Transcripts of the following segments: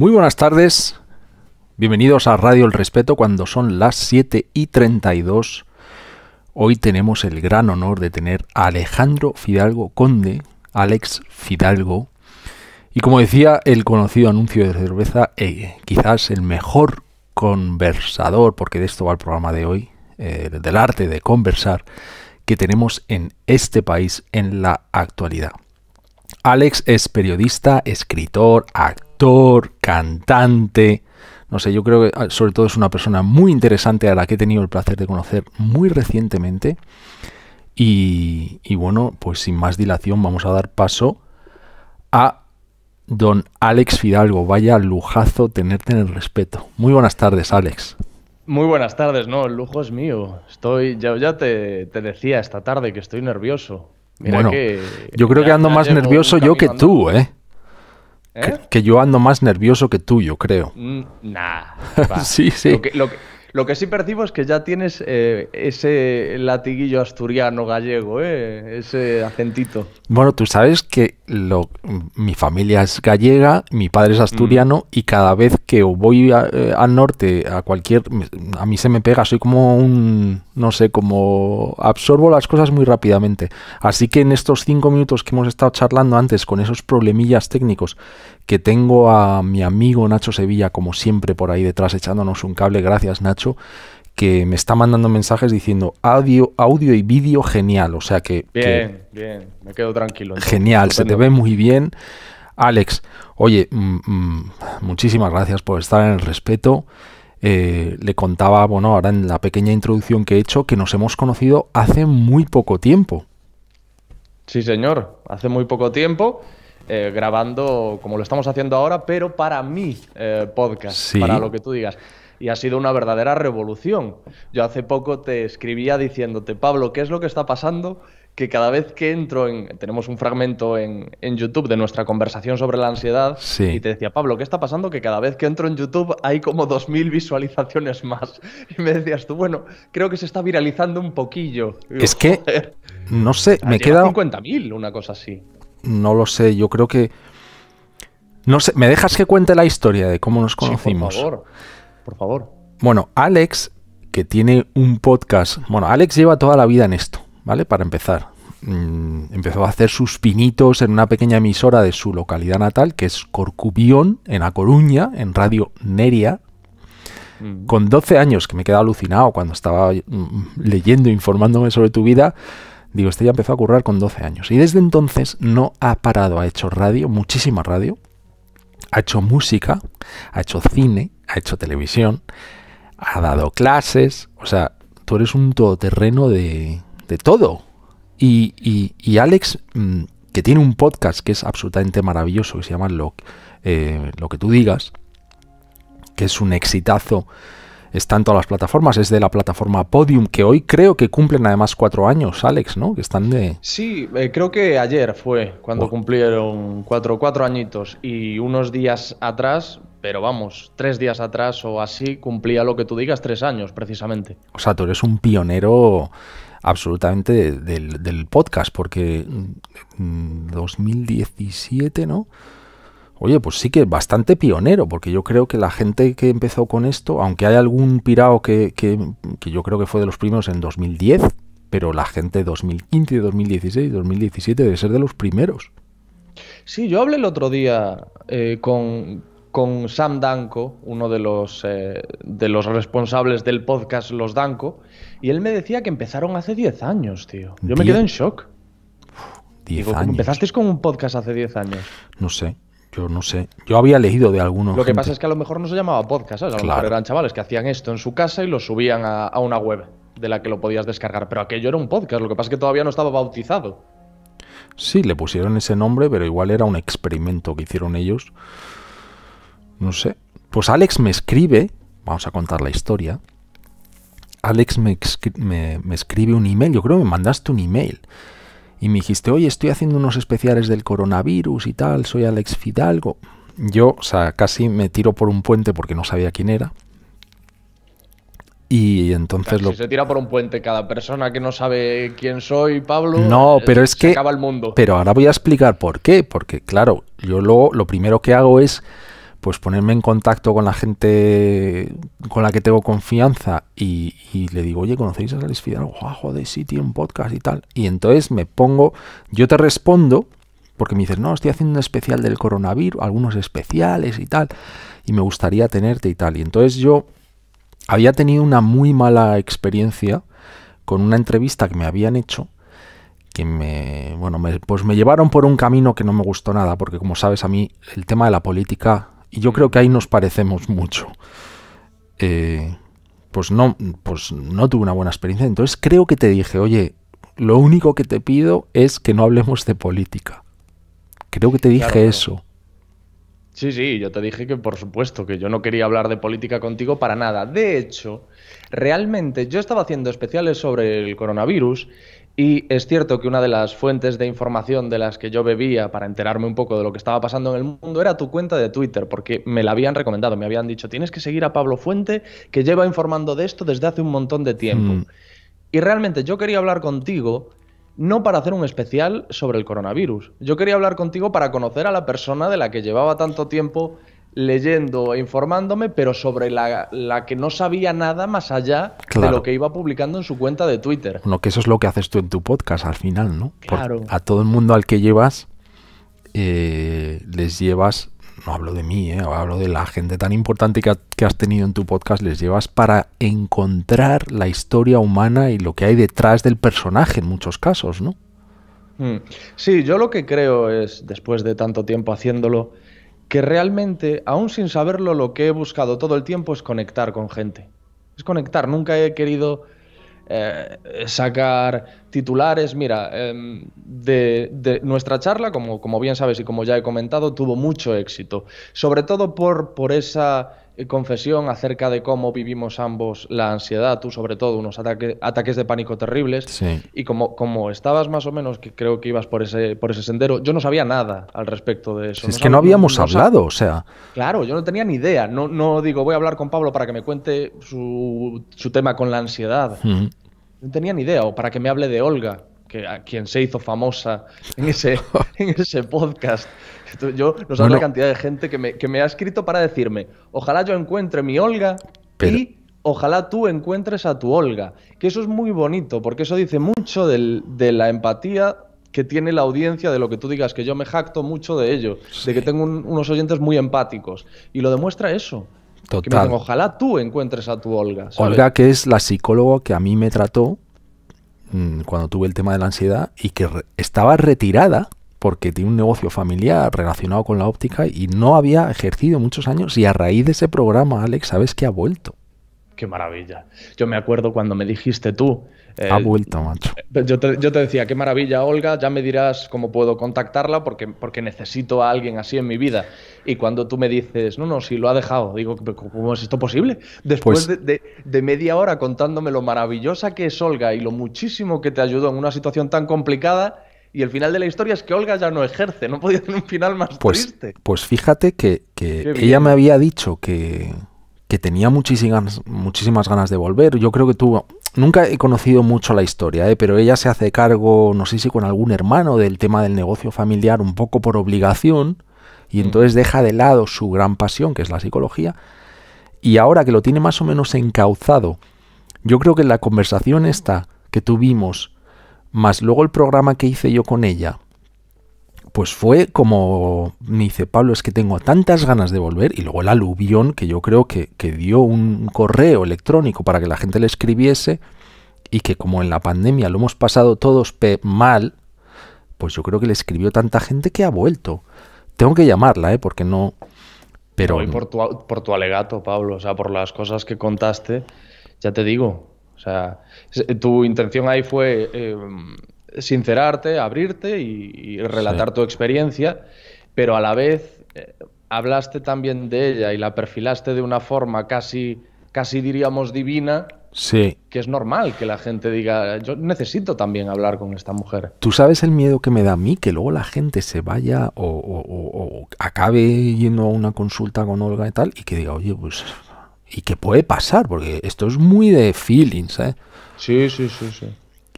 Muy buenas tardes, bienvenidos a Radio El Respeto cuando son las 7 y 32. Hoy tenemos el gran honor de tener a Alejandro Fidalgo Conde, Alex Fidalgo. Y como decía el conocido anuncio de cerveza, eh, quizás el mejor conversador, porque de esto va el programa de hoy, eh, del arte de conversar, que tenemos en este país en la actualidad. Alex es periodista, escritor, actor, cantante. No sé, yo creo que ah, sobre todo es una persona muy interesante a la que he tenido el placer de conocer muy recientemente. Y, bueno, pues sin más dilación vamos a dar paso a don Alex Fidalgo. Vaya lujazo tenerte en el respeto. Muy buenas tardes, Alex. Muy buenas tardes, no, el lujo es mío. Estoy, ya, ya te decía esta tarde que estoy nervioso bueno, yo creo que ando más nervioso yo que tú, ¿eh? ¿Eh? Que, yo ando más nervioso que tú, yo creo. Mm, nah. sí, sí. Lo que, lo que sí percibo es que ya tienes eh, ese latiguillo asturiano gallego, eh, ese acentito. Bueno, tú sabes que mi familia es gallega, mi padre es asturiano mm. y cada vez que voy eh, al norte a cualquier... A mí se me pega, soy como un... no sé, como absorbo las cosas muy rápidamente. Así que en estos cinco minutos que hemos estado charlando antes con esos problemillas técnicos que tengo a mi amigo Nacho Sevilla, como siempre, por ahí detrás echándonos un cable. Gracias, Nacho que me está mandando mensajes diciendo audio, audio y vídeo genial. O sea que. Bien, bien, me quedo tranquilo. Genial, se te ve muy bien. Alex, oye, mm, mm, muchísimas gracias por estar en el respeto. Eh, le contaba, bueno, ahora en la pequeña introducción que he hecho, que nos hemos conocido hace muy poco tiempo. Sí, señor, hace muy poco tiempo. Eh, grabando como lo estamos haciendo ahora, pero para mi eh, podcast, para lo que tú digas. Y ha sido una verdadera revolución. Yo hace poco te escribía diciéndote, Pablo, ¿qué es lo que está pasando? que cada vez que entro en. Tenemos un fragmento en, YouTube de nuestra conversación sobre la ansiedad. Y te decía, Pablo, ¿qué está pasando? Que cada vez que entro en YouTube hay como 2.000 visualizaciones más. Y me decías tú, bueno, creo que se está viralizando un poquillo. es que. no sé, me queda. 50.000, una cosa así no lo sé, yo creo que... No sé, ¿me dejas que cuente la historia de cómo nos conocimos? por favor, por favor. Bueno, Alex, que tiene un podcast... Bueno, Alex lleva toda la vida en esto, ¿vale? Para empezar. Mm, empezó a hacer sus pinitos en una pequeña emisora de su localidad natal, que es Corcubión, en A Coruña, en Radio Neria. Mm. Con 12 años, que me queda alucinado cuando estaba mm, leyendo, informándome sobre tu vida, Digo, este ya empezó a currar con 12 años. Y desde entonces no ha parado. Ha hecho radio, muchísima radio. Ha hecho música, ha hecho cine, ha hecho televisión, ha dado clases. O sea, tú eres un todoterreno de, de todo. Y, y, Alex, mm, que tiene un podcast que es absolutamente maravilloso, que se llama Lo, eh, Lo que tú digas, que es un exitazo están todas las plataformas, es de la plataforma Podium, que hoy creo que cumplen además cuatro años, Alex, ¿no? Que están de... Sí, eh, creo que ayer fue cuando cumplieron cuatro, cuatro añitos y unos días atrás, pero vamos, tres días atrás o así, cumplía lo que tú digas, tres años precisamente. O sea, tú eres un pionero absolutamente del, del podcast, porque 2017, mm, mm, ¿no? Oye, pues sí que bastante pionero, porque yo creo que la gente que empezó con esto, aunque hay algún pirao que, yo creo que fue de los primeros en 2010, pero la gente 2015, 2016, 2017 debe ser de los primeros. Sí, yo hablé el otro día eh, con, Sam Danco, uno de los, eh, de los responsables del podcast Los Danco, y él me decía que empezaron hace 10 años, tío. Yo me quedé en shock. 10 años. ¿Empezasteis con un podcast hace 10 años? No sé, yo no sé. Yo había leído de algunos. Lo que pasa es que a lo mejor no se llamaba podcast, ¿sabes? A lo mejor eran chavales que hacían esto en su casa y lo subían a, una web de la que lo podías descargar. Pero aquello era un podcast, lo que pasa es que todavía no estaba bautizado. Sí, le pusieron ese nombre, pero igual era un experimento que hicieron ellos. No sé. Pues Alex me escribe, vamos a contar la historia. Alex me, me, me escribe un email, yo creo que me mandaste un email y me dijiste, oye, estoy haciendo unos especiales del coronavirus y tal, soy Alex Fidalgo. Yo, o sea, casi me tiro por un puente porque no sabía quién era. Y entonces lo... Si se tira por un puente cada persona que no sabe quién soy, Pablo. No, eh, pero es que... Acaba el mundo. Pero ahora voy a explicar por qué. Porque, claro, yo lo, lo primero que hago es pues ponerme en contacto con la gente con la que tengo confianza y, le digo, oye, ¿conocéis a Alex Fidalgo? Oh, joder, sí, tiene un podcast y tal. Y entonces me pongo, yo te respondo, porque me dices, no, estoy haciendo un especial del coronavirus, algunos especiales y tal, y me gustaría tenerte y tal. Y entonces yo había tenido una muy mala experiencia con una entrevista que me habían hecho que me, bueno, pues me llevaron por un camino que no me gustó nada, porque como sabes a mí el tema de la política y yo creo mm. que ahí nos parecemos mucho. Eh, pues, no, pues no tuve una buena experiencia. Entonces creo que te dije, oye, lo único que te pido es que no hablemos de política. Creo que te dije eso. Sí, sí, yo te dije que por supuesto que yo no quería hablar de política contigo para nada. De hecho, realmente yo estaba haciendo especiales sobre el coronavirus y es cierto que una de las fuentes de información de las que yo bebía para enterarme un poco de lo que estaba pasando en el mundo era tu cuenta de Twitter, porque me la habían recomendado, me habían dicho, tienes que seguir a Pablo Fuente, que lleva informando de esto desde hace un montón de tiempo. Hmm. Y realmente yo quería hablar contigo no para hacer un especial sobre el coronavirus. Yo quería hablar contigo para conocer a la persona de la que llevaba tanto tiempo leyendo e informándome, pero sobre la, que no sabía nada más allá de lo que iba publicando en su cuenta de Twitter. Bueno, que eso es lo que haces tú en tu podcast al final, ¿no? Claro. a todo el mundo al que llevas, eh, les llevas, no hablo de mí, eh, hablo de la gente tan importante que, que has tenido en tu podcast, les llevas para encontrar la historia humana y lo que hay detrás del personaje en muchos casos, ¿no? Mm. Sí, yo lo que creo es, después de tanto tiempo haciéndolo, que realmente, aún sin saberlo, lo que he buscado todo el tiempo es conectar con gente. Es conectar, nunca he querido eh, sacar titulares. Mira, em, de, nuestra charla, como, como bien sabes y como ya he comentado, tuvo mucho éxito. Sobre todo por, por esa eh, confesión acerca de cómo vivimos ambos la ansiedad, tú sobre todo, unos ataques de pánico terribles. Y como, estabas más o menos, que creo que ibas por ese, por ese sendero, yo no sabía nada al respecto de eso. es que no habíamos hablado, o sea. Claro, yo no tenía ni idea. No, no digo, voy a hablar con Pablo para que me cuente su, su tema con la ansiedad. No tenía ni idea, o para que me hable de Olga, que, a quien se hizo famosa en ese, en ese podcast. Yo no sé la cantidad de gente que me, ha escrito para decirme, ojalá yo encuentre mi Olga y ojalá tú encuentres a tu Olga. Que eso es muy bonito, porque eso dice mucho de la empatía que tiene la audiencia de lo que tú digas, que yo me jacto mucho de ello, de que tengo unos oyentes muy empáticos. Y lo demuestra eso. Total. Que me ojalá tú encuentres a tu Olga. Olga, que es la psicóloga que a mí me trató mm, cuando tuve el tema de la ansiedad y que estaba retirada porque tiene un negocio familiar relacionado con la óptica y no había ejercido muchos años y a raíz de ese programa, Alex, sabes que ha vuelto. Qué maravilla. Yo me acuerdo cuando me dijiste tú. ha vuelto, macho. Yo te, decía, qué maravilla, Olga, ya me dirás cómo puedo contactarla porque, porque necesito a alguien así en mi vida. Y cuando tú me dices, no, no, si lo ha dejado, digo, ¿cómo es esto posible? Después pues de, media hora contándome lo maravillosa que es Olga y lo muchísimo que te ayudó en una situación tan complicada, y el final de la historia es que Olga ya no ejerce, no podía tener un final más pues, triste. Pues fíjate que, ella me había dicho que, que tenía muchísimas, muchísimas ganas de volver. Yo creo que tuvo. Nunca he conocido mucho la historia, ¿eh? pero ella se hace cargo, no sé si con algún hermano, del tema del negocio familiar, un poco por obligación, y mm. entonces deja de lado su gran pasión, que es la psicología, y ahora que lo tiene más o menos encauzado, yo creo que la conversación esta que tuvimos más luego el programa que hice yo con ella, pues fue como me dice Pablo, es que tengo tantas ganas de volver, y luego el aluvión que yo creo que, que dio un correo electrónico para que la gente le escribiese, y que como en la pandemia lo hemos pasado todos mal, pues yo creo que le escribió tanta gente que ha vuelto. Tengo que llamarla, ¿eh? porque no... Pero... por tu, por tu alegato, Pablo, o sea, por las cosas que contaste, ya te digo, o sea, eh, tu intención ahí fue eh, sincerarte, abrirte y, relatar tu experiencia, pero a la vez eh, hablaste también de ella y la perfilaste de una forma casi, casi diríamos divina. Sí. Que es normal que la gente diga, yo necesito también hablar con esta mujer. Tú sabes el miedo que me da a mí, que luego la gente se vaya o acabe yendo a una consulta con Olga y tal, y que diga, oye, pues y que puede pasar, porque esto es muy de feelings, ¿eh? Sí, sí, sí, sí.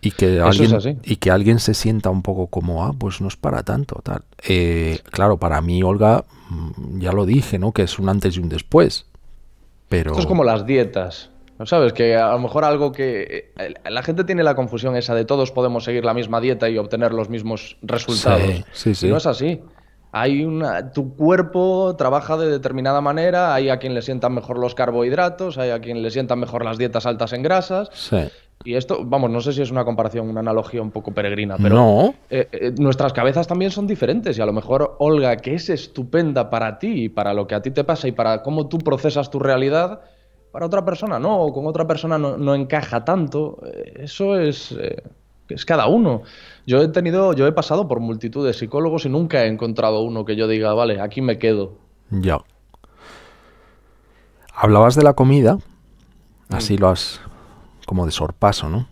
Y que, alguien, y que alguien se sienta un poco como, ah, pues no es para tanto, tal. Eh, claro, para mí, Olga, mm, ya lo dije, ¿no? Que es un antes y un después. Pero... Esto es como las dietas. ¿no ¿Sabes? Que a lo mejor algo que. Eh, eh, la gente tiene la confusión esa de todos podemos seguir la misma dieta y obtener los mismos resultados. Sí, sí, sí. No es así hay una, tu cuerpo trabaja de determinada manera, hay a quien le sientan mejor los carbohidratos, hay a quien le sientan mejor las dietas altas en grasas. Y esto, vamos, no sé si es una comparación, una analogía un poco peregrina, pero no. Eh, eh, nuestras cabezas también son diferentes y a lo mejor Olga, que es estupenda para ti y para lo que a ti te pasa y para cómo tú procesas tu realidad, para otra persona no, o con otra persona no, encaja tanto, eh, eso es es cada uno. Yo he tenido, yo he pasado por multitud de psicólogos y nunca he encontrado uno que yo diga, vale, aquí me quedo. Ya. Hablabas de la comida, mm. así lo has como de sorpaso, ¿no?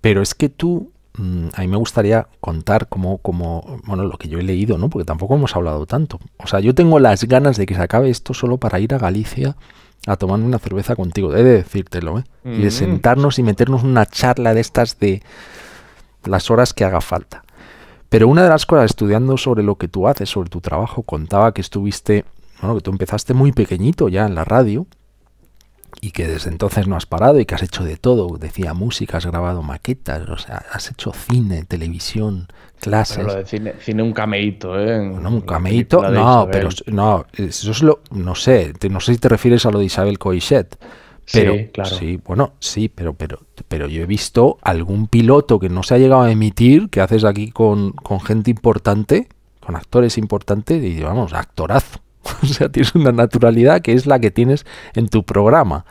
Pero es que tú, mm, a mí me gustaría contar como, como, bueno, lo que yo he leído, ¿no? Porque tampoco hemos hablado tanto. O sea, yo tengo las ganas de que se acabe esto solo para ir a Galicia a tomarme una cerveza contigo. He de decírtelo, ¿eh? Y de mm. sentarnos y meternos una charla de estas de las horas que haga falta. Pero una de las cosas, estudiando sobre lo que tú haces, sobre tu trabajo, contaba que estuviste, bueno, que tú empezaste muy pequeñito ya en la radio y que desde entonces no has parado y que has hecho de todo. Decía música, has grabado maquetas, o sea, has hecho cine, televisión, clases. cine, cine un cameíto, ¿eh? un cameíto, no, pero no, eso es lo, no sé, no sé si te refieres a lo de Isabel Coixet sí, claro. Sí, bueno, sí, pero, pero, pero yo he visto algún piloto que no se ha llegado a emitir, que haces aquí con, gente importante, con actores importantes, y vamos, actorazo. O sea, tienes una naturalidad que es la que tienes en tu programa.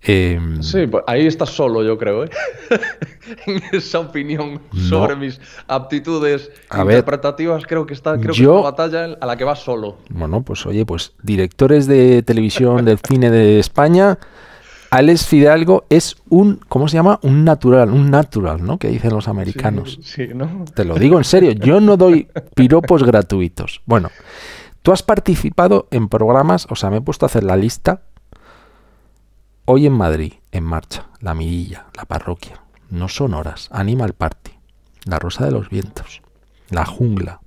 Em, sí, pues ahí estás solo, yo creo, ¿eh? en esa opinión sobre mis aptitudes interpretativas, creo que está, creo que es una batalla a la que vas solo. Bueno, pues oye, pues directores de televisión del cine de España, Alex Fidalgo es un, ¿cómo se llama? Un natural, un natural, ¿no? Que dicen los americanos. Sí, ¿no? Te lo digo en serio, yo no doy piropos gratuitos. Bueno, tú has participado en programas, o sea, me he puesto a hacer la lista. Hoy en Madrid, en marcha, La Mirilla, La Parroquia, No Sonoras, Animal Party, La Rosa de los Vientos, La Jungla,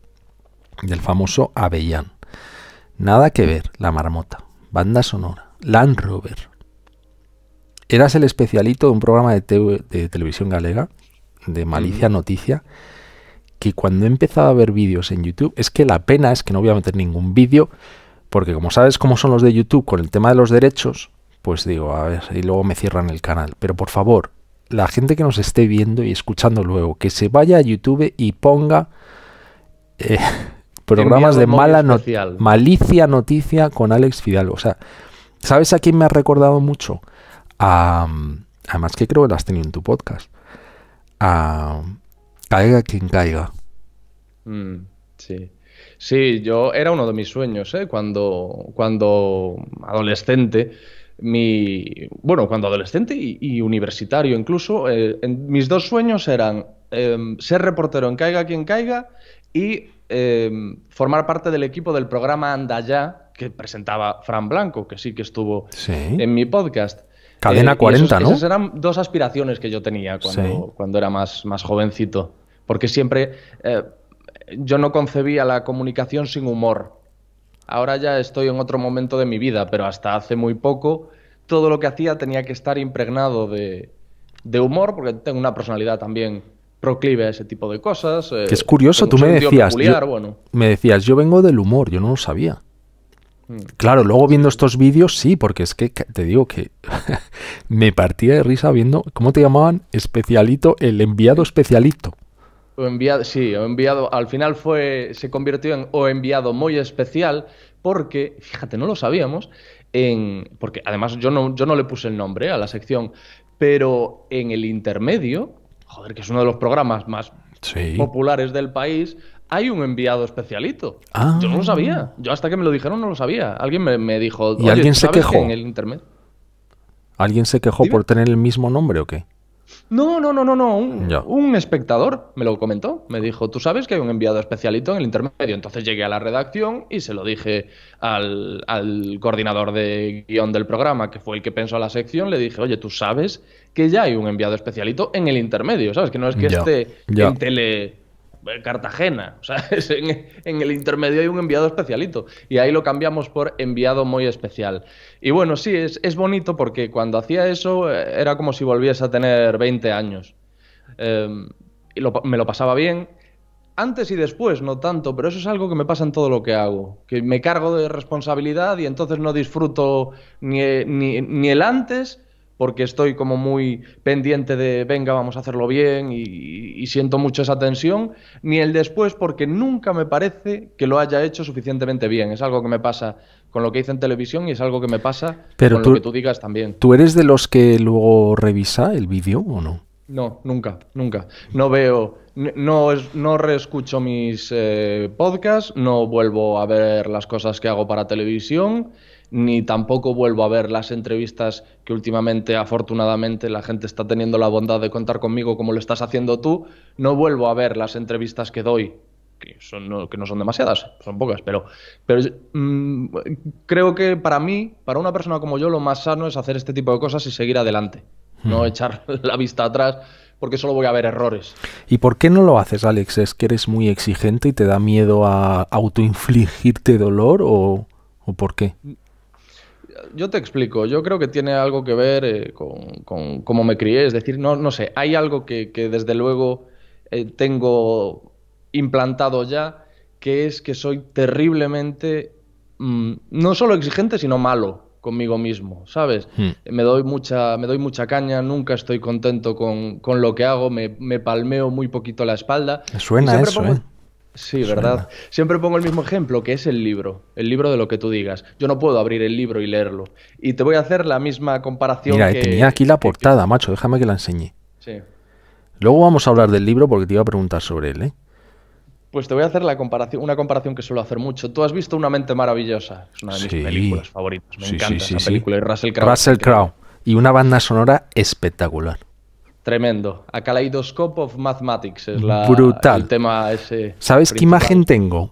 del famoso Avellán. Nada que ver, La Marmota, Banda Sonora, Land Rover, Eras el especialito de un programa de, televisión galega, de Malicia Noticia, que cuando he empezado a ver vídeos en YouTube, es que la pena es que no voy a meter ningún vídeo, porque como sabes cómo son los de YouTube con el tema de los derechos, pues digo, a ver, y luego me cierran el canal. Pero por favor, la gente que nos esté viendo y escuchando luego, que se vaya a YouTube y ponga eh, programas de mala noticia, malicia noticia con Alex Fidalgo. O sea, ¿sabes a quién me ha recordado mucho? además que creo que las has tenido en tu podcast, caiga quien caiga. Mm, sí. Sí, yo era uno de mis sueños, ¿eh? cuando, cuando adolescente, mi, bueno, cuando adolescente y, universitario incluso, eh, mis dos sueños eran em, ser reportero en Caiga quien caiga y em, formar parte del equipo del programa Anda Ya que presentaba Fran Blanco, que sí que estuvo en mi podcast. Cadena 40, eh, ¿no? Esas eran dos aspiraciones que yo tenía cuando, era más, más jovencito. Porque siempre eh, yo no concebía la comunicación sin humor. Ahora ya estoy en otro momento de mi vida, pero hasta hace muy poco todo lo que hacía tenía que estar impregnado de, humor, porque tengo una personalidad también proclive a ese tipo de cosas. que es eh, curioso, tú me decías, me decías, yo vengo del humor, yo no lo sabía. Claro, luego viendo estos vídeos, sí, porque es que te digo que me partía de risa viendo, ¿cómo te llamaban? Especialito, el enviado especialito. O enviado, sí, o enviado, al final fue, se convirtió en o enviado muy especial, porque, fíjate, no lo sabíamos, en, porque además yo no, yo no le puse el nombre a la sección, pero en el intermedio, joder, que es uno de los programas más populares del país, hay un enviado especialito. Ah. Yo no lo sabía. Yo hasta que me lo dijeron no lo sabía. Alguien me, dijo. ¿Y alguien se quejó? en el internet. ¿Alguien se quejó por tener el mismo nombre o qué? No, no, no, no, no. Un, espectador me lo comentó. Me dijo, tú sabes que hay un enviado especialito en el intermedio. Entonces llegué a la redacción y se lo dije al, coordinador de guión del programa, que fue el que pensó la sección. Le dije, oye, tú sabes que ya hay un enviado especialito en el intermedio. ¿Sabes? Que no es que este en tele Cartagena. O sea, en, en, el intermedio hay un enviado especialito. Y ahí lo cambiamos por enviado muy especial. Y bueno, sí, es, es bonito porque cuando hacía eso eh, era como si volviese a tener 20 años. Em, y me lo pasaba bien. Antes y después, no tanto, pero eso es algo que me pasa en todo lo que hago. Que me cargo de responsabilidad y entonces no disfruto ni, ni el antes porque estoy como muy pendiente de, venga, vamos a hacerlo bien y, siento mucho esa tensión, ni el después porque nunca me parece que lo haya hecho suficientemente bien. Es algo que me pasa con lo que hice en televisión y es algo que me pasa con lo que tú digas también. ¿Tú eres de los que luego revisa el vídeo o no? No, nunca, nunca. No veo, no, no reescucho mis eh, podcasts, no vuelvo a ver las cosas que hago para televisión ni tampoco vuelvo a ver las entrevistas que últimamente, afortunadamente, la gente está teniendo la bondad de contar conmigo como lo estás haciendo tú. No vuelvo a ver las entrevistas que doy, que, son, no, que no son demasiadas, son pocas, pero, pero mm, creo que para mí, para una persona como yo, lo más sano es hacer este tipo de cosas y seguir adelante, no hmm. echar la vista atrás porque solo voy a ver errores. ¿Y por qué no lo haces, Alex? ¿Es que eres muy exigente y te da miedo a autoinfligirte dolor o, o por qué? yo te explico, yo creo que tiene algo que ver eh, con, cómo me crié, es decir, no, no sé, hay algo que, desde luego eh, tengo implantado ya, que es que soy terriblemente, mm, no solo exigente, sino malo conmigo mismo, ¿sabes? Hmm. Me, doy mucha, me doy mucha caña, nunca estoy contento con, con lo que hago, me, palmeo muy poquito la espalda. suena eso, ¿eh? Sí, ¿verdad? Siempre pongo el mismo ejemplo, que es el libro, el libro de lo que tú digas. Yo no puedo abrir el libro y leerlo. Y te voy a hacer la misma comparación. Mira, eh, tenía aquí la portada, macho, déjame que la enseñe. Sí. Luego vamos a hablar del libro porque te iba a preguntar sobre él, ¿eh? Pues te voy a hacer la comparación, una comparación que suelo hacer mucho. Tú has visto Una mente maravillosa. Es una de mis sí. películas favoritas. Me encanta sí, esa película. Russell Crowe. Russell Crowe. Y una banda sonora espectacular. Tremendo. A Kaleidoscope of Mathematics es la, Brutal. el tema ¿Sabes qué imagen tengo?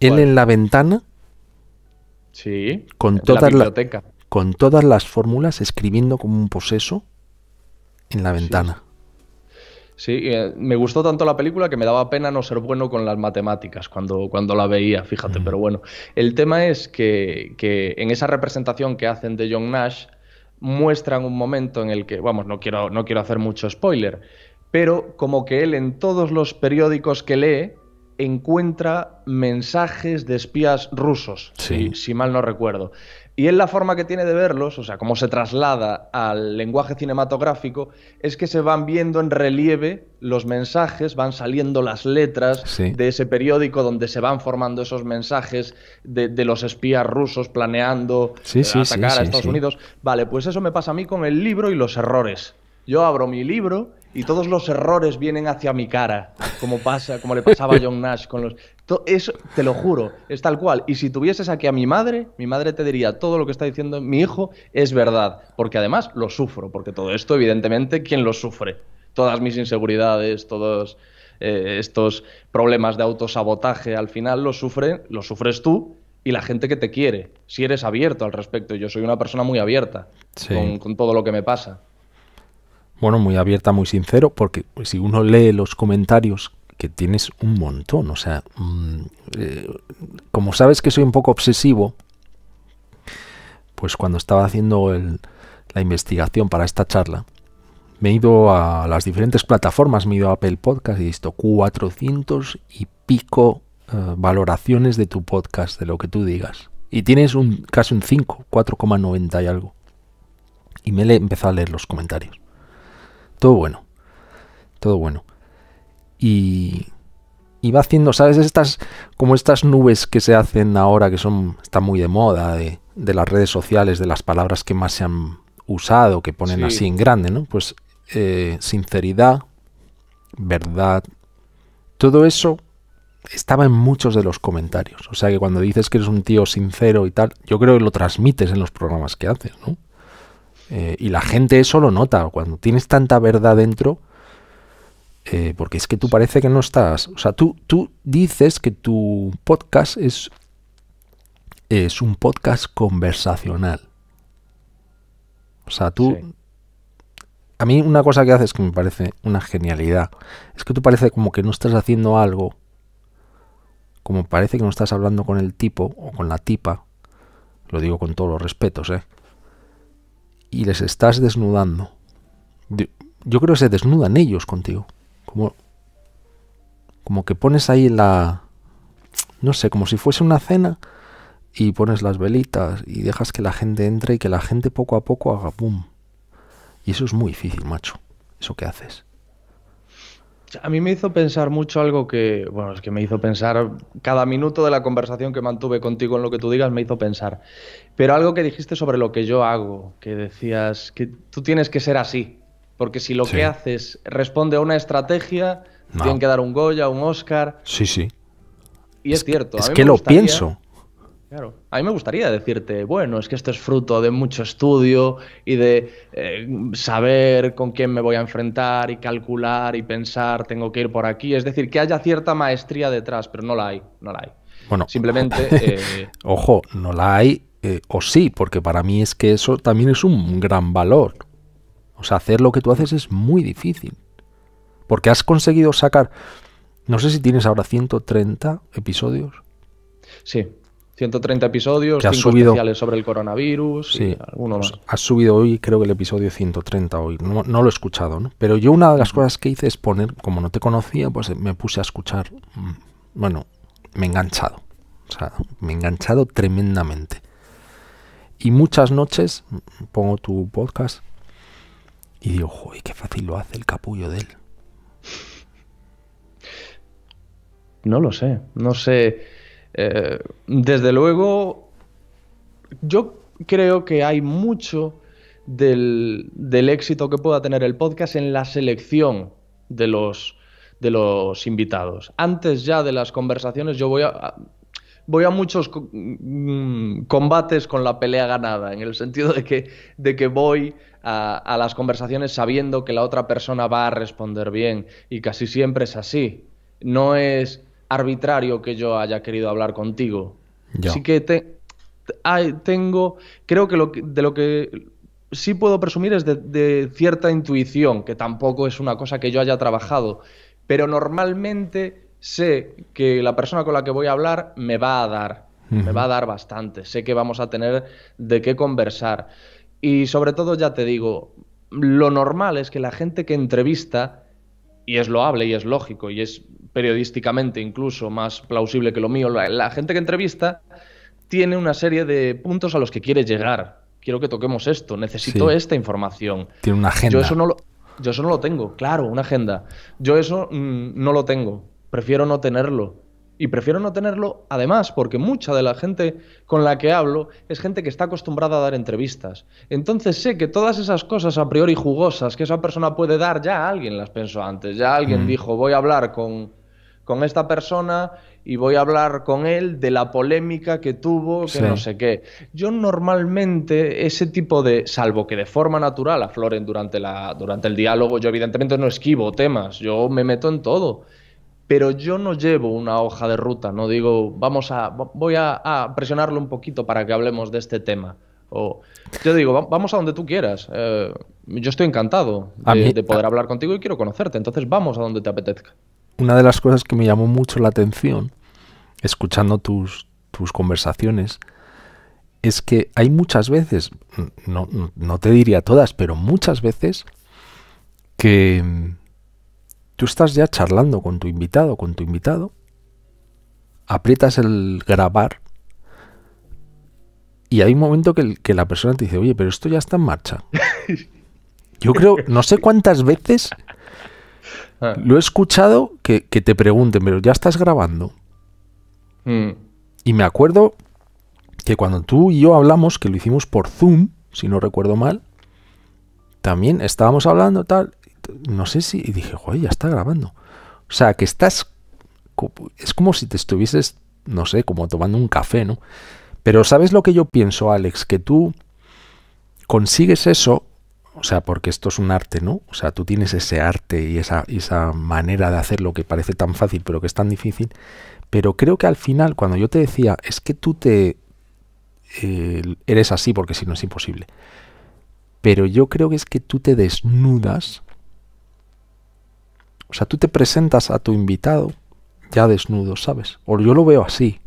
Él en la ventana. Sí. Con todas las fórmulas escribiendo como un poseso en la ventana. Sí, eh, me gustó tanto la película que me daba pena no ser bueno con las matemáticas cuando, cuando la veía, fíjate, mm. pero bueno. El tema es que, que en esa representación que hacen de John Nash, muestran un momento en el que, vamos, no quiero, no quiero hacer mucho spoiler, pero como que él en todos los periódicos que lee encuentra mensajes de espías rusos, si mal no recuerdo. Y él la forma que tiene de verlos, o sea, cómo se traslada al lenguaje cinematográfico, es que se van viendo en relieve los mensajes, van saliendo las letras de ese periódico donde se van formando esos mensajes de, los espías rusos planeando atacar a Estados Unidos. Vale, pues eso me pasa a mí con el libro y los errores. Yo abro mi libro y todos los errores vienen hacia mi cara, como pasa, como le pasaba a John Nash con los eso te lo juro, es tal cual. Y si tuvieses aquí a mi madre, mi madre te diría todo lo que está diciendo mi hijo es verdad, porque además lo sufro, porque todo esto evidentemente quién lo sufre. Todas mis inseguridades, todos eh, estos problemas de autosabotaje, al final lo sufre, lo sufres tú y la gente que te quiere. Si eres abierto al respecto, yo soy una persona muy abierta con todo lo que me pasa bueno, muy abierta, muy sincero, porque pues, si uno lee los comentarios, que tienes un montón, o sea, mm, eh, como sabes que soy un poco obsesivo, pues cuando estaba haciendo la investigación para esta charla, me he ido a las diferentes plataformas, me he ido a Apple Podcast y he visto 400 y pico eh, valoraciones de tu podcast, de lo que tú digas. Y tienes un, casi un 5, 4,90 y algo. Y me he empezado a leer los comentarios. Todo bueno. Todo bueno. Y, va haciendo, ¿sabes? Estas, como estas nubes que se hacen ahora, que son, está muy de moda, de, las redes sociales, de las palabras que más se han usado, que ponen así en grande, ¿no? Pues eh, sinceridad, verdad, todo eso estaba en muchos de los comentarios. O sea que cuando dices que eres un tío sincero y tal, yo creo que lo transmites en los programas que haces, ¿no? Eh, y la gente eso lo nota, cuando tienes tanta verdad dentro, eh, porque es que tú parece que no estás, o sea, tú, tú dices que tu podcast es, es un podcast conversacional. O sea, tú... A mí una cosa que haces que me parece una genialidad es que tú parece como que no estás haciendo algo, como parece que no estás hablando con el tipo o con la tipa, lo digo con todos los respetos, ¿eh? y les estás desnudando. Yo creo que se desnudan ellos contigo. Como, como que pones ahí la... No sé, como si fuese una cena y pones las velitas y dejas que la gente entre y que la gente poco a poco haga boom. Y eso es muy difícil, macho. Eso que haces. A mí me hizo pensar mucho algo que, bueno, es que me hizo pensar, cada minuto de la conversación que mantuve contigo en lo que tú digas me hizo pensar, pero algo que dijiste sobre lo que yo hago, que decías que tú tienes que ser así, porque si lo que haces responde a una estrategia, tienen que dar un Goya, un Oscar. Sí, sí. Y es, cierto. Es que lo pienso. Claro. A mí me gustaría decirte, bueno, es que esto es fruto de mucho estudio y de eh, saber con quién me voy a enfrentar y calcular y pensar, tengo que ir por aquí. Es decir, que haya cierta maestría detrás, pero no la hay, no la hay. Bueno, simplemente... Eh, ojo, no la hay eh, o sí, porque para mí es que eso también es un gran valor. O sea, hacer lo que tú haces es muy difícil. Porque has conseguido sacar, no sé si tienes ahora 130 episodios. Sí, 130 episodios, que especiales sobre el coronavirus sí, y algunos pues Has subido hoy, creo que el episodio 130 hoy. No, lo he escuchado, ¿no? Pero yo una de las cosas que hice es poner, como no te conocía, pues me puse a escuchar. Mm, bueno, me he enganchado. O sea, me he enganchado tremendamente. Y muchas noches pongo tu podcast y digo, joder, qué fácil lo hace el capullo de él. No lo sé, no sé. Eh, desde luego, yo creo que hay mucho del, éxito que pueda tener el podcast en la selección de los, invitados. Antes ya de las conversaciones, yo voy a, voy a muchos mm, combates con la pelea ganada, en el sentido de que, de que voy a, a, las conversaciones sabiendo que la otra persona va a responder bien, y casi siempre es así. No es arbitrario que yo haya querido hablar contigo. así que te, tengo, creo que, lo de lo que sí puedo presumir es de, cierta intuición, que tampoco es una cosa que yo haya trabajado, pero normalmente sé que la persona con la que voy a hablar me va a dar, me va a dar bastante, sé que vamos a tener de qué conversar. Y sobre todo, ya te digo, lo normal es que la gente que entrevista y es loable y es lógico y es periodísticamente incluso más plausible que lo mío, la, gente que entrevista tiene una serie de puntos a los que quiere llegar. Quiero que toquemos esto, necesito esta información. Tiene una agenda. Yo eso no lo, yo eso lo tengo, claro, una agenda. Yo eso mm, no lo tengo, prefiero no tenerlo y prefiero no tenerlo, además, porque mucha de la gente con la que hablo es gente que está acostumbrada a dar entrevistas. Entonces sé que todas esas cosas a priori jugosas que esa persona puede dar, ya alguien las pensó antes. Ya alguien dijo, voy a hablar con, con, esta persona y voy a hablar con él de la polémica que tuvo, que no sé qué. Yo normalmente ese tipo de, salvo que de forma natural afloren durante, la, durante el diálogo, yo evidentemente no esquivo temas, yo me meto en todo pero yo no llevo una hoja de ruta, no digo, vamos a, voy a, presionarlo un poquito para que hablemos de este tema. O, yo digo, vamos a donde tú quieras. Eh, yo estoy encantado de, poder hablar contigo y quiero conocerte, entonces vamos a donde te apetezca. Una de las cosas que me llamó mucho la atención, escuchando tus, tus conversaciones, es que hay muchas veces, no te diría todas, pero muchas veces que Tú estás ya charlando con tu invitado, con tu invitado, aprietas el grabar y hay un momento que, la persona te dice, oye, pero esto ya está en marcha. Yo creo, no sé cuántas veces ah. lo he escuchado que, te pregunten, pero ya estás grabando. Mm. Y me acuerdo que cuando tú y yo hablamos, que lo hicimos por Zoom, si no recuerdo mal, también estábamos hablando tal, no sé si, y dije, joder, ya está grabando. O sea, que estás, es como si te estuvieses, no sé, como tomando un café, ¿no? Pero ¿sabes lo que yo pienso, Alex? Que tú consigues eso, o sea, porque esto es un arte, ¿no? O sea, tú tienes ese arte y esa, esa manera de hacer lo que parece tan fácil, pero que es tan difícil. Pero creo que al final, cuando yo te decía, es que tú te eres así porque si no es imposible. Pero yo creo que es que tú te desnudas o sea, tú te presentas a tu invitado ya desnudo, ¿sabes? O yo lo veo así.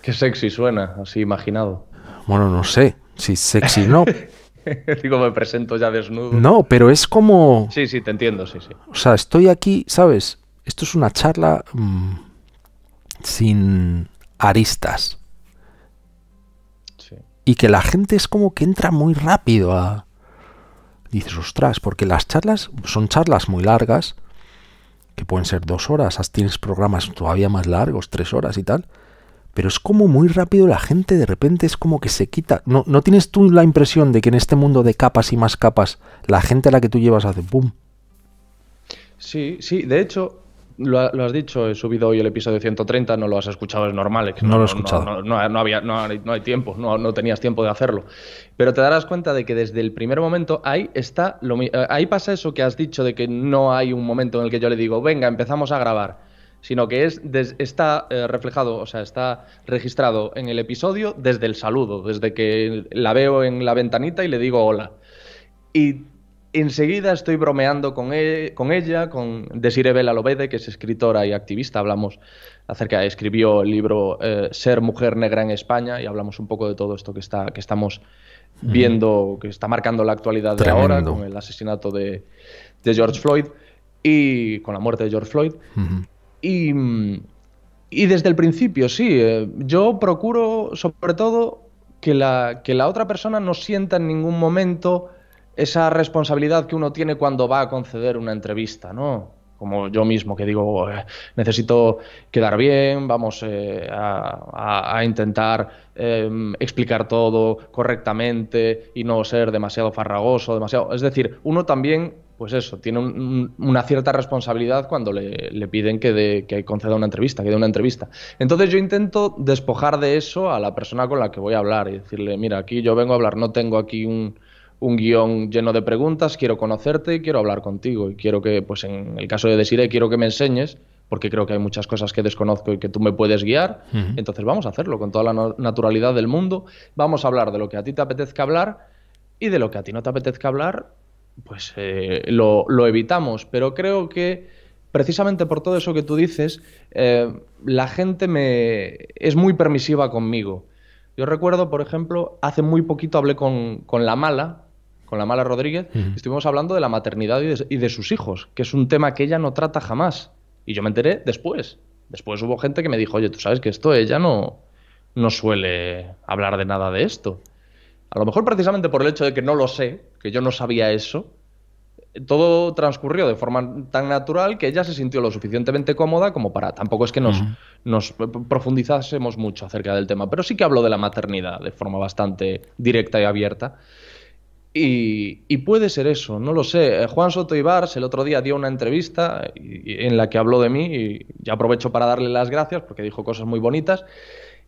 Qué sexy suena, así imaginado. Bueno, no sé si sexy no. Digo, me presento ya desnudo. No, pero es como... Sí, sí, te entiendo, sí, sí. O sea, estoy aquí, ¿sabes? Esto es una charla mm, sin aristas. Sí. Y que la gente es como que entra muy rápido a dices, ostras, porque las charlas son charlas muy largas, que pueden ser dos horas, tienes programas todavía más largos, tres horas y tal, pero es como muy rápido la gente de repente es como que se quita. No, tienes tú la impresión de que en este mundo de capas y más capas, la gente a la que tú llevas hace ¡pum! Sí, sí, de hecho, lo, has dicho, he subido hoy el episodio 130, no lo has escuchado, es normal, no, lo he escuchado. No, no hay tiempo, no, tenías tiempo de hacerlo. Pero te darás cuenta de que desde el primer momento ahí está, lo, eh, ahí pasa eso que has dicho de que no hay un momento en el que yo le digo, venga, empezamos a grabar sino que es está eh, reflejado, o sea, está registrado en el episodio desde el saludo, desde que la veo en la ventanita y le digo hola. Y Enseguida estoy bromeando con, e, con ella, con Desiree Bela Lobede, que es escritora y activista. Hablamos acerca, escribió el libro eh, Ser mujer negra en España y hablamos un poco de todo esto que, está, estamos viendo, que está marcando la actualidad de ahora, con el asesinato de, George Floyd y con la muerte de George Floyd. y, desde el principio, sí, eh, yo procuro sobre todo que la, que la otra persona no sienta en ningún momento esa responsabilidad que uno tiene cuando va a conceder una entrevista, ¿no? Como yo mismo que digo, necesito quedar bien, vamos eh, a, intentar em, explicar todo correctamente y no ser demasiado farragoso, demasiado... Es decir, uno también, pues eso, tiene una cierta responsabilidad cuando le, piden que, que conceda una entrevista, que dé una entrevista. Entonces yo intento despojar de eso a la persona con la que voy a hablar y decirle, mira, aquí yo vengo a hablar, no tengo aquí un un guión lleno de preguntas, quiero conocerte y quiero hablar contigo. Y quiero que, pues en el caso de Desiree, quiero que me enseñes, porque creo que hay muchas cosas que desconozco y que tú me puedes guiar. Entonces vamos a hacerlo con toda la naturalidad del mundo. Vamos a hablar de lo que a ti te apetezca hablar y de lo que a ti no te apetezca hablar, pues eh, lo, lo, evitamos. Pero creo que precisamente por todo eso que tú dices, eh, la gente me es muy permisiva conmigo. Yo recuerdo, por ejemplo, hace muy poquito hablé con, con La Mala, con la mala Rodríguez, estuvimos hablando de la maternidad y de, sus hijos, que es un tema que ella no trata jamás. Y yo me enteré después. Después hubo gente que me dijo, oye, tú sabes que esto ella no, no suele hablar de nada de esto. A lo mejor precisamente por el hecho de que no lo sé, que yo no sabía eso, todo transcurrió de forma tan natural que ella se sintió lo suficientemente cómoda como para, tampoco es que nos, nos profundizásemos mucho acerca del tema, pero sí que habló de la maternidad de forma bastante directa y abierta. Y, puede ser eso, no lo sé. Eh, Juan Soto Ibars el otro día dio una entrevista en la que habló de mí y, aprovecho para darle las gracias porque dijo cosas muy bonitas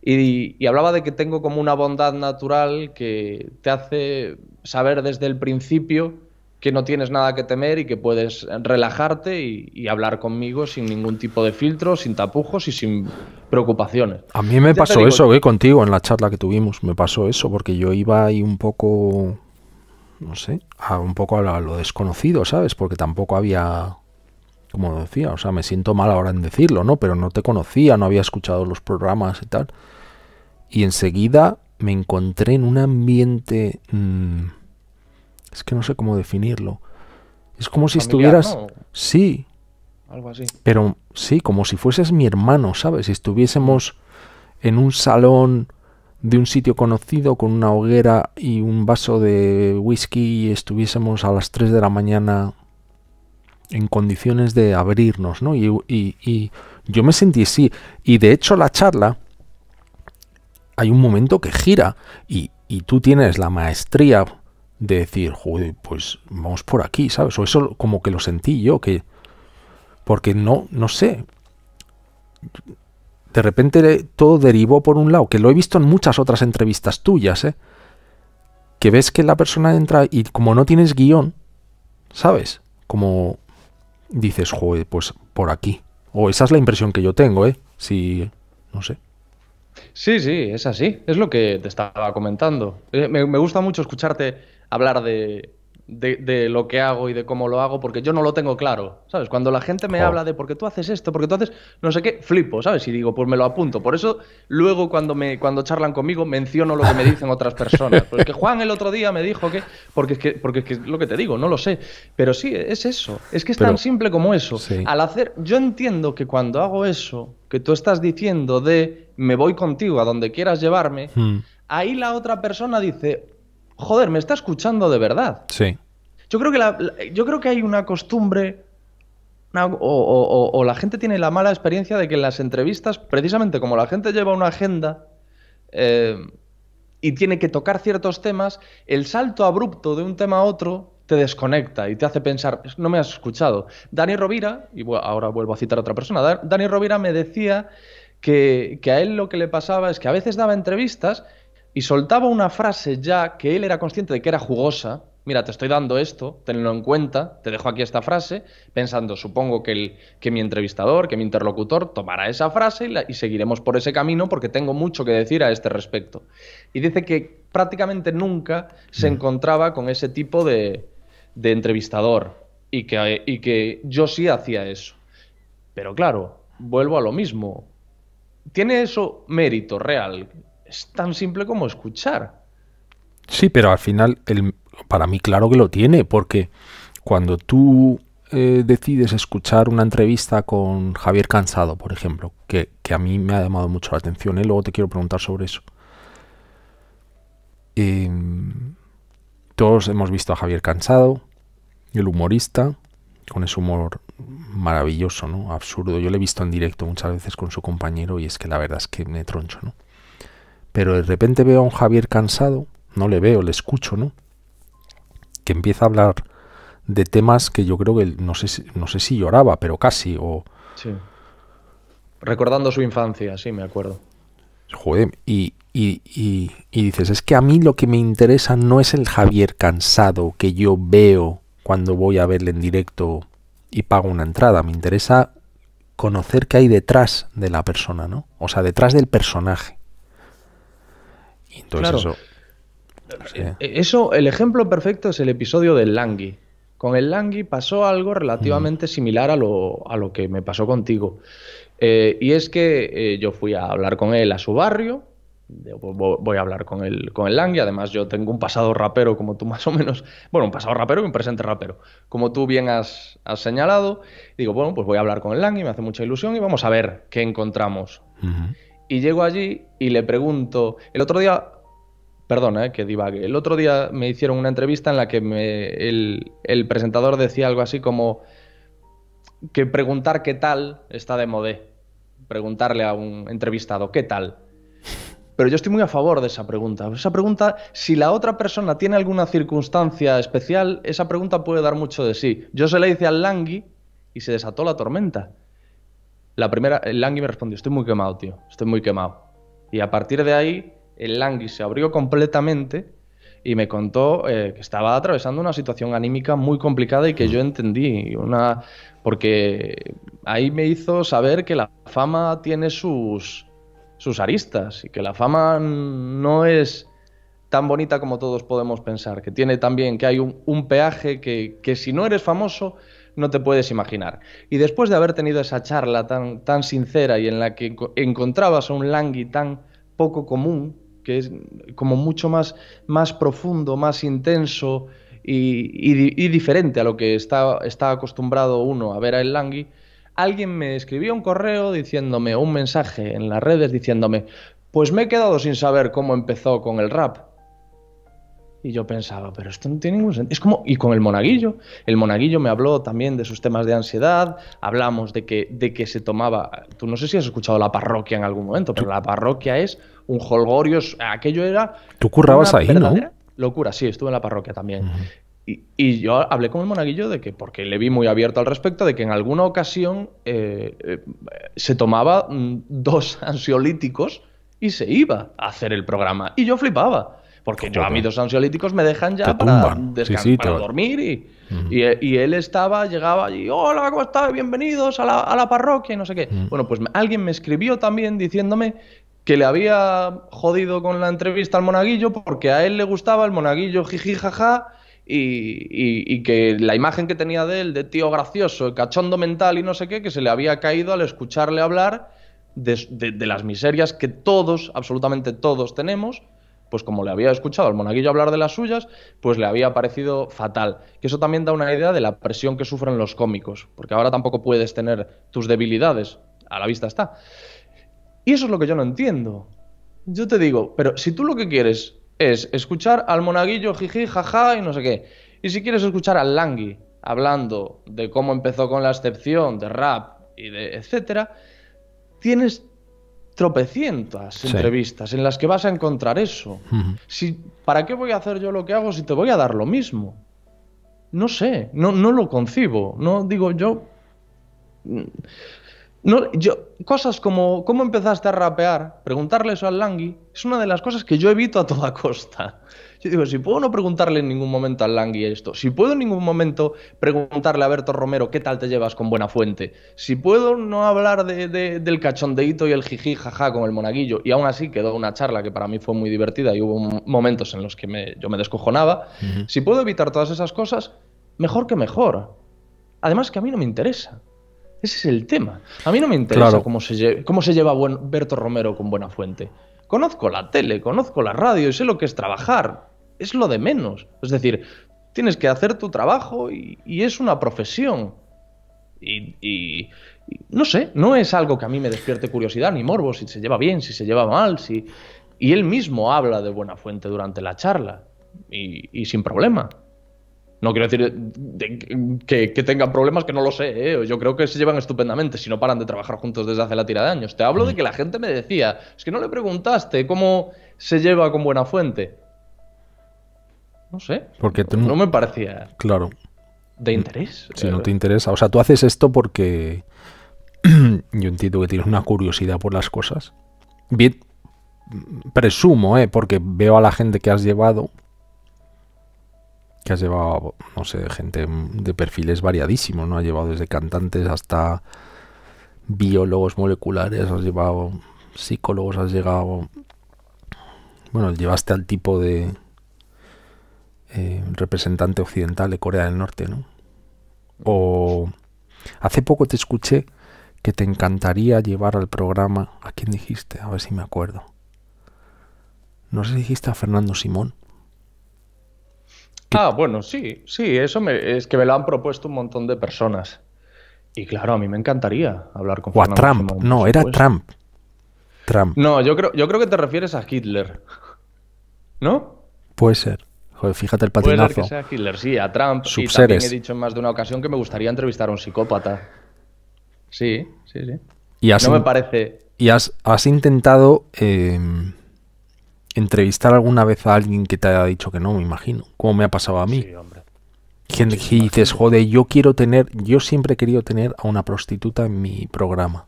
y, hablaba de que tengo como una bondad natural que te hace saber desde el principio que no tienes nada que temer y que puedes relajarte y, hablar conmigo sin ningún tipo de filtro, sin tapujos y sin preocupaciones. A mí me pasó eso, eh, contigo en la charla que tuvimos, me pasó eso porque yo iba ahí un poco no sé, a un poco a lo desconocido, ¿sabes? Porque tampoco había, como decía, o sea, me siento mal ahora en decirlo, ¿no? Pero no te conocía, no había escuchado los programas y tal. Y enseguida me encontré en un ambiente... Mm, es que no sé cómo definirlo. Es como si estuvieras... Sí. Algo así. Pero sí, como si fueses mi hermano, ¿sabes? Si estuviésemos en un salón de un sitio conocido con una hoguera y un vaso de whisky y estuviésemos a las 3 de la mañana en condiciones de abrirnos, ¿no? Y, yo me sentí así. Y de hecho la charla, hay un momento que gira y, tú tienes la maestría de decir, pues vamos por aquí, ¿sabes? O eso como que lo sentí yo, que... Porque no, no sé de repente todo derivó por un lado, que lo he visto en muchas otras entrevistas tuyas, ¿eh? que ves que la persona entra y como no tienes guión, ¿sabes? Como dices, joder, pues por aquí. O esa es la impresión que yo tengo, ¿eh? Si, no sé. Sí, sí, es así. Es lo que te estaba comentando. Eh, me, gusta mucho escucharte hablar de, de, lo que hago y de cómo lo hago, porque yo no lo tengo claro, ¿sabes? Cuando la gente me habla de por qué tú haces esto, porque tú haces no sé qué, flipo, ¿sabes? Y digo, pues me lo apunto. Por eso luego cuando, me, cuando charlan conmigo menciono lo que me dicen otras personas. Porque Juan el otro día me dijo que... Porque es que, porque es que lo que te digo, no lo sé. Pero sí, es eso. Es que es tan simple como eso. Al hacer... Yo entiendo que cuando hago eso, que tú estás diciendo de me voy contigo a donde quieras llevarme, hmm. ahí la otra persona dice, joder, me está escuchando de verdad. Sí. Yo creo que, yo creo que hay una costumbre o, la gente tiene la mala experiencia de que en las entrevistas, precisamente como la gente lleva una agenda eh, y tiene que tocar ciertos temas, el salto abrupto de un tema a otro te desconecta y te hace pensar, no me has escuchado. Dani Rovira, y ahora vuelvo a citar a otra persona, Dani Rovira me decía que a él lo que le pasaba es que a veces daba entrevistas y soltaba una frase ya que él era consciente de que era jugosa. Mira, te estoy dando esto, tenlo en cuenta, te dejo aquí esta frase, pensando, supongo que, el, que mi entrevistador, que mi interlocutor tomará esa frase y, seguiremos por ese camino porque tengo mucho que decir a este respecto. Y dice que prácticamente nunca se mm. encontraba con ese tipo de, entrevistador y que, y que yo sí hacía eso. Pero claro, vuelvo a lo mismo. ¿Tiene eso mérito real? es tan simple como escuchar. Sí, pero al final, el, para mí, claro que lo tiene, porque cuando tú eh, decides escuchar una entrevista con Javier Cansado, por ejemplo, que, a mí me ha llamado mucho la atención, y ¿eh? luego te quiero preguntar sobre eso. Em, todos hemos visto a Javier Cansado, el humorista, con ese humor maravilloso, ¿no? Absurdo. Yo lo he visto en directo muchas veces con su compañero y es que la verdad es que me troncho, ¿no? pero de repente veo a un Javier cansado, no le veo, le escucho, ¿no? Que empieza a hablar de temas que yo creo que no sé si, no sé si lloraba, pero casi, o... Sí. Recordando su infancia, sí, me acuerdo. Joder, y, y, dices, es que a mí lo que me interesa no es el Javier cansado que yo veo cuando voy a verle en directo y pago una entrada, me interesa conocer qué hay detrás de la persona, ¿no? O sea, detrás del personaje entonces claro. Eh, eh, eso... el ejemplo perfecto es el episodio del Langui. Con el Langui pasó algo relativamente similar a lo, a lo, que me pasó contigo. Eh, y es que yo fui a hablar con él a su barrio. Voy a hablar con el, con el Langui. Además, yo tengo un pasado rapero, como tú más o menos. Bueno, un pasado rapero y un presente rapero. Como tú bien has, señalado. Digo, bueno, pues voy a hablar con el Langui, me hace mucha ilusión y vamos a ver qué encontramos. Y llego allí y le pregunto. El otro día Perdona, eh, que divague. El otro día me hicieron una entrevista en la que el, presentador decía algo así como que preguntar qué tal está de modé. Preguntarle a un entrevistado qué tal. Pero yo estoy muy a favor de esa pregunta. Esa pregunta, si la otra persona tiene alguna circunstancia especial, esa pregunta puede dar mucho de sí. Yo se la hice al Langui y se desató la tormenta. La primera, el Langui me respondió, estoy muy quemado, tío, estoy muy quemado. Y a partir de ahí el Langui se abrió completamente y me contó eh, que estaba atravesando una situación anímica muy complicada y que yo entendí, una, porque ahí me hizo saber que la fama tiene sus, sus aristas y que la fama no es tan bonita como todos podemos pensar, que tiene también, que hay un, peaje que, si no eres famoso no te puedes imaginar. Y después de haber tenido esa charla tan, tan sincera y en la que encontrabas a un langui tan poco común, que es como mucho más, más profundo, más intenso y, diferente a lo que está, acostumbrado uno a ver a El Langui, alguien me escribió un correo diciéndome, un mensaje en las redes diciéndome, pues me he quedado sin saber cómo empezó con el rap. Y yo pensaba, pero esto no tiene ningún sentido. Es como, y con el monaguillo. El monaguillo me habló también de sus temas de ansiedad, hablamos de que, de que se tomaba, tú no sé si has escuchado la parroquia en algún momento, pero la parroquia es un holgorio, aquello era... Tú currabas ahí, ¿no? Locura, sí, estuve en la parroquia también. Y, yo hablé con el monaguillo de que, porque le vi muy abierto al respecto, de que en alguna ocasión eh, eh, se tomaba mm, dos ansiolíticos y se iba a hacer el programa. Y yo flipaba. Porque a mí dos ansiolíticos me dejan ya para, descansar, dormir. Y, él estaba, llegaba allí, hola, ¿cómo estás? Bienvenidos a la, parroquia y no sé qué. Bueno, pues alguien me escribió también diciéndome que le había jodido con la entrevista al monaguillo porque a él le gustaba el monaguillo jiji jaja y, que la imagen que tenía de él de tío gracioso, cachondo mental y no sé qué, que se le había caído al escucharle hablar de las miserias que todos, absolutamente todos tenemos, pues como le había escuchado al monaguillo hablar de las suyas, pues le había parecido fatal. Que eso también da una idea de la presión que sufren los cómicos, porque ahora tampoco puedes tener tus debilidades, a la vista está. Y eso es lo que yo no entiendo. Yo te digo, pero si tú lo que quieres es escuchar al monaguillo jiji, jaja y no sé qué, y si quieres escuchar al Langui hablando de cómo empezó con la excepción, de rap y de etcétera, tienes tropecientas entrevistas en las que vas a encontrar eso. si, ¿Para qué voy a hacer yo lo que hago si te voy a dar lo mismo? No sé, no, no lo concibo. No digo yo. No, yo, cosas como cómo empezaste a rapear, preguntarle eso al Langui, es una de las cosas que yo evito a toda costa. Yo digo, si puedo no preguntarle en ningún momento al Langui esto, si puedo en ningún momento preguntarle a Berto Romero qué tal te llevas con Buena Fuente, si puedo no hablar de, de, del cachondeito y el jiji jaja con el monaguillo, y aún así quedó una charla que para mí fue muy divertida y hubo momentos en los que yo me descojonaba, si puedo evitar todas esas cosas, mejor que mejor. Además que a mí no me interesa. Ese es el tema. A mí no me interesa cómo, se cómo se lleva buen Berto Romero con Buenafuente. Conozco la tele, conozco la radio y sé lo que es trabajar. Es lo de menos. Es decir, tienes que hacer tu trabajo y, es una profesión. Y, no sé, no es algo que a mí me despierte curiosidad ni morbo si se lleva bien, si se lleva mal, si... Y él mismo habla de Buenafuente durante la charla y sin problema. No quiero decir que, tengan problemas, que no lo sé. ¿eh? Yo creo que se llevan estupendamente si no paran de trabajar juntos desde hace la tira de años. Te hablo de mm. que la gente me decía, es que no le preguntaste cómo se lleva con Buena Fuente. No sé. Porque No me parecía. Claro. De interés. Si no eh. te interesa. O sea, tú haces esto porque yo entiendo que tienes una curiosidad por las cosas. Bien, presumo, ¿eh? porque veo a la gente que has llevado que has llevado, no sé, gente de perfiles variadísimos, ¿no? ha llevado desde cantantes hasta biólogos moleculares, has llevado psicólogos, has llegado... Bueno, llevaste al tipo de eh, representante occidental de Corea del Norte, ¿no? Mm. O hace poco te escuché que te encantaría llevar al programa... ¿A quién dijiste? A ver si me acuerdo. No sé si dijiste a Fernando Simón. Ah, bueno, sí, sí, eso me, es que me lo han propuesto un montón de personas. Y claro, a mí me encantaría hablar con o Trump, no, era Trump. Trump. No, yo creo, yo creo que te refieres a Hitler. ¿No? Puede ser. Joder, fíjate el patinazo. Puede ser que sea Hitler, sí, a Trump. Subseres. Y también he dicho en más de una ocasión que me gustaría entrevistar a un psicópata. Sí, sí, sí. Y no me parece. Y has, intentado eh, entrevistar alguna vez a alguien que te haya dicho que no, me imagino. Como me ha pasado a mí. Sí, hombre. dices, joder, yo quiero tener, yo siempre he querido tener a una prostituta en mi programa.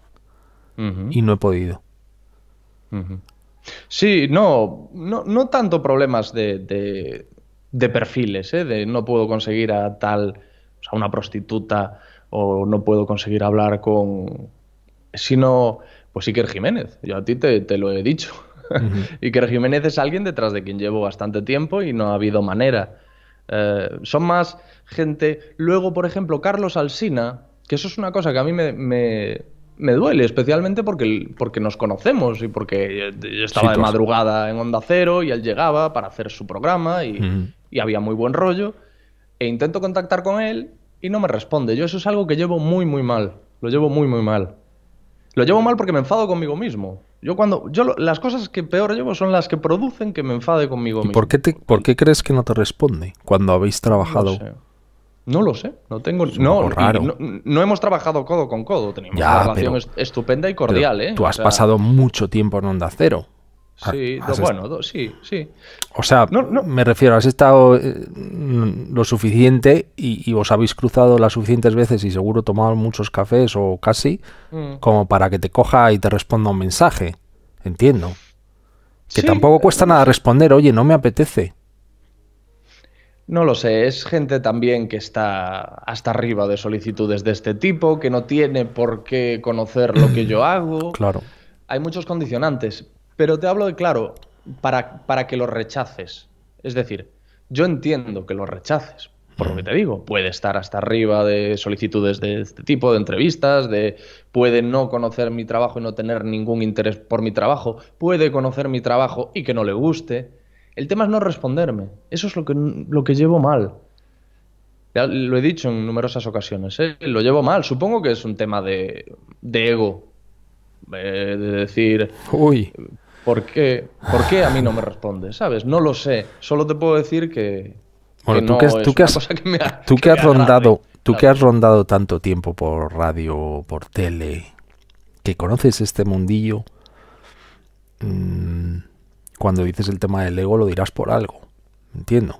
Y no he podido. Sí, no, no, tanto problemas de, de, perfiles, ¿eh? de no puedo conseguir a tal, o sea, una prostituta, o no puedo conseguir hablar con. Sino, pues Iker Jiménez, yo a ti te lo he dicho. y que Jiménez es alguien detrás de quien llevo bastante tiempo y no ha habido manera. Eh, son más gente. Luego, por ejemplo, Carlos Alsina, que eso es una cosa que a mí me, me, duele, especialmente porque, porque nos conocemos y porque eh, yo estaba de madrugada en Onda Cero y él llegaba para hacer su programa y, y había muy buen rollo. E intento contactar con él y no me responde. Yo eso es algo que llevo muy, muy mal. Lo llevo muy, muy mal. Lo llevo mal porque me enfado conmigo mismo. Yo cuando yo las cosas que peor llevo son las que producen que me enfade conmigo mismo. por qué te, qué crees que no te responde cuando habéis trabajado? No, lo sé, no tengo no, no, hemos trabajado codo con codo, tenemos una relación estupenda y cordial, ¿eh? Tú has pasado mucho tiempo en onda cero. Ah, sí, bueno, sí, sí. O sea, me refiero, has estado eh, lo suficiente y, os habéis cruzado las suficientes veces y seguro tomado muchos cafés o casi mm. como para que te coja y te responda un mensaje. Entiendo. Que tampoco cuesta eh, nada responder, oye, no me apetece. No lo sé, es gente también que está hasta arriba de solicitudes de este tipo, que no tiene por qué conocer lo que yo hago. Claro. Hay muchos condicionantes, pero te hablo de claro, para, para que lo rechaces. Es decir, yo entiendo que lo rechaces, por lo que te digo, puede estar hasta arriba de solicitudes de este tipo, de entrevistas, de puede no conocer mi trabajo y no tener ningún interés por mi trabajo, puede conocer mi trabajo y que no le guste. El tema es no responderme. Eso es lo que, lo que llevo mal. Ya lo he dicho en numerosas ocasiones, ¿eh? lo llevo mal. Supongo que es un tema de, ego. Eh, de decir, Uy. ¿Por qué, a mí no me responde? ¿Sabes? No lo sé. Solo te puedo decir que. tú, que, has, rondado, tú que has rondado tanto tiempo por radio, por tele, que conoces este mundillo. Mm, cuando dices el tema del ego, lo dirás por algo. Entiendo.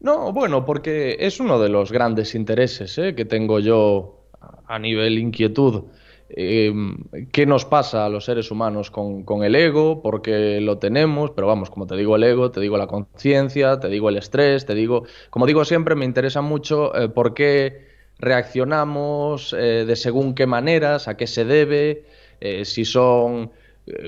No, bueno, porque es uno de los grandes intereses ¿eh? que tengo yo a nivel inquietud. Em, qué nos pasa a los seres humanos con, el ego, porque lo tenemos, pero vamos, como te digo el ego, te digo la conciencia, te digo el estrés, te digo, como digo siempre, me interesa mucho eh, por qué reaccionamos, eh, de según qué maneras, a qué se debe, eh, si son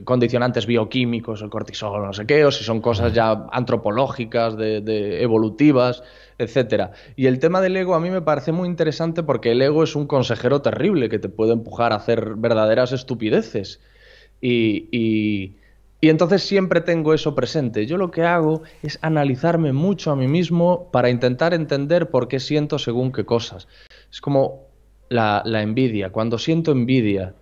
condicionantes bioquímicos, el cortisol, no sé qué, o si son cosas ya antropológicas, de evolutivas etcétera. Y el tema del ego a mí me parece muy interesante porque el ego es un consejero terrible que te puede empujar a hacer verdaderas estupideces. Y, y, y, entonces siempre tengo eso presente. Yo lo que hago es analizarme mucho a mí mismo para intentar entender por qué siento según qué cosas. Es como la, la envidia. Cuando siento envidia,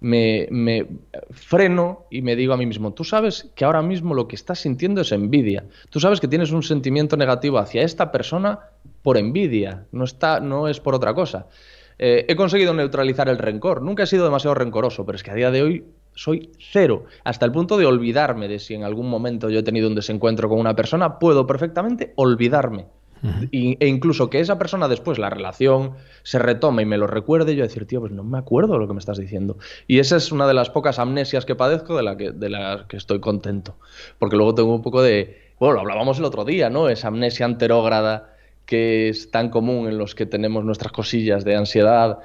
me, me, freno y me digo a mí mismo, tú sabes que ahora mismo lo que estás sintiendo es envidia. Tú sabes que tienes un sentimiento negativo hacia esta persona por envidia, no, está, no es por otra cosa. Eh, he conseguido neutralizar el rencor, nunca he sido demasiado rencoroso, pero es que a día de hoy soy cero, hasta el punto de olvidarme de si en algún momento yo he tenido un desencuentro con una persona, puedo perfectamente olvidarme e incluso que esa persona después la relación se retome y me lo recuerde, yo decir, tío, pues no me acuerdo de lo que me estás diciendo. Y esa es una de las pocas amnesias que padezco de la que, de la que estoy contento. Porque luego tengo un poco de. Bueno, lo hablábamos el otro día, ¿no? Esa amnesia anterógrada que es tan común en los que tenemos nuestras cosillas de ansiedad,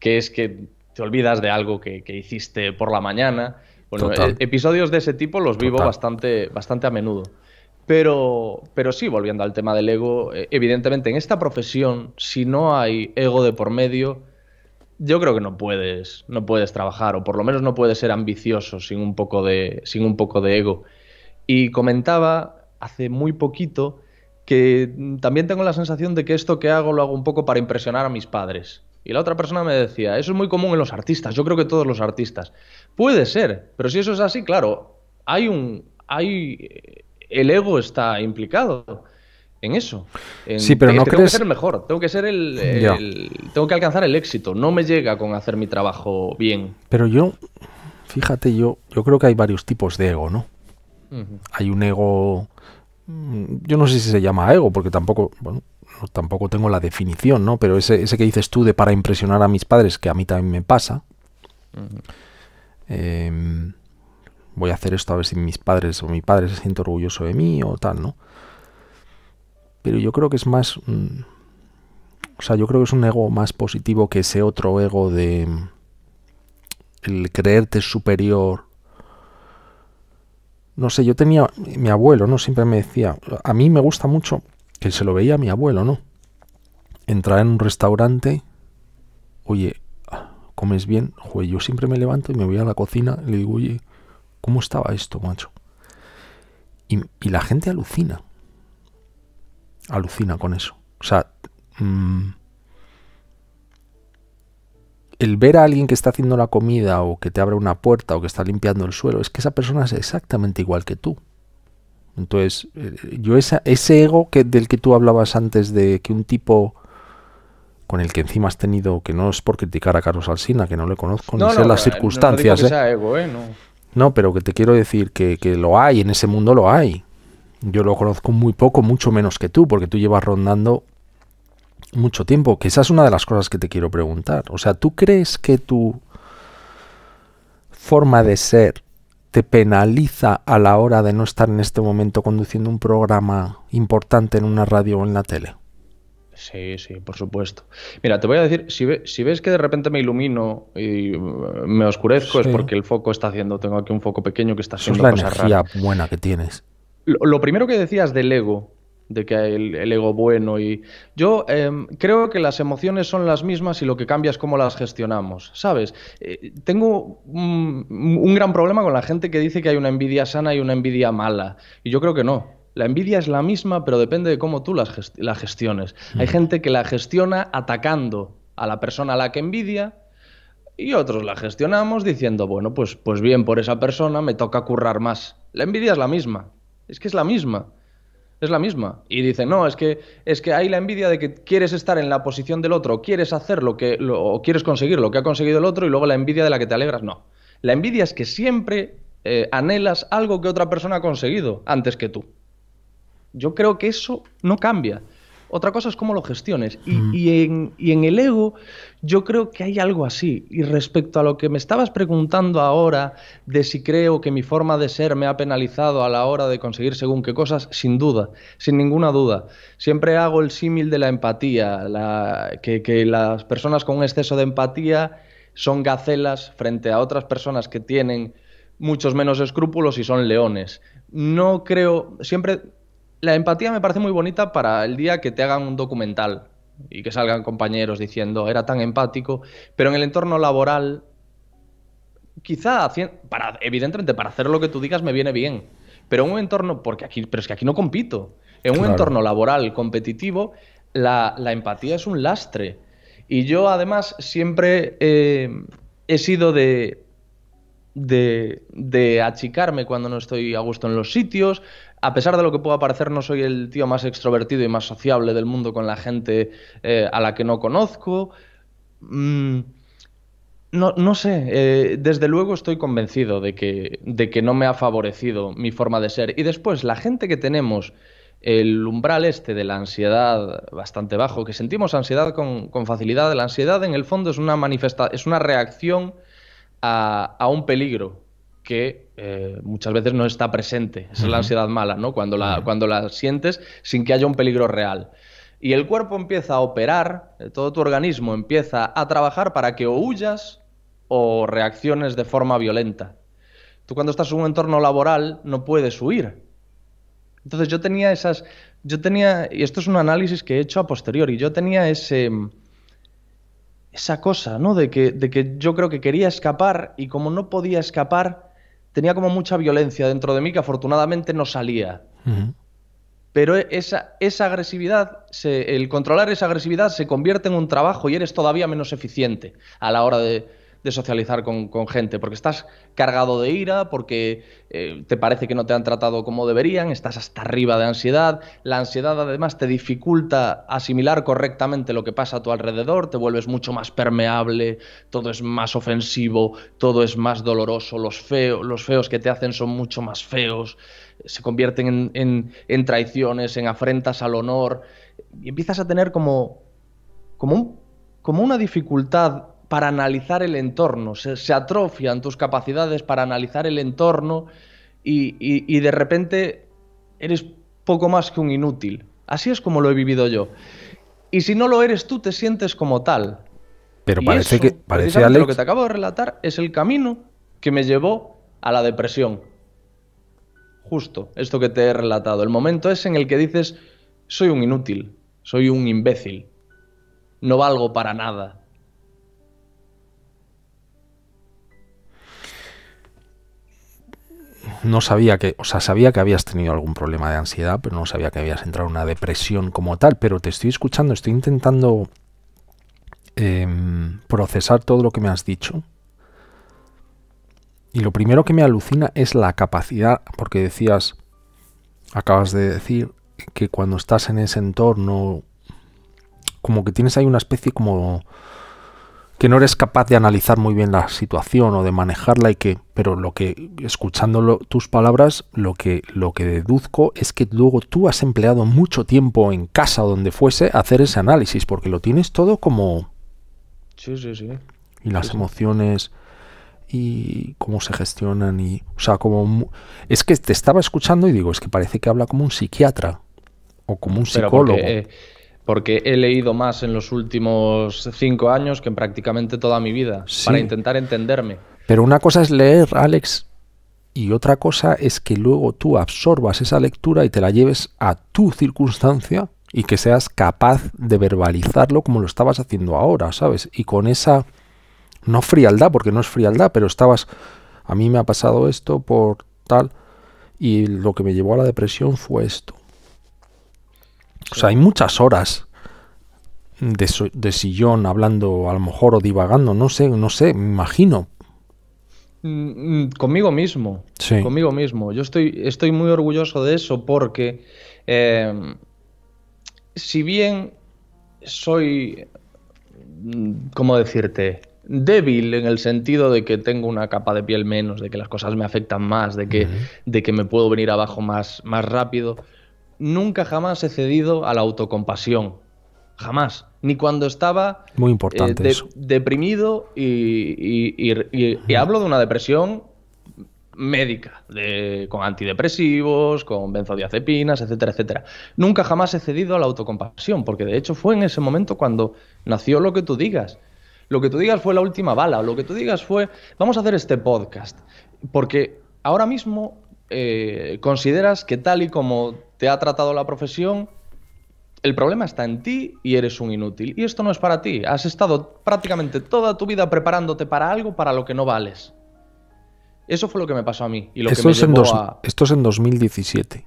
que es que te olvidas de algo que, hiciste por la mañana. Bueno, e-, episodios de ese tipo los vivo bastante, bastante a menudo. Pero, pero sí, volviendo al tema del ego, eh, evidentemente en esta profesión, si no hay ego de por medio, yo creo que no puedes, no puedes trabajar, o por lo menos no puedes ser ambicioso sin un poco de, sin un poco de ego. Y comentaba hace muy poquito que también tengo la sensación de que esto que hago lo hago un poco para impresionar a mis padres. Y la otra persona me decía, eso es muy común en los artistas, yo creo que todos los artistas. Puede ser, pero si eso es así, claro, hay un, hay el ego está implicado en eso. sí, pero no tengo que ser mejor, tengo que ser el, tengo que alcanzar el éxito. No me llega con hacer mi trabajo bien. Pero yo, fíjate, yo, yo creo que hay varios tipos de ego, ¿no? Hay un ego, mm, yo no sé si se llama ego, porque tampoco, bueno, tampoco tengo la definición, ¿no? Pero ese, ese que dices tú de para impresionar a mis padres, que a mí también me pasa voy a hacer esto a ver si mis padres o mi padre se siente orgulloso de mí o tal, ¿no? Pero yo creo que es más... o sea, yo creo que es un ego más positivo que ese otro ego de... El creerte superior. No sé, yo tenía... Mi abuelo, ¿no? Siempre me decía... A mí me gusta mucho que se lo veía a mi abuelo, ¿no? Entrar en un restaurante... Oye, ah, ¿comes bien? Joder, yo siempre me levanto y me voy a la cocina y le digo, oye ¿Cómo estaba esto, macho? Y, la gente alucina. Alucina con eso. O sea, mm, el ver a alguien que está haciendo la comida o que te abre una puerta o que está limpiando el suelo, es que esa persona es exactamente igual que tú. Entonces, eh, yo ese ego que, del que tú hablabas antes de que un tipo con el que encima has tenido, que no es por criticar a Carlos Alsina, que no le conozco, no, ni sé las eh, circunstancias. No, eh. ego, eh, no. No, pero que te quiero decir que, lo hay, en ese mundo lo hay. Yo lo conozco muy poco, mucho menos que tú, porque tú llevas rondando mucho tiempo, que esa es una de las cosas que te quiero preguntar. O sea, ¿tú crees que tu forma de ser te penaliza a la hora de no estar en este momento conduciendo un programa importante en una radio o en la tele? Sí, sí, por supuesto. Mira, te voy a decir, si, ves que de repente me ilumino y uh, me oscurezco, es porque el foco está haciendo, tengo aquí un foco pequeño que está haciendo es la energía buena que tienes. Lo, primero que decías del ego, de que hay el, ego bueno y... Yo em, creo que las emociones son las mismas y lo que cambia es cómo las gestionamos, ¿sabes? Eh, tengo un gran problema con la gente que dice que hay una envidia sana y una envidia mala. Y yo creo que no. La envidia es la misma, pero depende de cómo tú la, gestiones. Hay mm. gente que la gestiona atacando a la persona a la que envidia y otros la gestionamos diciendo, bueno, pues, pues bien, por esa persona me toca currar más. La envidia es la misma. Es que es la misma. Es la misma. Y dice, no, es que, es que hay la envidia de que quieres estar en la posición del otro, quieres hacer lo que, lo, o quieres conseguir lo que ha conseguido el otro y luego la envidia de la que te alegras. No. La envidia es que siempre eh, anhelas algo que otra persona ha conseguido antes que tú. Yo creo que eso no cambia. Otra cosa es cómo lo gestiones. Y, en, el ego yo creo que hay algo así. Y respecto a lo que me estabas preguntando ahora, de si creo que mi forma de ser me ha penalizado a la hora de conseguir según qué cosas, sin duda, sin ninguna duda. Siempre hago el símil de la empatía, que, que las personas con un exceso de empatía son gacelas frente a otras personas que tienen muchos menos escrúpulos y son leones. No creo, siempre la empatía me parece muy bonita para el día que te hagan un documental y que salgan compañeros diciendo era tan empático, pero en el entorno laboral, quizá para, evidentemente para hacer lo que tú digas me viene bien, pero en un entorno, porque aquí, pero es que aquí no compito, en un entorno laboral competitivo, la, empatía es un lastre. Y yo además siempre eh, he sido de, de, de, achicarme cuando no estoy a gusto en los sitios, a pesar de lo que pueda parecer, no soy el tío más extrovertido y más sociable del mundo con la gente eh, a la que no conozco. Mm, no, sé, eh, desde luego estoy convencido de que, de que no me ha favorecido mi forma de ser. Y después, la gente que tenemos el umbral este de la ansiedad bastante bajo, que sentimos ansiedad con, facilidad, la ansiedad en el fondo es una, manifesta es una reacción a, a un peligro que eh, muchas veces no está presente. Esa es la ansiedad mala, ¿no? Cuando la, cuando sientes sin que haya un peligro real. Y el cuerpo empieza a operar, eh, todo tu organismo empieza a trabajar para que o huyas o reacciones de forma violenta. Tú cuando estás en un entorno laboral no puedes huir. Entonces yo tenía esas, yo tenía, y esto es un análisis que he hecho a posteriori, yo tenía ese, esa cosa, ¿no? De que, de que yo creo que quería escapar y como no podía escapar, tenía como mucha violencia dentro de mí que afortunadamente no salía. Pero e, esa, esa agresividad, el controlar esa agresividad se convierte en un trabajo y eres todavía menos eficiente a la hora de, de socializar con, gente, porque estás cargado de ira, porque eh, te parece que no te han tratado como deberían, estás hasta arriba de ansiedad, la ansiedad además te dificulta asimilar correctamente lo que pasa a tu alrededor, te vuelves mucho más permeable, todo es más ofensivo, todo es más doloroso, los, feos, los feos que te hacen son mucho más feos, se convierten en, en traiciones, en afrentas al honor, y empiezas a tener como, como, como una dificultad para analizar el entorno, se, atrofian tus capacidades para analizar el entorno y, de repente eres poco más que un inútil. Así es como lo he vivido yo. Y si no lo eres tú, te sientes como tal. Pero parece que parece lo que te acabo de relatar es el camino que me llevó a la depresión. Justo, esto que te he relatado. El momento es en el que dices, soy un inútil, soy un imbécil, no valgo para nada, no sabía que, o sea, sabía que habías tenido algún problema de ansiedad, pero no sabía que habías entrado en una depresión como tal, pero te estoy escuchando, estoy intentando em, procesar todo lo que me has dicho. Y lo primero que me alucina es la capacidad, porque decías, acabas de decir, que cuando estás en ese entorno, como que tienes ahí una especie como que no eres capaz de analizar muy bien la situación o de manejarla y que, pero lo que, escuchando tus palabras, lo que, lo que deduzco es que luego tú has empleado mucho tiempo en casa o donde fuese a hacer ese análisis, porque lo tienes todo como... Sí, sí, sí. Y las emociones y cómo se gestionan y... O sea, como... Es que te estaba escuchando y digo, es que parece que habla como un psiquiatra o como un psicólogo. Eh, porque he leído más en los últimos cinco años que en prácticamente toda mi vida, para intentar entenderme. Pero una cosa es leer, Alex, y otra cosa es que luego tú absorbas esa lectura y te la lleves a tu circunstancia y que seas capaz de verbalizarlo como lo estabas haciendo ahora, ¿sabes? Y con esa, no frialdad, porque no es frialdad, pero estabas, a mí me ha pasado esto por tal, y lo que me llevó a la depresión fue esto. O sea, hay muchas horas de, sillón hablando a lo mejor o divagando, no sé, no sé, me imagino. Mm, mm, conmigo mismo, conmigo mismo. Yo estoy, estoy muy orgulloso de eso porque em, si bien soy, mm, ¿cómo decirte? débil en el sentido de que tengo una capa de piel menos, de que las cosas me afectan más, de que, de que me puedo venir abajo más, más rápido nunca jamás he cedido a la autocompasión. Jamás. Ni cuando estaba Muy importante eh, deprimido y, hablo de una depresión médica, con antidepresivos, con benzodiazepinas, etcétera, etcétera. Nunca jamás he cedido a la autocompasión, porque de hecho fue en ese momento cuando nació lo que tú digas. Lo que tú digas fue la última bala, lo que tú digas fue, vamos a hacer este podcast, porque ahora mismo eh, consideras que tal y como te ha tratado la profesión, el problema está en ti y eres un inútil. Y esto no es para ti. Has estado prácticamente toda tu vida preparándote para algo para lo que no vales. Eso fue lo que me pasó a mí. Y lo esto, que es en 2017.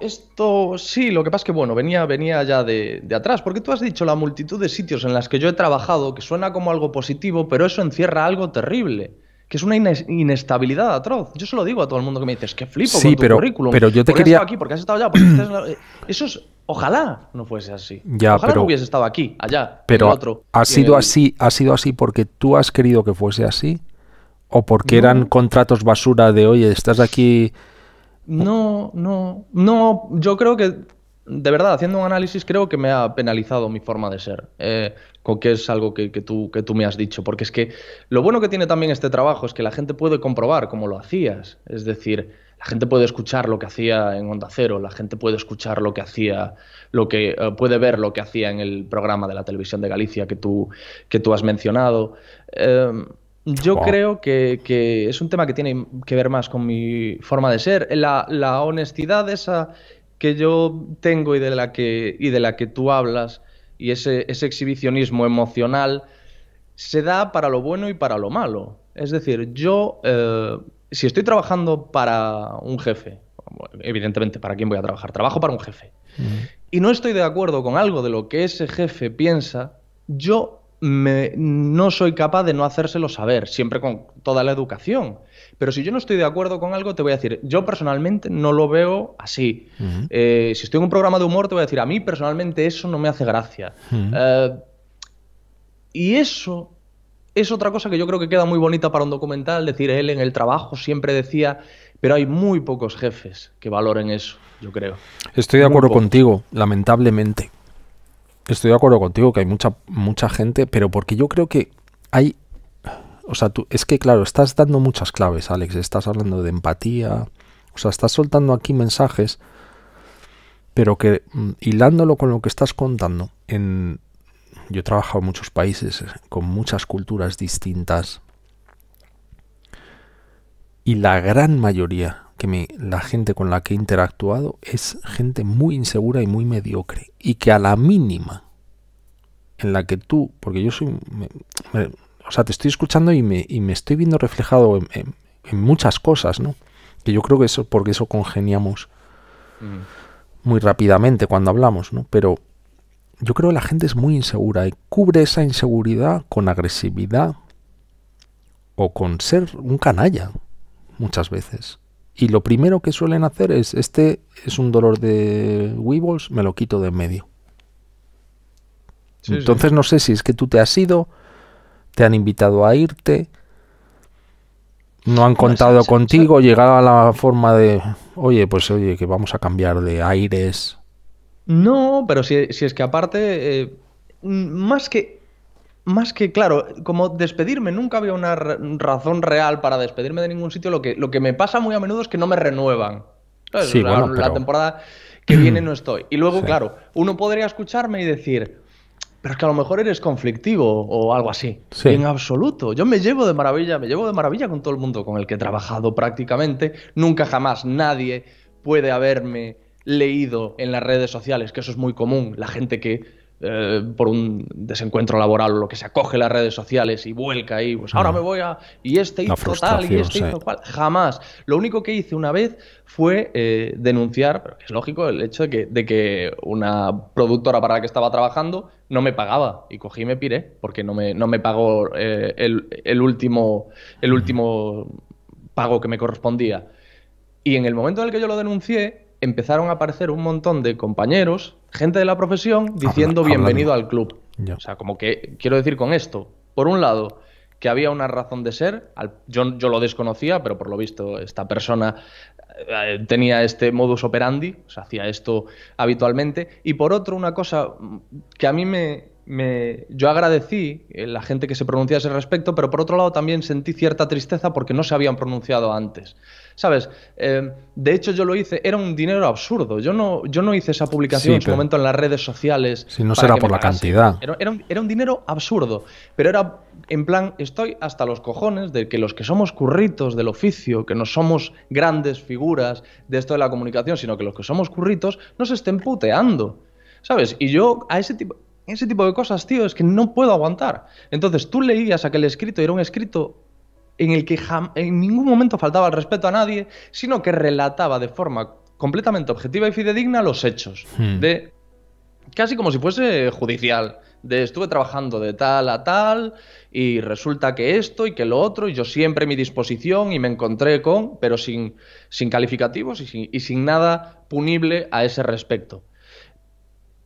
Esto sí, lo que pasa es que bueno, venía, venía ya de, atrás, porque tú has dicho la multitud de sitios en los que yo he trabajado, que suena como algo positivo, pero eso encierra algo terrible que es una inestabilidad atroz. Yo se lo digo a todo el mundo que me dices, que flipo con tu pero, currículum. Pero yo te porque quería. Has estado aquí, porque has estado allá. Eso es. Ojalá no fuese así. Ojalá pero... hubiese estado aquí, allá. Pero otro, ha sido así, ha sido así porque tú has querido que fuese así o porque eran contratos basura de, oye, estás aquí. No, no, no. Yo creo que de verdad, haciendo un análisis, creo que me ha penalizado mi forma de ser, eh, con que es algo que, tú, me has dicho. Porque es que lo bueno que tiene también este trabajo es que la gente puede comprobar cómo lo hacías. Es decir, la gente puede escuchar lo que hacía en Onda Cero, la gente puede escuchar lo que hacía, lo que eh, puede ver lo que hacía en el programa de la televisión de Galicia que tú, que tú has mencionado. Em, yo creo que, es un tema que tiene que ver más con mi forma de ser. La, la honestidad esa que yo tengo y de la que, y de la que tú hablas, y ese, exhibicionismo emocional, se da para lo bueno y para lo malo. Es decir, yo, eh, si estoy trabajando para un jefe, evidentemente, ¿para quién voy a trabajar? Trabajo para un jefe. Y no estoy de acuerdo con algo de lo que ese jefe piensa, yo me, no soy capaz de no hacérselo saber, siempre con toda la educación. Pero si yo no estoy de acuerdo con algo, te voy a decir, yo personalmente no lo veo así. Eh, si estoy en un programa de humor, te voy a decir, a mí personalmente eso no me hace gracia. Eh, y eso es otra cosa que yo creo que queda muy bonita para un documental, decir, él en el trabajo siempre decía, pero hay muy pocos jefes que valoren eso, yo creo. Estoy de acuerdo contigo, lamentablemente. Estoy de acuerdo contigo que hay mucha, mucha gente, pero porque yo creo que hay o sea, tú, es que claro, estás dando muchas claves, Alex. Estás hablando de empatía. O sea, estás soltando aquí mensajes, pero que mm, hilándolo con lo que estás contando. En, yo he trabajado en muchos países eh, con muchas culturas distintas. Y la gran mayoría que me, la gente con la que he interactuado es gente muy insegura y muy mediocre. Y que a la mínima en la que tú, porque yo soy, o sea, te estoy escuchando y me, y me estoy viendo reflejado en, muchas cosas, ¿no? Que yo creo que eso, porque eso congeniamos muy rápidamente cuando hablamos, ¿no? Pero yo creo que la gente es muy insegura y cubre esa inseguridad con agresividad o con ser un canalla muchas veces. Y lo primero que suelen hacer es, este es un dolor de Weevils, me lo quito de en medio. Entonces no sé si es que tú te has ido te han invitado a irte, no han pues contado contigo, llegaba a la forma de, oye, pues oye, que vamos a cambiar de aires. No, pero si, es que aparte, eh, más que... Más que, claro, como despedirme, nunca había una razón real para despedirme de ningún sitio. Lo que, lo que me pasa muy a menudo es que no me renuevan. Sí, La temporada que viene no estoy. Y luego, claro, uno podría escucharme y decir, pero es que a lo mejor eres conflictivo o algo así. En absoluto. Yo me llevo de maravilla, me llevo de maravilla con todo el mundo con el que he trabajado prácticamente. Nunca jamás nadie puede haberme leído en las redes sociales, que eso es muy común. La gente que eh, por un desencuentro laboral o lo que se acoge las redes sociales y vuelca ahí, pues ahora me voy a... Y este hizo tal, y este hizo cual. Jamás. Lo único que hice una vez fue eh, denunciar, pero es lógico, el hecho de que, una productora para la que estaba trabajando no me pagaba y cogí y me piré porque no me, no me pagó eh, el, el, último, el último pago que me correspondía. Y en el momento en el que yo lo denuncié, empezaron a aparecer un montón de compañeros, gente de la profesión, diciendo bienvenido al club. O sea, como que quiero decir con esto, por un lado, que había una razón de ser, yo, lo desconocía, pero por lo visto esta persona eh, tenía este modus operandi, o sea, hacía esto habitualmente, y por otro, una cosa que a mí me, me, yo agradecí eh, la gente que se pronunciase ese respecto, pero por otro lado también sentí cierta tristeza porque no se habían pronunciado antes. ¿sabes? Eh, de hecho, yo lo hice, era un dinero absurdo. Yo no, yo no hice esa publicación en su momento en las redes sociales. Si no será por la cantidad. Era, un, dinero absurdo, pero era en plan, estoy hasta los cojones de que los que somos curritos del oficio, que no somos grandes figuras de esto de la comunicación, sino que los que somos curritos nos estén puteando. ¿Sabes? Y yo a ese tipo, ese tipo de cosas, tío, es que no puedo aguantar. Entonces tú leías aquel escrito y era un escrito en el que en ningún momento faltaba el respeto a nadie, sino que relataba de forma completamente objetiva y fidedigna los hechos, hmm. de casi como si fuese judicial, de estuve trabajando de tal a tal y resulta que esto y que lo otro, y yo siempre a mi disposición y me encontré con, pero sin, sin calificativos y sin, y sin nada punible a ese respecto.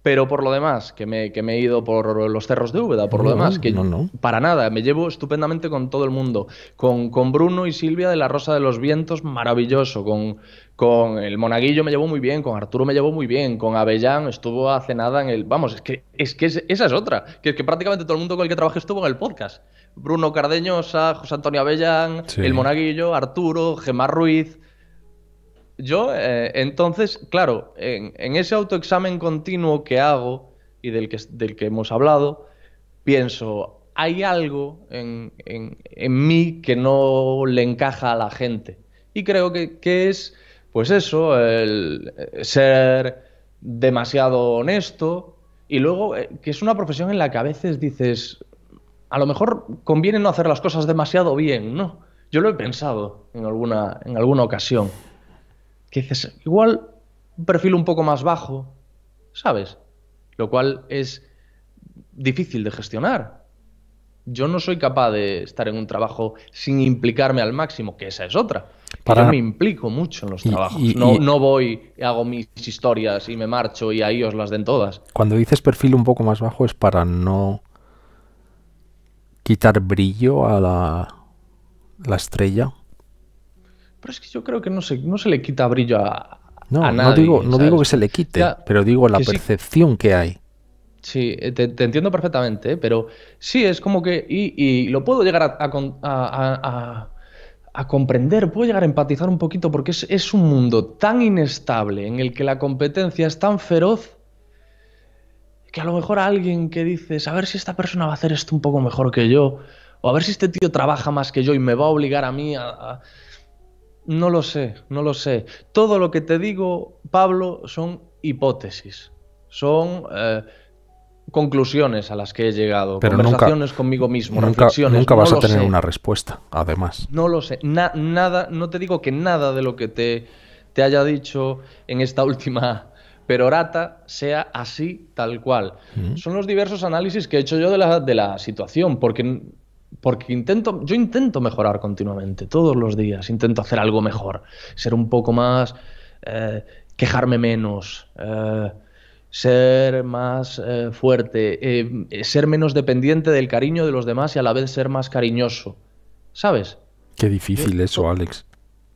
Pero por lo demás, que me, que me he ido por los cerros de Úbeda, por lo demás, que no, no. para nada, me llevo estupendamente con todo el mundo, con, con Bruno y Silvia de La Rosa de los Vientos, maravilloso, con, con el Monaguillo me llevo muy bien, con Arturo me llevo muy bien, con Avellán estuvo hace nada en el... Vamos, es que, es que esa es otra, que es que prácticamente todo el mundo con el que trabajé estuvo en el podcast. Bruno Cardeñosa, José Antonio Avellán, el Monaguillo, Arturo, gemar Ruiz, yo, eh, entonces, claro, en, ese autoexamen continuo que hago y del que, del que hemos hablado, pienso, hay algo en, en, mí que no le encaja a la gente. Y creo que, es, pues eso, el eh, ser demasiado honesto y luego eh, que es una profesión en la que a veces dices, a lo mejor conviene no hacer las cosas demasiado bien, ¿no? Yo lo he pensado en alguna, en alguna ocasión que dices, igual un perfil un poco más bajo, ¿sabes? Lo cual es difícil de gestionar. Yo no soy capaz de estar en un trabajo sin implicarme al máximo, que esa es otra. Para... Yo me implico mucho en los trabajos. no, voy, hago mis historias y me marcho y ahí os las den todas. Cuando dices perfil un poco más bajo es para no quitar brillo a la estrella es que yo creo que no se, no se le quita brillo a, no, No, digo, no digo que se le quite, pero digo la percepción que hay. Sí, eh, te, entiendo perfectamente, pero sí, es como que. Y, lo puedo llegar a, a, a, comprender, puedo llegar a empatizar un poquito, porque es, es un mundo tan inestable en el que la competencia es tan feroz que a lo mejor alguien que dices, a ver si esta persona va a hacer esto un poco mejor que yo, o a ver si este tío trabaja más que yo y me va a obligar a mí a, no lo sé, no lo sé. Todo lo que te digo, Pablo, son hipótesis, son eh, conclusiones a las que he llegado, Pero conversaciones conmigo mismo, nunca, vas a tener una respuesta, además. No lo sé. nada, no te digo que nada de lo que te, haya dicho en esta última perorata sea así tal cual. Mm. Son los diversos análisis que he hecho yo de la, de la situación, porque porque intento, yo intento mejorar continuamente, todos los días, intento hacer algo mejor, ser un poco más, eh, quejarme menos, eh, ser más eh, fuerte, ser menos dependiente del cariño de los demás y a la vez ser más cariñoso, ¿sabes? Qué difícil eso, Alex.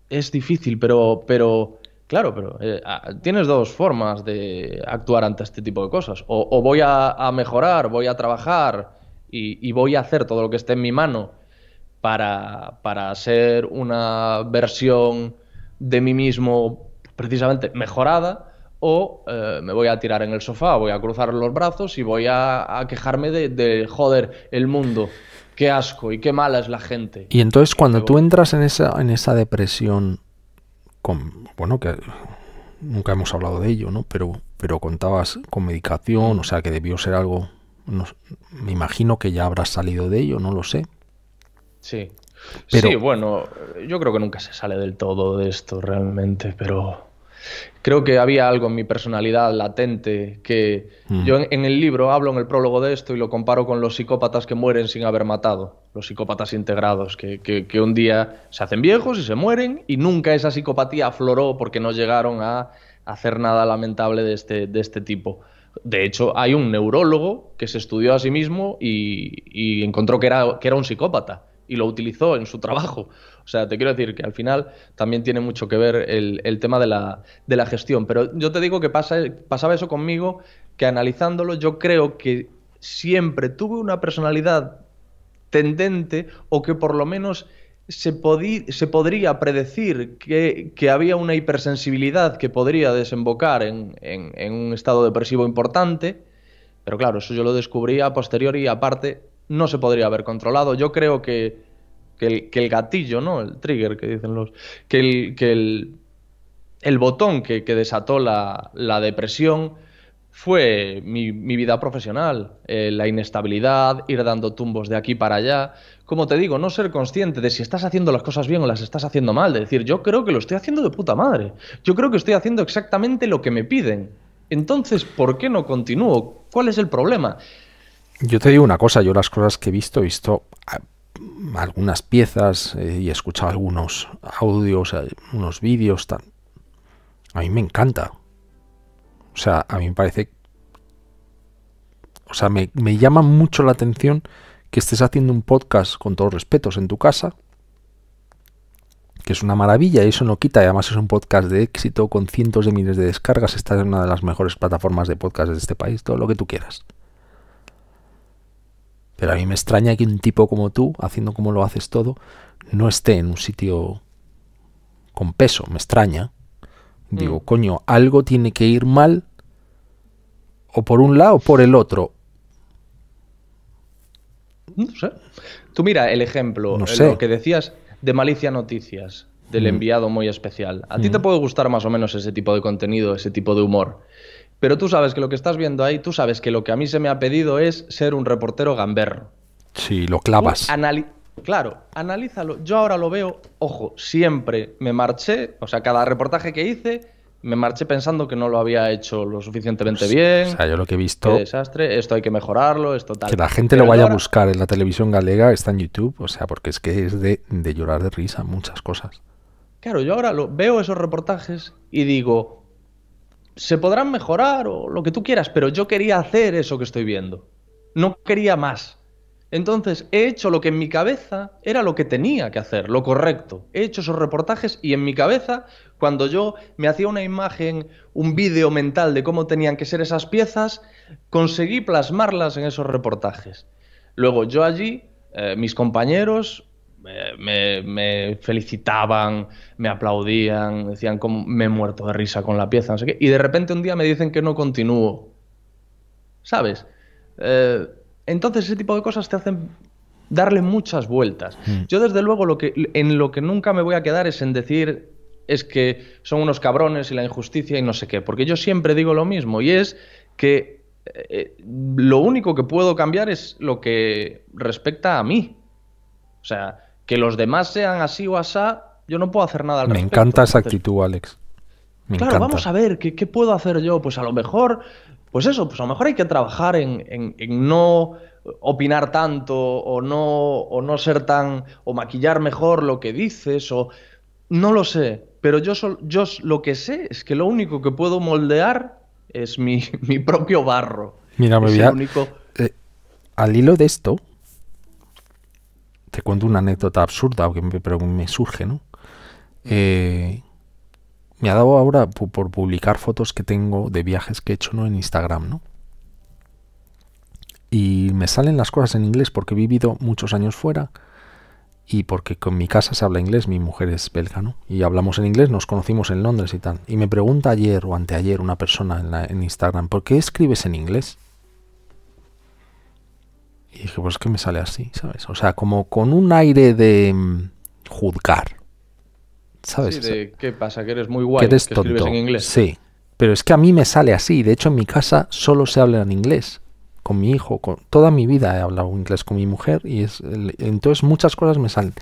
Es difícil, pero, pero claro, pero ah, tienes dos formas de actuar ante este tipo de cosas. O, voy a mejorar, voy a trabajar y, voy a hacer todo lo que esté en mi mano para, para ser una versión de mí mismo precisamente mejorada o eh, me voy a tirar en el sofá, voy a cruzar los brazos y voy a, quejarme de, joder, el mundo, qué asco y qué mala es la gente. Y entonces cuando tú entras en esa, en esa depresión, con, bueno, que nunca hemos hablado de ello, ¿no? Pero, pero contabas con medicación, o sea que debió ser algo no, me imagino que ya habrá salido de ello, no lo sé. Sí. Sí, bueno, yo creo que nunca se sale del todo de esto realmente, pero creo que había algo en mi personalidad latente que mm. yo en, el libro hablo en el prólogo de esto y lo comparo con los psicópatas que mueren sin haber matado, los psicópatas integrados, que, que, un día se hacen viejos y se mueren y nunca esa psicopatía afloró porque no llegaron a hacer nada lamentable de este, de este tipo. De hecho, hay un neurólogo que se estudió a sí mismo y, encontró que era, que era un psicópata y lo utilizó en su trabajo. O sea, te quiero decir que al final también tiene mucho que ver el, tema de la, gestión. Pero yo te digo que pasa, pasaba eso conmigo, que analizándolo yo creo que siempre tuve una personalidad tendente o que por lo menos se, podría predecir que, había una hipersensibilidad que podría desembocar en, en, un estado depresivo importante, pero claro, eso yo lo descubría a posteriori y aparte no se podría haber controlado. Yo creo que, que, el, gatillo, ¿no? El trigger que dicen los... que el, el, el botón que, desató la, la depresión fue mi, vida profesional, eh, la inestabilidad, ir dando tumbos de aquí para allá. Como te digo, no ser consciente de si estás haciendo las cosas bien o las estás haciendo mal, de decir, yo creo que lo estoy haciendo de puta madre, yo creo que estoy haciendo exactamente lo que me piden. Entonces, ¿por qué no continúo? ¿Cuál es el problema? Yo te digo una cosa, yo las cosas que he visto, he visto ah, algunas piezas eh, y he escuchado algunos audios, eh, unos vídeos. A mí me encanta o sea, a mí me parece... O sea, me, me llama mucho la atención que estés haciendo un podcast con todos respetos en tu casa, que es una maravilla y eso no quita. Además es un podcast de éxito con cientos de miles de descargas. Estás en una de las mejores plataformas de podcast de este país, todo lo que tú quieras. Pero a mí me extraña que un tipo como tú, haciendo como lo haces todo, no esté en un sitio con peso. Me extraña. Digo, mm. coño, algo tiene que ir mal o por un lado o por el otro. No sé. Tú mira el ejemplo, lo que decías de Malicia Noticias, del mm. enviado muy especial. A ti te mm. puede gustar más o menos ese tipo de contenido, ese tipo de humor. Pero tú sabes que lo que estás viendo ahí, tú sabes que lo que a mí se me ha pedido es ser un reportero gamberro. Sí, lo clavas. Claro, analízalo. Yo ahora lo veo, ojo, siempre me marché, o sea, cada reportaje que hice, me marché pensando que no lo había hecho lo suficientemente bien. O sea, yo lo que he visto. desastre, esto hay que mejorarlo, esto tal. Que la gente lo vaya a buscar en la televisión galega, está en YouTube, o sea, porque es que es de, de llorar de risa muchas cosas. Claro, yo ahora lo, veo esos reportajes y digo, se podrán mejorar o lo que tú quieras, pero yo quería hacer eso que estoy viendo. No quería más. Entonces, he hecho lo que en mi cabeza era lo que tenía que hacer, lo correcto. He hecho esos reportajes y en mi cabeza, cuando yo me hacía una imagen, un vídeo mental de cómo tenían que ser esas piezas, conseguí plasmarlas en esos reportajes. Luego yo allí, eh, mis compañeros eh, me, felicitaban, me aplaudían, decían cómo me he muerto de risa con la pieza, no sé qué. Y de repente un día me dicen que no continúo. ¿Sabes? Eh, entonces ese tipo de cosas te hacen darle muchas vueltas. Mm. Yo desde luego lo que, en lo que nunca me voy a quedar es en decir es que son unos cabrones y la injusticia y no sé qué, porque yo siempre digo lo mismo y es que eh, eh, lo único que puedo cambiar es lo que respecta a mí. O sea, que los demás sean así o asá, yo no puedo hacer nada al Me encanta esa actitud, Alex. claro, vamos a ver, ¿qué, puedo hacer yo? Pues a lo mejor pues eso, pues a lo mejor hay que trabajar en, no opinar tanto o no, o no ser tan, o maquillar mejor lo que dices, o no lo sé, pero yo, yo lo que sé es que lo único que puedo moldear es mi, propio barro. Mira, me voy a... Eh, al hilo de esto, te cuento una anécdota absurda, que me, me surge, ¿no? Mm. Eh, me ha dado ahora por publicar fotos que tengo de viajes que he hecho ¿no? en Instagram, ¿no? Y me salen las cosas en inglés porque he vivido muchos años fuera y porque con mi casa se habla inglés, mi mujer es belga, ¿no? Y hablamos en inglés, nos conocimos en Londres y tal. Y me pregunta ayer o anteayer una persona en, en Instagram, ¿por qué escribes en inglés? Y dije, pues es que me sale así, ¿sabes? O sea, como con un aire de mm, juzgar. ¿sabes? Sí, de, ¿Qué pasa? Que eres muy guay. Que eres en inglés. Sí. Pero es que a mí me sale así. De hecho, en mi casa solo se habla en inglés. Con mi hijo. Con, toda mi vida he hablado inglés con mi mujer. Y es, entonces muchas cosas me salen.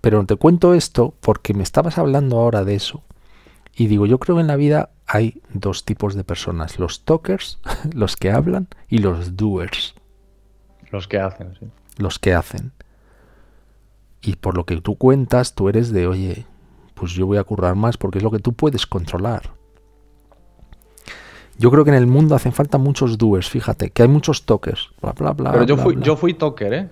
Pero te cuento esto porque me estabas hablando ahora de eso. Y digo, yo creo que en la vida hay dos tipos de personas. Los talkers, los que hablan, y los doers. Los que hacen, sí. Los que hacen. Y por lo que tú cuentas, tú eres de, oye, pues yo voy a currar más porque es lo que tú puedes controlar. Yo creo que en el mundo hacen falta muchos doers, fíjate, que hay muchos tokers Bla, bla, bla, pero yo, fui, yo fui toker, ¿eh?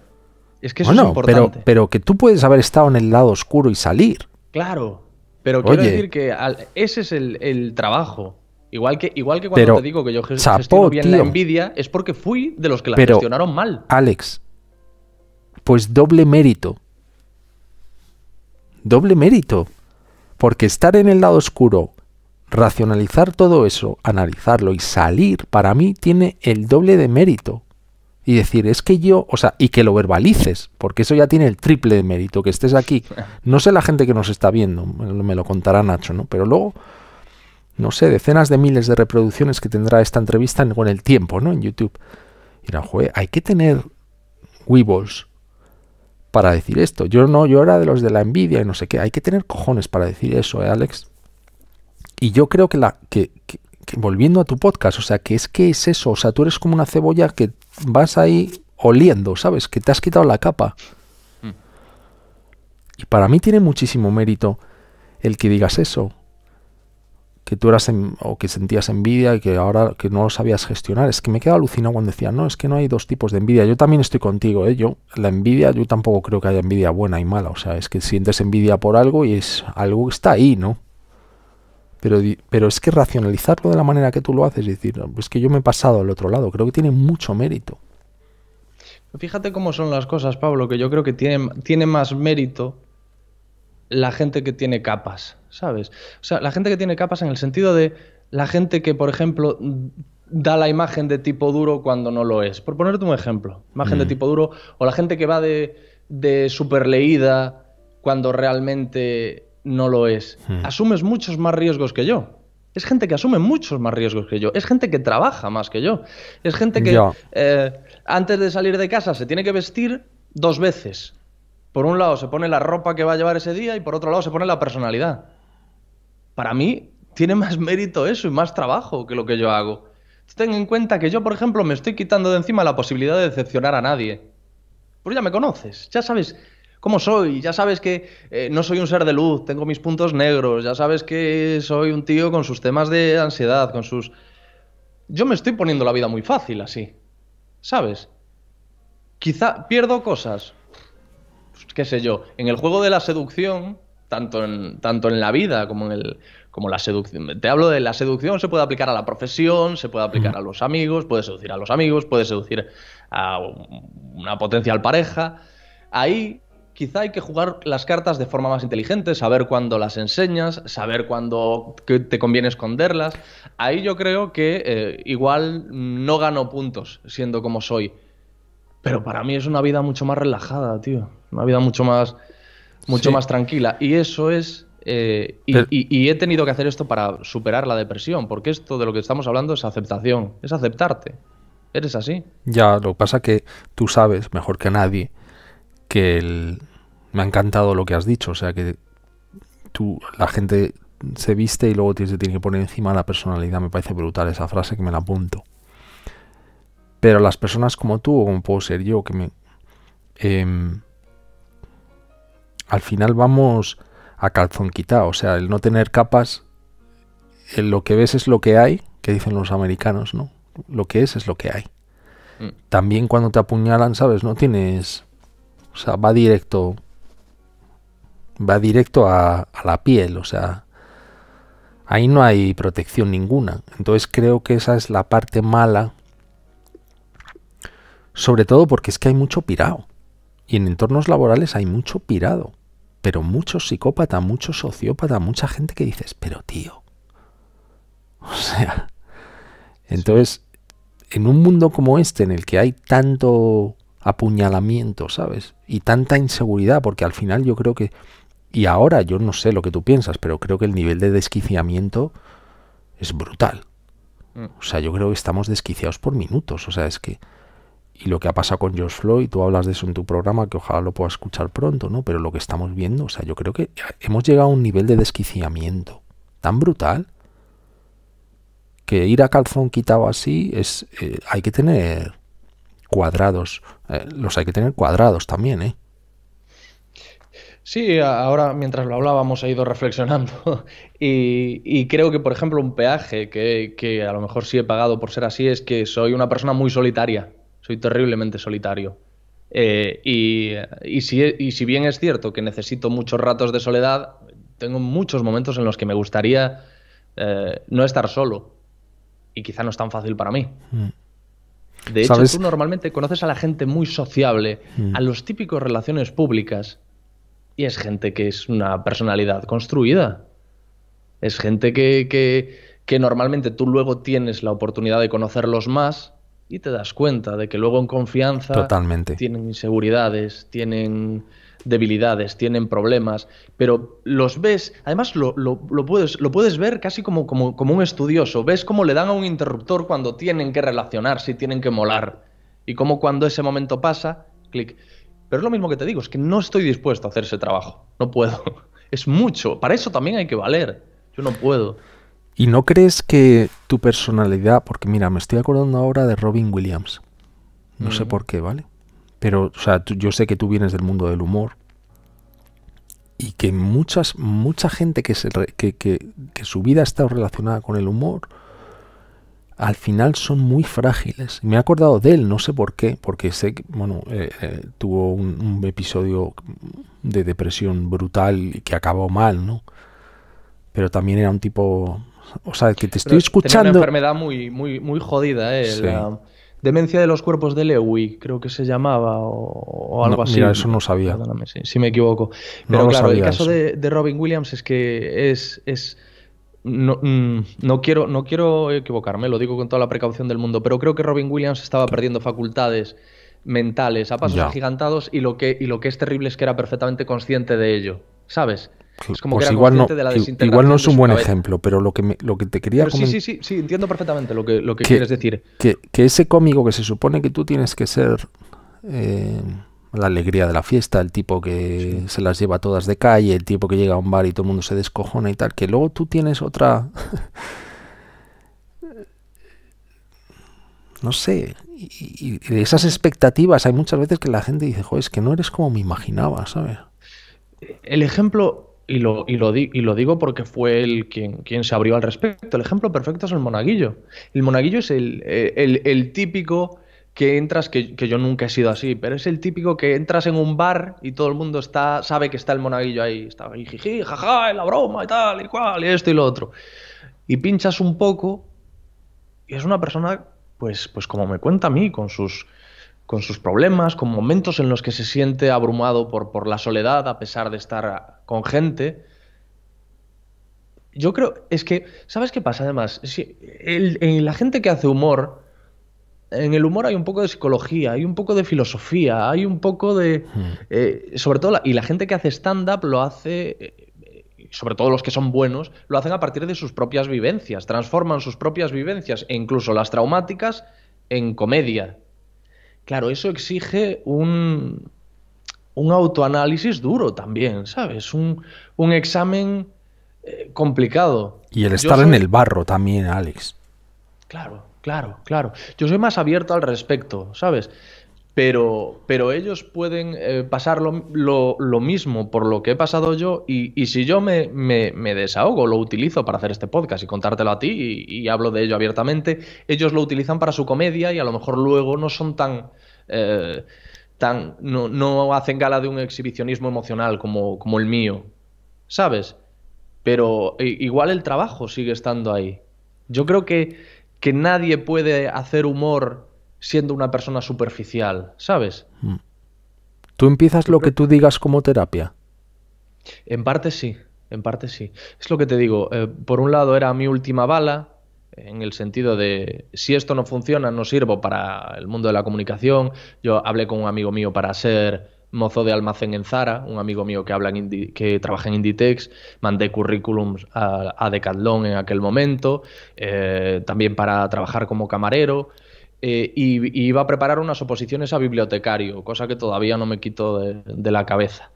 Es que eso es importante. Pero, pero que tú puedes haber estado en el lado oscuro y salir. Claro, pero quiero decir que ese es el, trabajo. Igual que, igual que cuando te digo que yo gestiono bien la envidia, es porque fui de los que la gestionaron mal. Alex, pues doble mérito. Doble mérito. Porque estar en el lado oscuro, racionalizar todo eso, analizarlo y salir, para mí tiene el doble de mérito. Y decir, es que yo, o sea, y que lo verbalices, porque eso ya tiene el triple de mérito, que estés aquí. No sé la gente que nos está viendo, me lo contará Nacho, ¿no? Pero luego, no sé, decenas de miles de reproducciones que tendrá esta entrevista con el tiempo, ¿no? En YouTube. Y joder, hay que tener huevos para decir esto. Yo no, yo era de los de la envidia y no sé qué. Hay que tener cojones para decir eso, ¿eh, Alex? Y yo creo que la que, volviendo a tu podcast, o sea, que es que es eso, o sea, tú eres como una cebolla que vas ahí oliendo, ¿sabes? Que te has quitado la capa. Mm. Y para mí tiene muchísimo mérito el que digas eso que tú eras en, o que sentías envidia y que ahora que no lo sabías gestionar. Es que me quedo alucinado cuando decían, no, es que no hay dos tipos de envidia. Yo también estoy contigo, ¿eh? Yo, la envidia, yo tampoco creo que haya envidia buena y mala. O sea, es que sientes envidia por algo y es algo que está ahí, ¿no? Pero, pero es que racionalizarlo de la manera que tú lo haces, es decir, es que yo me he pasado al otro lado, creo que tiene mucho mérito. Fíjate cómo son las cosas, Pablo, que yo creo que tiene, tiene más mérito la gente que tiene capas, ¿sabes? O sea, la gente que tiene capas en el sentido de la gente que, por ejemplo, da la imagen de tipo duro cuando no lo es. Por ponerte un ejemplo, imagen de mm. tipo duro, o la gente que va de, de leída cuando realmente no lo es. Mm. Asumes muchos más riesgos que yo. Es gente que asume muchos más riesgos que yo. Es gente que trabaja más que yo. Es gente que eh, antes de salir de casa se tiene que vestir dos veces. Por un lado se pone la ropa que va a llevar ese día y por otro lado se pone la personalidad. Para mí tiene más mérito eso y más trabajo que lo que yo hago. Ten en cuenta que yo, por ejemplo, me estoy quitando de encima la posibilidad de decepcionar a nadie. Pues ya me conoces, ya sabes cómo soy, ya sabes que eh, no soy un ser de luz, tengo mis puntos negros, ya sabes que soy un tío con sus temas de ansiedad, con sus... Yo me estoy poniendo la vida muy fácil así, ¿sabes? Quizá pierdo cosas, qué sé yo, en el juego de la seducción, tanto en, tanto en la vida como en el, como la seducción. Te hablo de la seducción, se puede aplicar a la profesión, se puede aplicar a los amigos, puede seducir a los amigos, puede seducir a una potencial pareja. Ahí quizá hay que jugar las cartas de forma más inteligente, saber cuándo las enseñas, saber cuándo te conviene esconderlas. Ahí yo creo que eh, igual no gano puntos siendo como soy pero para mí es una vida mucho más relajada, tío. Una vida mucho más, mucho más tranquila. Y eso es eh, y, he tenido que hacer esto para superar la depresión, porque esto de lo que estamos hablando es aceptación, es aceptarte. Eres así. Ya, lo que pasa que tú sabes mejor que nadie que el... me ha encantado lo que has dicho, o sea que tú, la gente se viste y luego tienes tiene que poner encima la personalidad, me parece brutal esa frase que me la apunto. Pero las personas como tú o como puedo ser yo, que me... Em, al final vamos a calzón O sea, el no tener capas, eh, lo que ves es lo que hay, que dicen los americanos, ¿no? Lo que es es lo que hay. Mm. También cuando te apuñalan, ¿sabes? No tienes... O sea, va directo... Va directo a la piel, o sea ahí no hay protección ninguna. Entonces creo que esa es la parte mala sobre todo porque es que hay mucho pirado. Y en entornos laborales hay mucho pirado. Pero mucho psicópata, mucho sociópata, mucha gente que dices, pero tío. O sea. Entonces, en un mundo como este, en el que hay tanto apuñalamiento, ¿sabes? Y tanta inseguridad, porque al final yo creo que. Y ahora yo no sé lo que tú piensas, pero creo que el nivel de desquiciamiento es brutal. Mm. O sea, yo creo que estamos desquiciados por minutos. O sea, es que y lo que ha pasado con George Floyd, tú hablas de eso en tu programa, que ojalá lo pueda escuchar pronto, ¿no? Pero lo que estamos viendo, o sea, yo creo que hemos llegado a un nivel de desquiciamiento tan brutal que ir a calzón quitado así es eh, hay que tener cuadrados, eh, los hay que tener cuadrados también, ¿eh? Sí, ahora mientras lo hablábamos he ido reflexionando y, creo que, por ejemplo, un peaje que, que a lo mejor sí he pagado por ser así es que soy una persona muy solitaria soy terriblemente solitario. Eh, y, si, e, si bien es cierto que necesito muchos ratos de soledad, tengo muchos momentos en los que me gustaría eh, no estar solo. Y quizá no es tan fácil para mí. Hmm. De hecho, tú normalmente conoces a la gente muy sociable, hmm. a los típicos relaciones públicas, y es gente que es una personalidad construida. Es gente que, que normalmente tú luego tienes la oportunidad de conocerlos más y te das cuenta de que luego en confianza tienen inseguridades, tienen debilidades, tienen problemas, pero los ves, además lo, lo, puedes, lo puedes ver casi como, como, como, un estudioso, ves cómo le dan a un interruptor cuando tienen que relacionarse y tienen que molar, y cómo cuando ese momento pasa, clic. Pero es lo mismo que te digo, es que no estoy dispuesto a hacer ese trabajo, no puedo, es mucho, para eso también hay que valer, yo no puedo. ¿Y no crees que tu personalidad, porque mira, me estoy acordando ahora de Robin Williams, no sé por qué, ¿vale? Pero, o sea, yo sé que tú vienes del mundo del humor y que muchas, mucha gente que, se su vida ha estado relacionada con el humor, al final son muy frágiles. Me he acordado de él, no sé por qué, porque sé que, bueno, eh, eh, tuvo un, un, episodio de depresión brutal que acabó mal, ¿no? Pero también era un tipo o sea, que te estoy escuchando. Es una enfermedad muy, muy, muy jodida, ¿eh? La demencia de los cuerpos de Lewy, creo que se llamaba, o, algo así. Mira, eso no sabía. si, me equivoco. Pero claro, el caso de, Robin Williams es que es. es no, mm, no, quiero, no quiero equivocarme, lo digo con toda la precaución del mundo, pero creo que Robin Williams estaba perdiendo facultades mentales a pasos agigantados y lo, que, y lo que es terrible es que era perfectamente consciente de ello, ¿sabes? Pues igual no, igual no es un buen ejemplo, pero lo que, lo que te quería Sí, sí, sí, entiendo perfectamente lo que, lo que, quieres decir. Que, ese cómico que se supone que tú tienes que ser eh, la alegría de la fiesta, el tipo que se las lleva todas de calle, el tipo que llega a un bar y todo el mundo se descojona y tal, que luego tú tienes otra. no sé, y, y, esas expectativas, hay muchas veces que la gente dice, joder, es que no eres como me imaginaba, ¿sabes? El ejemplo y lo, y lo, digo porque fue él quien, quien, se abrió al respecto. El ejemplo perfecto es el monaguillo. El monaguillo es el, eh, el, típico que entras, que, yo nunca he sido así, pero es el típico que entras en un bar y todo el mundo está, sabe que está el monaguillo ahí, está ahí, jiji, jaja, en la broma y tal, y cual, y esto y lo otro. Y pinchas un poco y es una persona, pues, pues como me cuenta a mí, con sus con sus problemas, con momentos en los que se siente abrumado por, por la soledad a pesar de estar con gente. Yo creo, es que, ¿sabes qué pasa además? Si la gente que hace humor, en el humor hay un poco de psicología, hay un poco de filosofía, hay un poco de... Hmm. Eh, sobre todo, y la gente que hace stand-up lo hace eh, sobre todo los que son buenos, lo hacen a partir de sus propias vivencias, transforman sus propias vivencias e incluso las traumáticas en comedia. Claro, eso exige un, un autoanálisis duro también, ¿sabes? Un, examen eh, complicado. Y el estar en el barro también, Alex. Claro, claro, claro. Yo soy más abierto al respecto, ¿sabes? pero, pero ellos pueden eh, pasar lo, lo, mismo por lo que he pasado yo y, y si yo me, me, desahogo, lo utilizo para hacer este podcast y contártelo a ti y, hablo de ello abiertamente, ellos lo utilizan para su comedia y a lo mejor luego no son tan... Eh, tan no, no, hacen gala de un exhibicionismo emocional como, como el mío, ¿sabes? Pero igual el trabajo sigue estando ahí. Yo creo que, que nadie puede hacer humor siendo una persona superficial, ¿sabes? Mm. ¿Tú empiezas lo que tú digas como terapia? En parte sí, en parte sí. Es lo que te digo, eh, por un lado era mi última bala, en el sentido de si esto no funciona, no sirvo para el mundo de la comunicación. Yo hablé con un amigo mío para ser mozo de almacén en Zara, un amigo mío que, que trabaja en Inditex, mandé currículums a, Decathlon en aquel momento, eh, también para trabajar como camarero. Eh, y, iba a preparar unas oposiciones a bibliotecario, cosa que todavía no me quito de, la cabeza.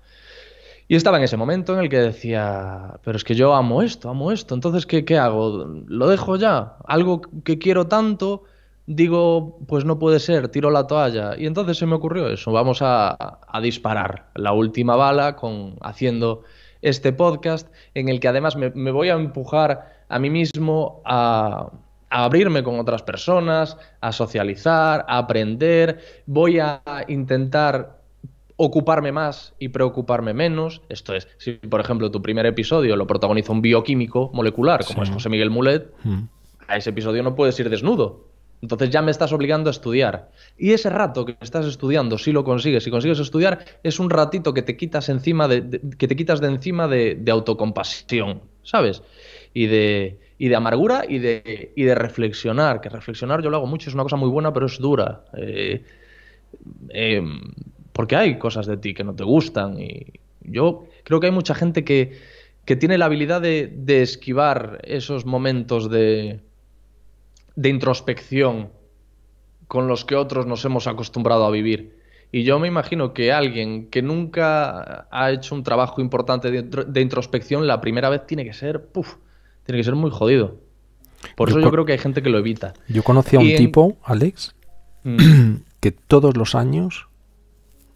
Y estaba en ese momento en el que decía, pero es que yo amo esto, amo esto, entonces ¿qué, hago? ¿Lo dejo ya? Algo que quiero tanto, digo, pues no puede ser, tiro la toalla. Y entonces se me ocurrió eso, vamos a, disparar la última bala con, haciendo este podcast en el que además me voy a empujar a mí mismo a, a abrirme con otras personas, a socializar, a aprender, voy a intentar ocuparme más y preocuparme menos. Esto es, si por ejemplo tu primer episodio lo protagoniza un bioquímico molecular como es José Miguel Mulet, hmm. a ese episodio no puedes ir desnudo. Entonces ya me estás obligando a estudiar. Y ese rato que estás estudiando, si lo consigues, si consigues estudiar, es un ratito que te quitas encima de, que te quitas de encima de autocompasión, ¿sabes? Y de y de amargura y de, de reflexionar, que reflexionar yo lo hago mucho, es una cosa muy buena, pero es dura. Eh, eh, porque hay cosas de ti que no te gustan y yo creo que hay mucha gente que, tiene la habilidad de, esquivar esos momentos de, de introspección con los que otros nos hemos acostumbrado a vivir. Y yo me imagino que alguien que nunca ha hecho un trabajo importante de, introspección, la primera vez tiene que ser, puf tiene que ser muy jodido. Por eso yo creo que hay gente que lo evita. Yo conocí a un tipo, Alex, mm. que todos los años,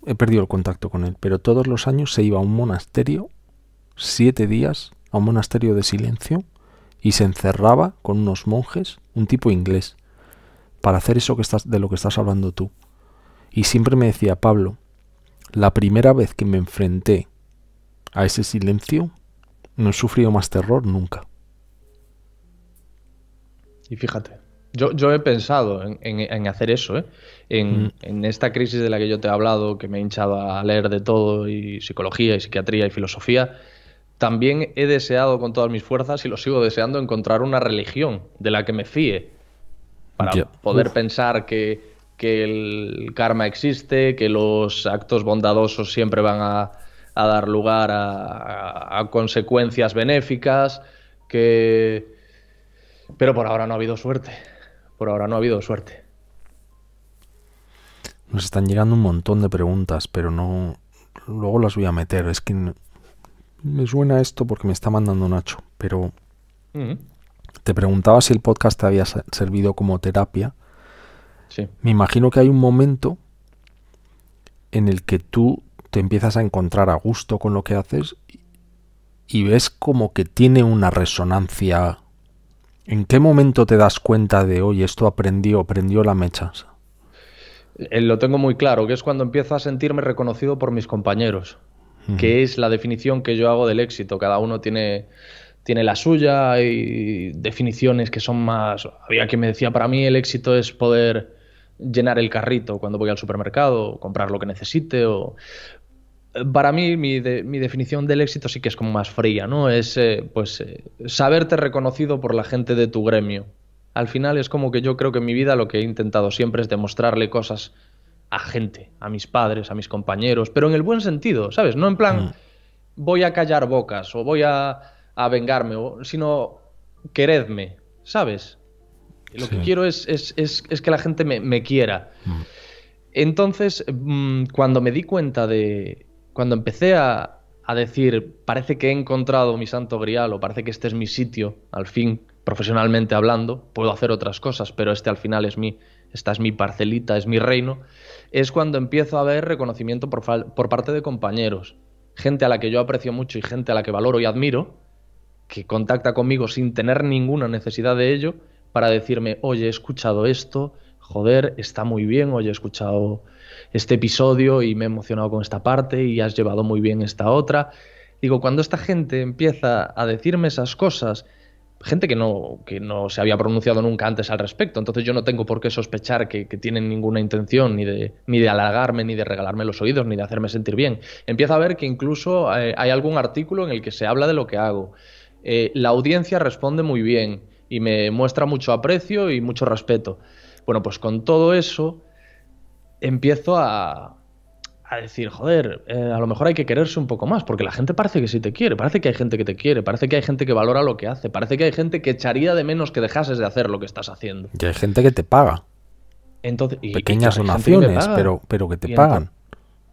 he perdido el contacto con él, pero todos los años se iba a un monasterio, siete días, a un monasterio de silencio, y se encerraba con unos monjes, un tipo inglés, para hacer eso que estás, de lo que estás hablando tú. Y siempre me decía, Pablo, la primera vez que me enfrenté a ese silencio, no he sufrido más terror nunca. Y fíjate, yo, he pensado en, hacer eso, ¿eh? mm. en, esta crisis de la que yo te he hablado, que me he hinchado a leer de todo, y psicología, y psiquiatría, y filosofía. También he deseado con todas mis fuerzas y lo sigo deseando encontrar una religión de la que me fíe para poder pensar que, el karma existe, que los actos bondadosos siempre van a, dar lugar a consecuencias benéficas, que, pero por ahora no ha habido suerte. Por ahora no ha habido suerte. Nos están llegando un montón de preguntas, pero no. Luego las voy a meter. Es que me suena esto porque me está mandando Nacho, pero. Te preguntaba si el podcast te había servido como terapia. Sí. Me imagino que hay un momento en el que tú te empiezas a encontrar a gusto con lo que haces y ves como que tiene una resonancia ¿En qué momento te das cuenta de, hoy esto aprendió, prendió la mecha? Eh, lo tengo muy claro, que es cuando empiezo a sentirme reconocido por mis compañeros, que es la definición que yo hago del éxito. Cada uno tiene, tiene la suya, hay definiciones que son más... Había quien me decía, para mí el éxito es poder llenar el carrito cuando voy al supermercado, comprar lo que necesite, o para mí mi, definición del éxito sí que es como más fría, ¿no? Es eh, pues eh, saberte reconocido por la gente de tu gremio. Al final es como que yo creo que en mi vida lo que he intentado siempre es demostrarle cosas a gente, a mis padres, a mis compañeros, pero en el buen sentido, ¿sabes? No en plan mm. voy a callar bocas o voy a, vengarme, sino queredme, ¿sabes? Lo que quiero es, que la gente me, quiera. Mm. Entonces, mm, cuando me di cuenta de, cuando empecé a, decir, parece que he encontrado mi santo grial o parece que este es mi sitio, al fin, profesionalmente hablando, puedo hacer otras cosas, pero este al final es mi, esta es mi parcelita, es mi reino, es cuando empiezo a ver reconocimiento por, por parte de compañeros, gente a la que yo aprecio mucho y gente a la que valoro y admiro, que contacta conmigo sin tener ninguna necesidad de ello, para decirme, oye, he escuchado esto, joder, está muy bien, oye, he escuchado este episodio y me he emocionado con esta parte y has llevado muy bien esta otra. Digo, cuando esta gente empieza a decirme esas cosas, gente que no, que no se había pronunciado nunca antes al respecto, entonces yo no tengo por qué sospechar que, tienen ninguna intención ni de, ni de halagarme, ni de regalarme los oídos, ni de hacerme sentir bien. ...empiezo a ver que incluso eh, hay algún artículo en el que se habla de lo que hago. Eh, la audiencia responde muy bien y me muestra mucho aprecio y mucho respeto. Bueno, pues con todo eso empiezo a, decir, joder, eh, a lo mejor hay que quererse un poco más, porque la gente parece que sí te quiere, parece que hay gente que te quiere, parece que hay gente que valora lo que hace, parece que hay gente que echaría de menos que dejases de hacer lo que estás haciendo. Y hay gente que te paga. Entonces, Pequeñas donaciones, pero, pero que te pagan.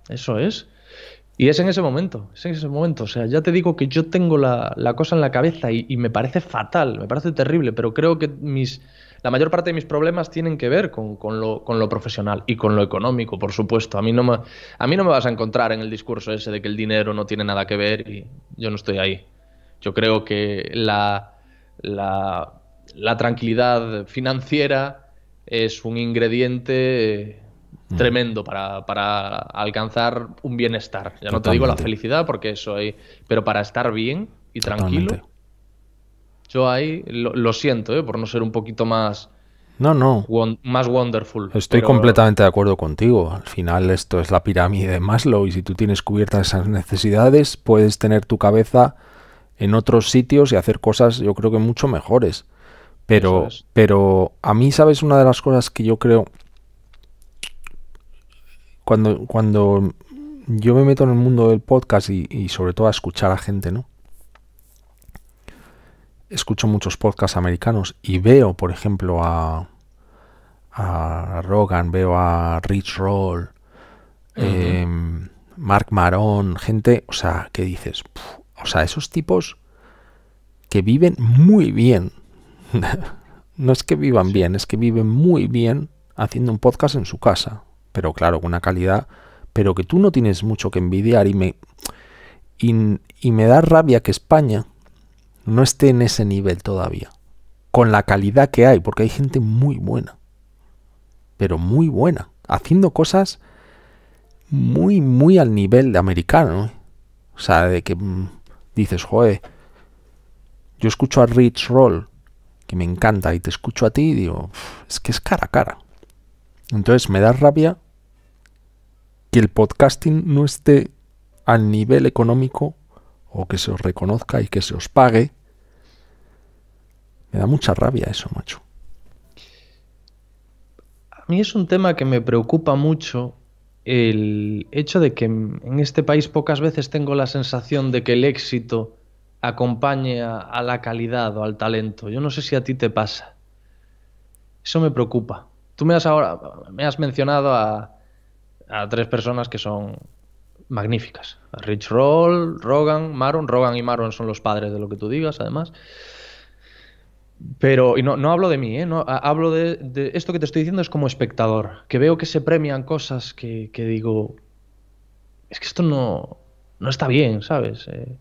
eso es. Y es en ese momento, es en ese momento. O sea, ya te digo que yo tengo la, cosa en la cabeza y, me parece fatal, me parece terrible, pero creo que mis, la mayor parte de mis problemas tienen que ver con, lo, profesional y con lo económico, por supuesto. A mí, no me, a mí no me vas a encontrar en el discurso ese de que el dinero no tiene nada que ver y yo no estoy ahí. Yo creo que la, la, tranquilidad financiera es un ingrediente eh, tremendo para, alcanzar un bienestar. Ya no te digo la felicidad porque eso hay, pero para estar bien y tranquilo. Yo ahí lo, siento, ¿eh? por no ser un poquito más... No, no. más wonderful. Estoy completamente de acuerdo contigo. Al final esto es la pirámide de Maslow y si tú tienes cubiertas esas necesidades, puedes tener tu cabeza en otros sitios y hacer cosas yo creo que mucho mejores. Pero, pero a mí, ¿sabes? Una de las cosas que yo creo... Cuando, cuando yo me meto en el mundo del podcast y sobre todo a escuchar a gente, ¿no? escucho muchos podcasts americanos y veo, por ejemplo, a, a Rogan, veo a Rich Roll, em, Mark Maron, gente, o sea, que dices, o sea, esos tipos que viven muy bien. no es que vivan bien, es que viven muy bien haciendo un podcast en su casa, pero claro, con una calidad, pero que tú no tienes mucho que envidiar y me, y me da rabia que España no esté en ese nivel todavía. Con la calidad que hay, porque hay gente muy buena. Pero muy buena. Haciendo cosas muy, muy al nivel de americano. ¿eh? O sea, de que mm, dices, joder, yo escucho a Rich Roll, que me encanta, y te escucho a ti digo, es que es cara a cara. Entonces me da rabia que el podcasting no esté al nivel económico o que se os reconozca y que se os pague. Me da mucha rabia eso, macho. A mí es un tema que me preocupa mucho el hecho de que en este país pocas veces tengo la sensación de que el éxito acompañe a, la calidad o al talento. Yo no sé si a ti te pasa. Eso me preocupa. Tú me has ahora me has mencionado a, a tres personas que son magníficas. Rich Roll, Rogan, Maron. Rogan y Maron son los padres de lo que tú digas, además. Pero, y no, hablo de mí, ¿eh? no, hablo de, esto que te estoy diciendo es como espectador, que veo que se premian cosas que, digo, es que esto no, no está bien, ¿sabes? Eh,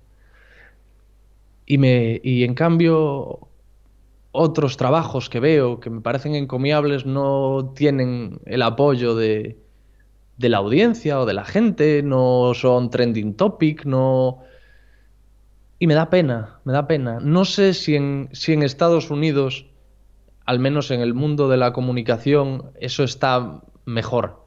y, me, y en cambio, otros trabajos que veo que me parecen encomiables no tienen el apoyo de, de la audiencia o de la gente, no son trending topic, no... Y me da pena, me da pena. No sé si en, si en Estados Unidos, al menos en el mundo de la comunicación, eso está mejor.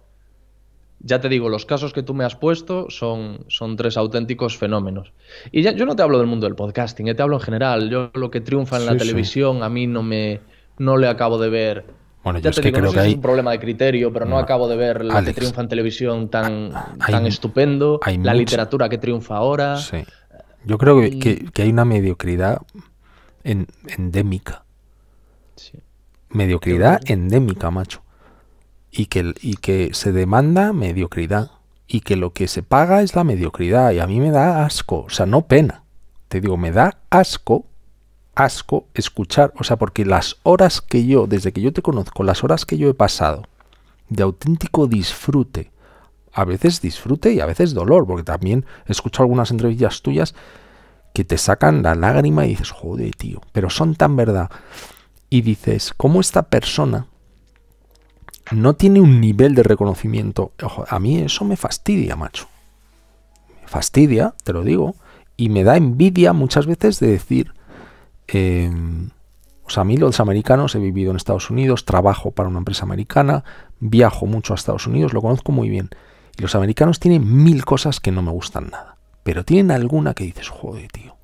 Ya te digo, los casos que tú me has puesto son, son tres auténticos fenómenos. Y ya, yo no te hablo del mundo del podcasting, eh, te hablo en general. Yo lo que triunfa en la televisión a mí no me no le acabo de ver bueno, ya yo es que creo que hay... un problema de criterio, pero no, acabo de ver la que triunfa en televisión tan, tan estupendo, la literatura que triunfa ahora. Yo creo que, hay una mediocridad endémica. Sí. Mediocridad endémica, macho. Y que, y que se demanda mediocridad. Y que lo que se paga es la mediocridad. Y a mí me da asco, o sea, no pena. Te digo, me da asco asco escuchar, o sea, porque las horas que yo, desde que yo te conozco, las horas que yo he pasado de auténtico disfrute, a veces disfrute y a veces dolor, porque también escucho algunas entrevistas tuyas que te sacan la lágrima y dices, joder, tío, pero son tan verdad. Y dices, ¿cómo esta persona no tiene un nivel de reconocimiento? a mí eso me fastidia, macho. Me fastidia, te lo digo, y me da envidia muchas veces de decir, Em, o sea, a mí los americanos, he vivido en Estados Unidos, trabajo para una empresa americana, viajo mucho a Estados Unidos, lo conozco muy bien. Y los americanos tienen mil cosas que no me gustan nada, pero tienen alguna que dices, joder, tío.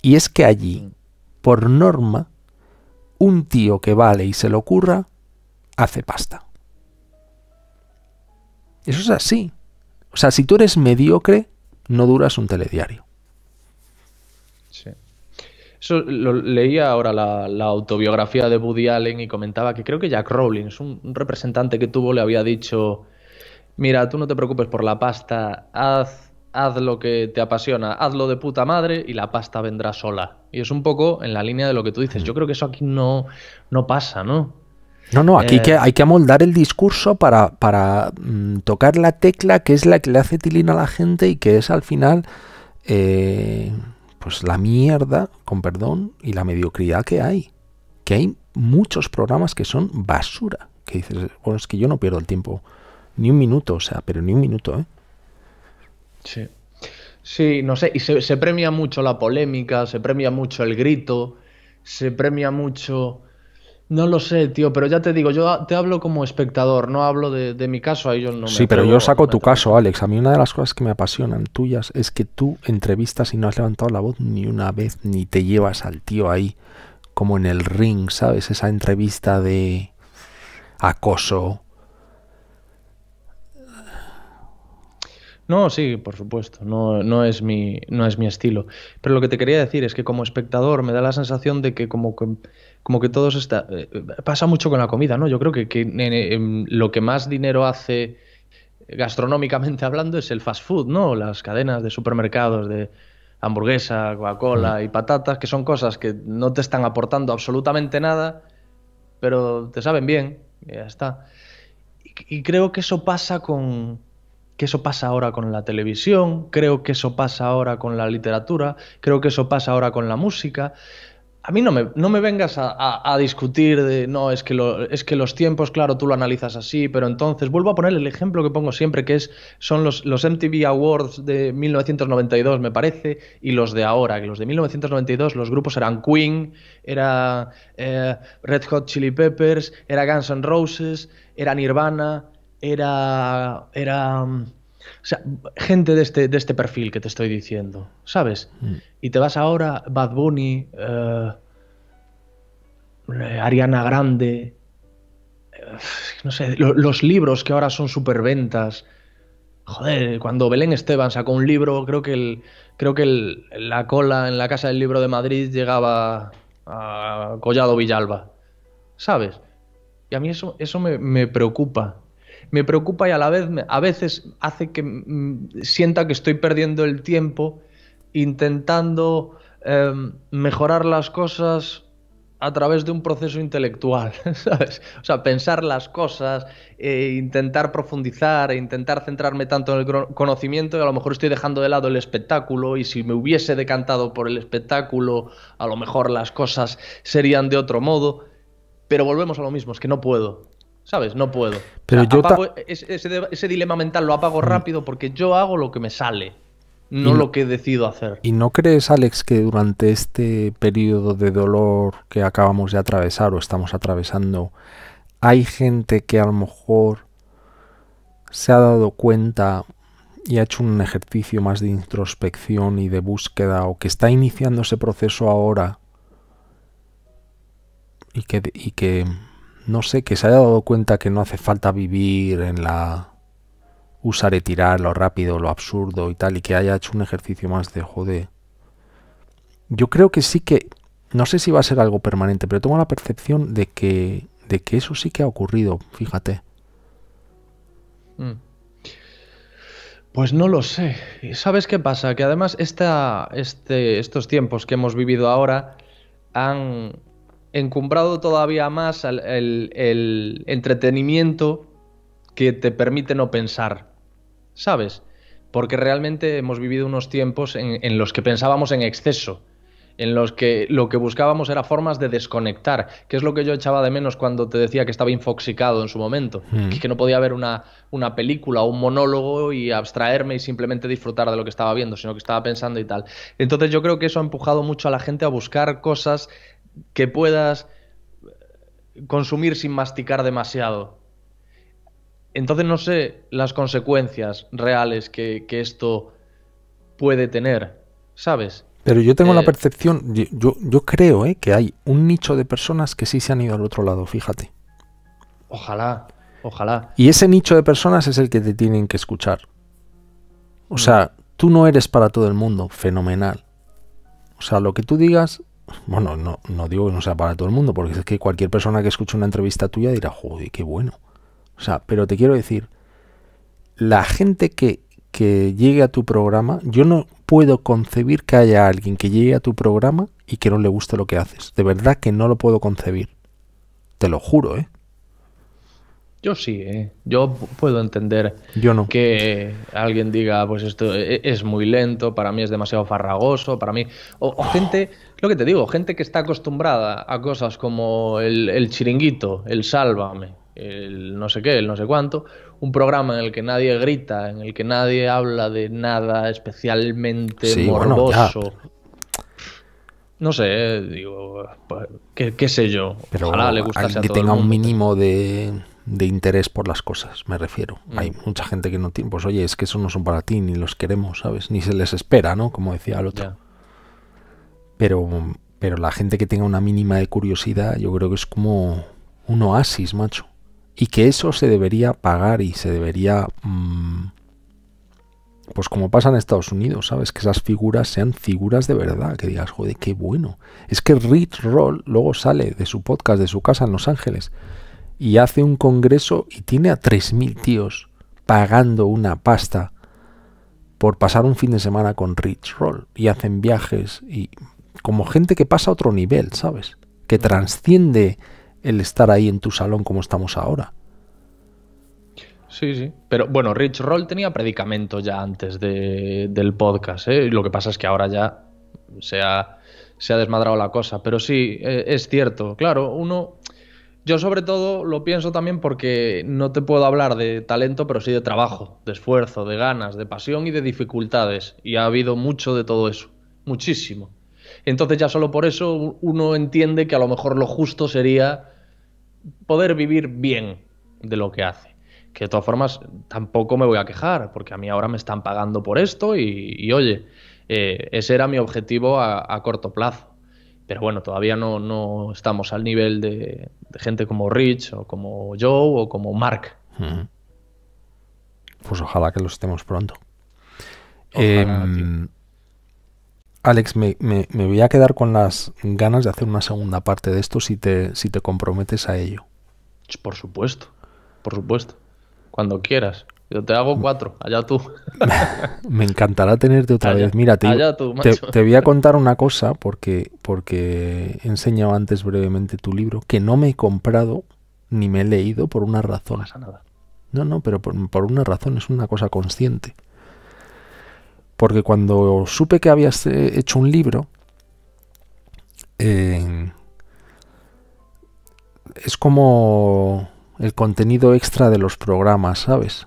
Y es que allí, por norma, un tío que vale y se le ocurra, hace pasta. Eso es así. O sea, si tú eres mediocre, no duras un telediario. Eso lo, leía ahora la, autobiografía de Woody Allen y comentaba que creo que Jack Rowling, un, representante que tuvo, le había dicho, mira, tú no te preocupes por la pasta, haz, haz lo que te apasiona, hazlo de puta madre y la pasta vendrá sola. Y es un poco en la línea de lo que tú dices. Yo creo que eso aquí no, no pasa, ¿no? No, no, aquí eh, que hay que amoldar el discurso para, para mm, tocar la tecla que es la que le hace tilín a la gente y que es al final eh, pues la mierda, con perdón, y la mediocridad que hay. Que hay muchos programas que son basura. Que dices, bueno, es que yo no pierdo el tiempo ni un minuto, o sea, pero ni un minuto, ¿eh? Sí. Sí, no sé, y se, se premia mucho la polémica, se premia mucho el grito, se premia mucho no lo sé, tío, pero ya te digo, yo te hablo como espectador, no hablo de, mi caso, a ellos. no Sí, pero yo saco tu caso, Alex. A mí una de las cosas que me apasionan tuyas es que tú entrevistas y no has levantado la voz ni una vez, ni te llevas al tío ahí, como en el ring, ¿sabes? Esa entrevista de acoso. No, sí, por supuesto, no, no, es mi, no es mi estilo. Pero lo que te quería decir es que como espectador me da la sensación de que como que como que todos está eh, pasa mucho con la comida, ¿no? Yo creo que, lo que más dinero hace eh, gastronómicamente hablando es el fast food, ¿no? Las cadenas de supermercados de hamburguesa, Coca-Cola mm. y patatas, que son cosas que no te están aportando absolutamente nada, pero te saben bien, ya está. Y, creo que eso pasa con, que eso pasa ahora con la televisión, creo que eso pasa ahora con la literatura, creo que eso pasa ahora con la música a mí no me, no me vengas a, discutir de, no, es que, es que los tiempos, claro, tú lo analizas así, pero entonces vuelvo a poner el ejemplo que pongo siempre, que es, son los, los MTV Awards de 1992, me parece, y los de ahora, los de 1992 los grupos eran Queen, era eh, Red Hot Chili Peppers, era Guns N' Roses, era Nirvana, era... era mm, o sea, gente de este, de este perfil que te estoy diciendo, ¿sabes? Mm. Y te vas ahora, Bad Bunny, eh, Ariana Grande, eh, no sé, los libros que ahora son superventas. Joder, cuando Belén Esteban sacó un libro, creo que, el, creo que la cola en la Casa del Libro de Madrid llegaba a Collado Villalba, ¿sabes? Y a mí eso, eso me preocupa me preocupa y a la vez a veces hace que mm, sienta que estoy perdiendo el tiempo intentando em, mejorar las cosas a través de un proceso intelectual, ¿sabes? O sea, pensar las cosas, e intentar profundizar, e intentar centrarme tanto en el conocimiento, y a lo mejor estoy dejando de lado el espectáculo, y si me hubiese decantado por el espectáculo, a lo mejor las cosas serían de otro modo, pero volvemos a lo mismo, es que no puedo, ¿Sabes? No puedo. Pero yo e-, ese, dilema mental lo apago mm. rápido porque yo hago lo que me sale, no, lo que decido hacer. ¿Y no crees, Alex, que durante este periodo de dolor que acabamos de atravesar o estamos atravesando, hay gente que a lo mejor se ha dado cuenta y ha hecho un ejercicio más de introspección y de búsqueda o que está iniciando ese proceso ahora y que, y que no sé, que se haya dado cuenta que no hace falta vivir en la usar y tirar, lo rápido, lo absurdo y tal, y que haya hecho un ejercicio más de jode. Yo creo que sí que, no sé si va a ser algo permanente, pero tengo la percepción de que, de que eso sí que ha ocurrido, fíjate. Mm. Pues no lo sé. ¿Sabes qué pasa? Que además esta, este, estos tiempos que hemos vivido ahora han, encumbrado todavía más el, entretenimiento que te permite no pensar, ¿sabes? Porque realmente hemos vivido unos tiempos en, los que pensábamos en exceso, en los que lo que buscábamos era formas de desconectar, que es lo que yo echaba de menos cuando te decía que estaba infoxicado en su momento, hmm. que, no podía ver una, una película o un monólogo y abstraerme y simplemente disfrutar de lo que estaba viendo, sino que estaba pensando y tal. Entonces yo creo que eso ha empujado mucho a la gente a buscar cosas que puedas eh, consumir sin masticar demasiado. Entonces no sé las consecuencias reales que, esto puede tener, ¿sabes? Pero yo tengo la eh, percepción, yo, creo eh, que hay un nicho de personas que sí se han ido al otro lado, fíjate. Ojalá, ojalá. Y ese nicho de personas es el que te tienen que escuchar. O mm. sea, tú no eres para todo el mundo, fenomenal. O sea, lo que tú digas bueno, no, no digo que no sea para todo el mundo, porque es que cualquier persona que escuche una entrevista tuya dirá, joder, qué bueno. O sea, pero te quiero decir, la gente que, que llegue a tu programa, yo no puedo concebir que haya alguien que llegue a tu programa y que no le guste lo que haces. De verdad que no lo puedo concebir. Te lo juro, ¿eh? Yo sí, ¿eh? yo puedo entender que alguien diga, pues esto e-, e-, es muy lento, para mí es demasiado farragoso, para mí... O, gente, lo que te digo, gente que está acostumbrada a cosas como el, chiringuito, el sálvame, el no sé qué, el no sé cuánto, un programa en el que nadie grita, en el que nadie habla de nada especialmente morboso. no sé, digo, pues, qué, sé yo. Pero Ojalá le gustase a que tenga un mínimo de de interés por las cosas, me refiero. Mm. Hay mucha gente que no tiene, pues oye, es que eso no son para ti, ni los queremos, ¿sabes? Ni se les espera, ¿no? Como decía el otro. Pero, pero la gente que tenga una mínima de curiosidad, yo creo que es como un oasis, macho. Y que eso se debería pagar y se debería... Mm, pues como pasa en Estados Unidos, ¿sabes? Que esas figuras sean figuras de verdad, que digas, joder, qué bueno. Es que Rich Roll luego sale de su podcast, de su casa en Los Ángeles, y hace un congreso y tiene a 3.000 tíos pagando una pasta por pasar un fin de semana con Rich Roll y hacen viajes y como gente que pasa a otro nivel, ¿sabes? Que transciende el estar ahí en tu salón como estamos ahora. Sí, sí. Pero bueno, Rich Roll tenía predicamento ya antes del podcast. y ¿eh? Lo que pasa es que ahora ya se ha, se ha desmadrado la cosa. Pero sí, eh, es cierto. Claro, uno yo sobre todo lo pienso también porque no te puedo hablar de talento, pero sí de trabajo, de esfuerzo, de ganas, de pasión y de dificultades. Y ha habido mucho de todo eso, muchísimo. Entonces ya solo por eso uno entiende que a lo mejor lo justo sería poder vivir bien de lo que hace. Que de todas formas tampoco me voy a quejar, porque a mí ahora me están pagando por esto y, oye, eh, ese era mi objetivo a corto plazo pero bueno, todavía no, estamos al nivel de, gente como Rich o como Joe o como Mark. Mm. Pues ojalá que los estemos pronto. Em, Alex, me, me, voy a quedar con las ganas de hacer una segunda parte de esto si te, si te comprometes a ello. Por supuesto, por supuesto. Cuando quieras te hago cuatro, allá tú. Me encantará tenerte otra vez. Mira, te, voy a contar una cosa porque, porque he enseñado antes brevemente tu libro que no me he comprado ni me he leído por una razón. No nada. No, no, pero por, una razón, es una cosa consciente. Porque cuando supe que habías eh, hecho un libro, eh, es como el contenido extra de los programas, ¿sabes?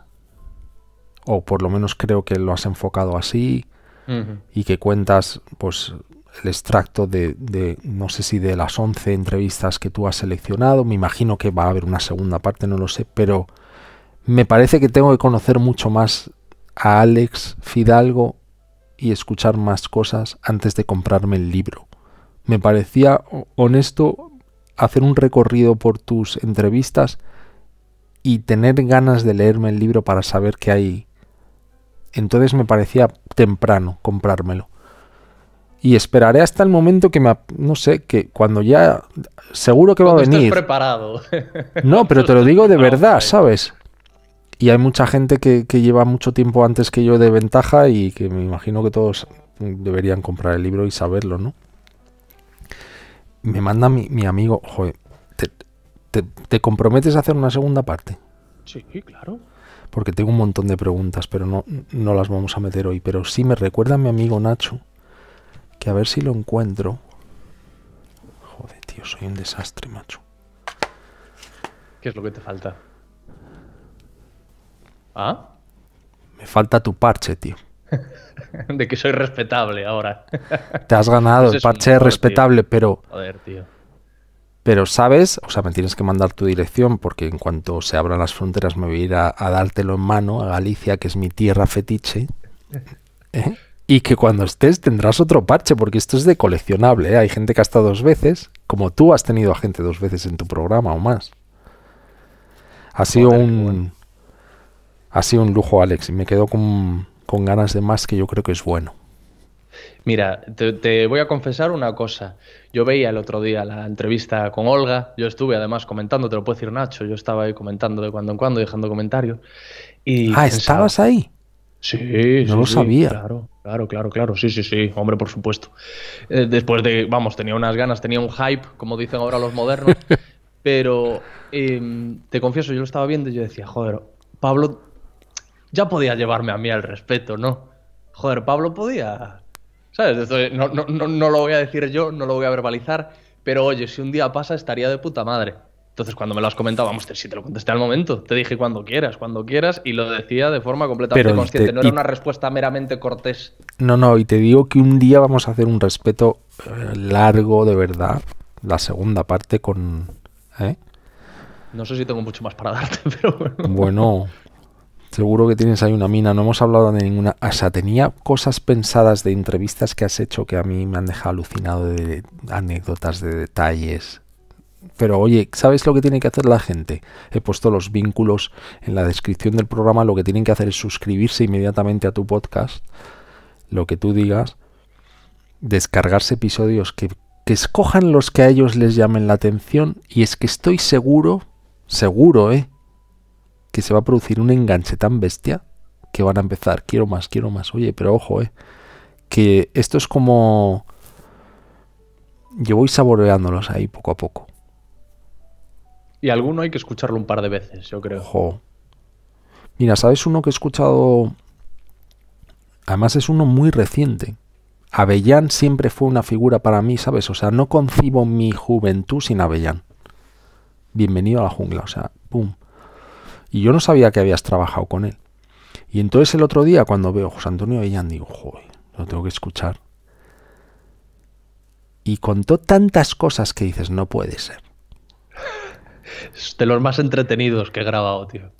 o por lo menos creo que lo has enfocado así, y que cuentas pues el extracto de, de, no sé si de las 11 entrevistas que tú has seleccionado, me imagino que va a haber una segunda parte, no lo sé, pero me parece que tengo que conocer mucho más a Alex Fidalgo y escuchar más cosas antes de comprarme el libro. Me parecía honesto hacer un recorrido por tus entrevistas y tener ganas de leerme el libro para saber que hay entonces me parecía temprano comprármelo. Y esperaré hasta el momento que me... No sé, que cuando ya... Seguro que va a venir. preparado. No, pero te lo digo de verdad, ¿sabes? Y hay mucha gente que, lleva mucho tiempo antes que yo de ventaja y que me imagino que todos deberían comprar el libro y saberlo, ¿no? Me manda mi, amigo, joder, te, te, te comprometes a hacer una segunda parte? Sí, claro porque tengo un montón de preguntas, pero no, las vamos a meter hoy. Pero sí me recuerda mi amigo Nacho, que a ver si lo encuentro. Joder, tío, soy un desastre, macho. ¿Qué es lo que te falta? ¿Ah? Me falta tu parche, tío. de que soy respetable ahora. te has ganado, el parche es respetable, pero... Joder, tío. Pero sabes, o sea, me tienes que mandar tu dirección porque en cuanto se abran las fronteras me voy a ir a, dártelo en mano a Galicia, que es mi tierra fetiche. ¿eh? Y que cuando estés tendrás otro parche, porque esto es de coleccionable. ¿eh? Hay gente que ha estado dos veces, como tú has tenido a gente dos veces en tu programa o más. Ha sido un. Ha sido un lujo, Alex, y me quedo con ganas de más que yo creo que es bueno. Mira, te, voy a confesar una cosa. Yo veía el otro día la entrevista con Olga, yo estuve además comentando, te lo puedo decir Nacho, yo estaba ahí comentando de cuando en cuando, dejando comentarios. Y ah, ¿estabas ahí? Sí, no lo sabía. Claro, claro, claro, claro, sí, sí, sí, hombre, por supuesto. Eh, después de, vamos, tenía unas ganas, tenía un hype, como dicen ahora los modernos, pero em, te confieso, yo lo estaba viendo y yo decía, joder, Pablo ya podía llevarme a mí al respeto, ¿no? Joder, Pablo podía ¿Sabes? Eh, no, no, no, lo voy a decir yo, no lo voy a verbalizar, pero oye, si un día pasa estaría de puta madre. Entonces, cuando me lo has comentado, vamos, te, si te lo contesté al momento, te dije cuando quieras, cuando quieras, y lo decía de forma completamente consciente. no era una respuesta meramente cortés. No, no, y te digo que un día vamos a hacer un respeto eh, largo, de verdad, la segunda parte con. ¿eh? No sé si tengo mucho más para darte, pero Bueno, Seguro que tienes ahí una mina, no hemos hablado de ninguna. O sea, tenía cosas pensadas de entrevistas que has hecho que a mí me han dejado alucinado de anécdotas, de detalles. Pero oye, ¿sabes lo que tiene que hacer la gente? He puesto los vínculos en la descripción del programa. Lo que tienen que hacer es suscribirse inmediatamente a tu podcast, lo que tú digas, descargarse episodios que, que escojan los que a ellos les llamen la atención. Y es que estoy seguro, seguro, ¿eh? que se va a producir un enganche tan bestia que van a empezar, quiero más, quiero más, oye, pero ojo, eh, que esto es como... Yo voy saboreándolos ahí poco a poco. Y alguno hay que escucharlo un par de veces, yo creo. Ojo. Mira, ¿sabes uno que he escuchado? Además es uno muy reciente. Avellán siempre fue una figura para mí, ¿sabes? O sea, no concibo mi juventud sin Avellán. Bienvenido a la jungla, o sea, ¡pum! Y yo no sabía que habías trabajado con él. Y entonces el otro día, cuando veo a José Antonio Bellán, digo, joder, lo tengo que escuchar. Y contó tantas cosas que dices, no puede ser. de los más entretenidos que he grabado, tío.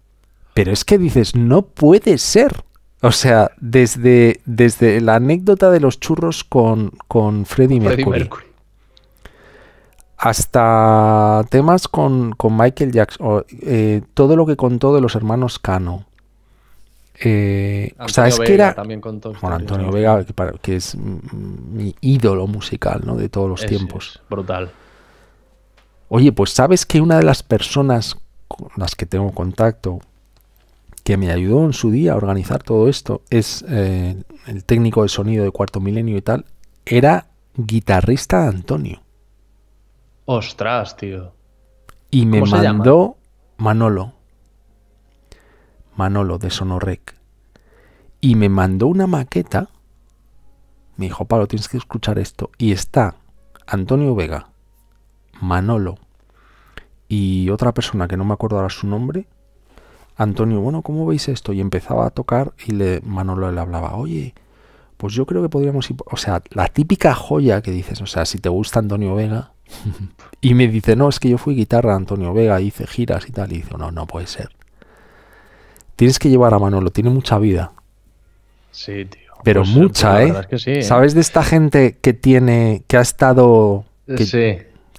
Pero es que dices, no puede ser. O sea, desde, desde la anécdota de los churros con, con Mercury hasta temas con, Michael Jackson, eh, todo lo que contó de los hermanos Cano. Eh, o sea, es que era. También contó bueno, Antonio Vega, que, para, que es mi ídolo musical ¿no? de todos los tiempos. brutal. Oye, pues sabes que una de las personas con las que tengo contacto que me ayudó en su día a organizar todo esto es eh, el técnico de sonido de Cuarto Milenio y tal, era guitarrista de Antonio. Ostras, tío. Y me mandó Manolo. Manolo de Sonorec. Y me mandó una maqueta. Me dijo, Pablo, tienes que escuchar esto. Y está Antonio Vega, Manolo y otra persona que no me acuerdo ahora su nombre. Antonio, bueno, ¿cómo veis esto? Y empezaba a tocar y le, Manolo le hablaba, oye, pues yo creo que podríamos ir... O sea, la típica joya que dices, o sea, si te gusta Antonio Vega, y me dice, no, es que yo fui guitarra, Antonio Vega, hice giras y tal. Y dice, no, no puede ser. Tienes que llevar a Manolo, tiene mucha vida. Sí, tío. Pero pues, mucha, ¿eh? ¿eh? ¿Sabes de esta gente que tiene, que ha estado... sí.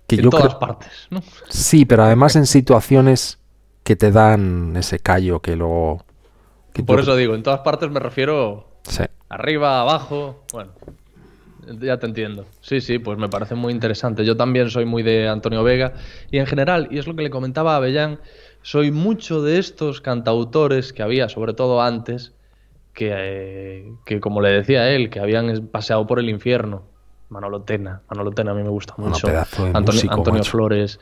Que en todas partes, ¿no? Sí, pero además en situaciones que te dan ese callo que luego... Por eso digo, en todas partes me refiero... Arriba, abajo, bueno. Ya te entiendo. Sí, sí, pues me parece muy interesante. Yo también soy muy de Antonio Vega y en general, y es lo que le comentaba a Avellán, soy mucho de estos cantautores que había, sobre todo antes, que, eh, que como le decía él, que habían paseado por el infierno. Manolo Tena, Manolo Tena a mí me gusta mucho. Antonio, Flores,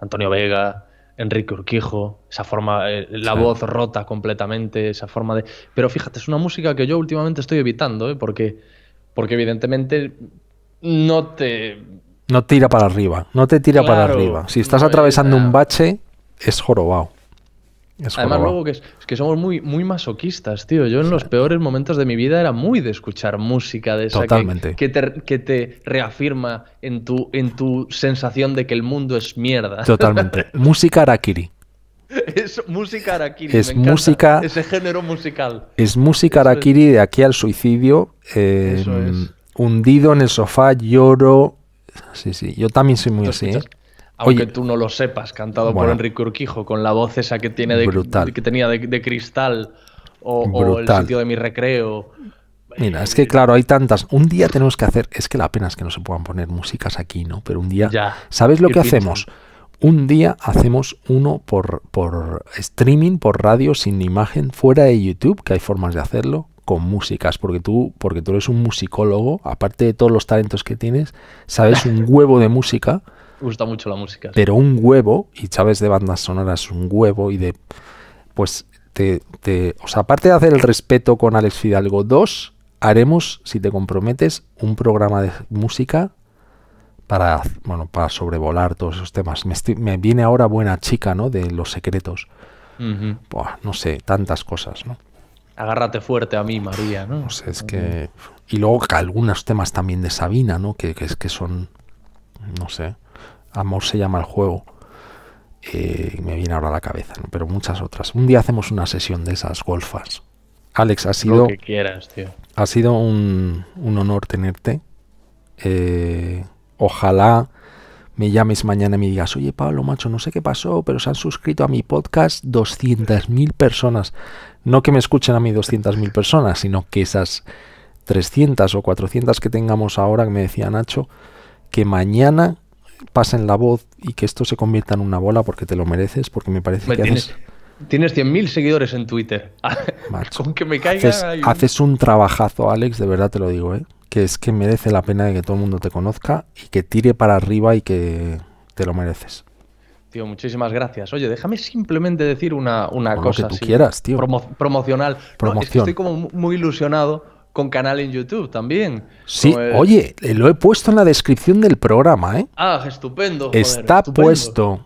Antonio Vega, Enrique Urquijo, esa forma, eh, la voz rota completamente, esa forma de... Pero fíjate, es una música que yo últimamente estoy evitando, eh, porque porque evidentemente no te... No tira para arriba, no te tira para arriba. Si estás eh, atravesando un bache, es jorobado. Es Además, luego que, es, que somos muy, muy masoquistas, tío. Yo en los peores momentos de mi vida era muy de escuchar música de esa Totalmente. Que, te, reafirma en tu, en tu sensación de que el mundo es mierda. Totalmente. música Arakiri. Es música Arakiri. Es música. Ese género musical. Es música araquiri de aquí al suicidio. Eh, hundido en el sofá, lloro. Sí, sí. Yo también soy muy así. ¿eh? Aunque tú no lo sepas, cantado por Enrique Urquijo, con la voz esa que, tiene de, brutal. que tenía de, cristal o, el sitio de mi recreo. Mira, es eh, que claro, hay tantas. Un día tenemos que hacer. Es que la pena es que no se puedan poner músicas aquí, ¿no? Pero un día. Ya, ¿Sabes lo que hacemos? un día hacemos uno por, por streaming, por radio, sin imagen, fuera de YouTube, que hay formas de hacerlo, con músicas, porque tú, porque tú eres un musicólogo, aparte de todos los talentos que tienes, sabes un huevo de música. Me gusta mucho la música. Pero un huevo, y sabes de bandas sonoras un huevo, y de. Pues te, te. O sea, aparte de hacer el respeto con Alex Fidalgo 2, haremos, si te comprometes, un programa de música para, bueno, para sobrevolar todos esos temas. Me, viene ahora buena chica, ¿no? De los secretos. no sé, tantas cosas, ¿no? Agárrate fuerte a mí, María, ¿no? No sé, es que... Y luego algunos temas también de Sabina, ¿no? Que, es que son... No sé. Amor se llama el juego. Eh, me viene ahora a la cabeza, Pero muchas otras. Un día hacemos una sesión de esas golfas. Alex, ha sido... Lo Ha sido un, un honor tenerte. Eh, Ojalá me llames mañana y me digas, oye Pablo, macho, no sé qué pasó, pero se han suscrito a mi podcast 200.000 personas. No que me escuchen a mí 200.000 personas, sino que esas 300 o 400 que tengamos ahora, que me decía Nacho, que mañana pasen la voz y que esto se convierta en una bola porque te lo mereces, porque me parece que tienes, Tienes 100.000 seguidores en Twitter. Macho, Con que me caiga... haces un trabajazo, Alex, de verdad te lo digo, ¿eh? que es que merece la pena de que todo el mundo te conozca y que tire para arriba y que te lo mereces. Tío, muchísimas gracias. Oye, déjame simplemente decir una, cosa. Lo que tú quieras, tío. promocional. estoy como muy ilusionado con canal en YouTube también. Sí, oye, lo he puesto en la descripción del programa, ¿eh? Ah, estupendo. Está puesto.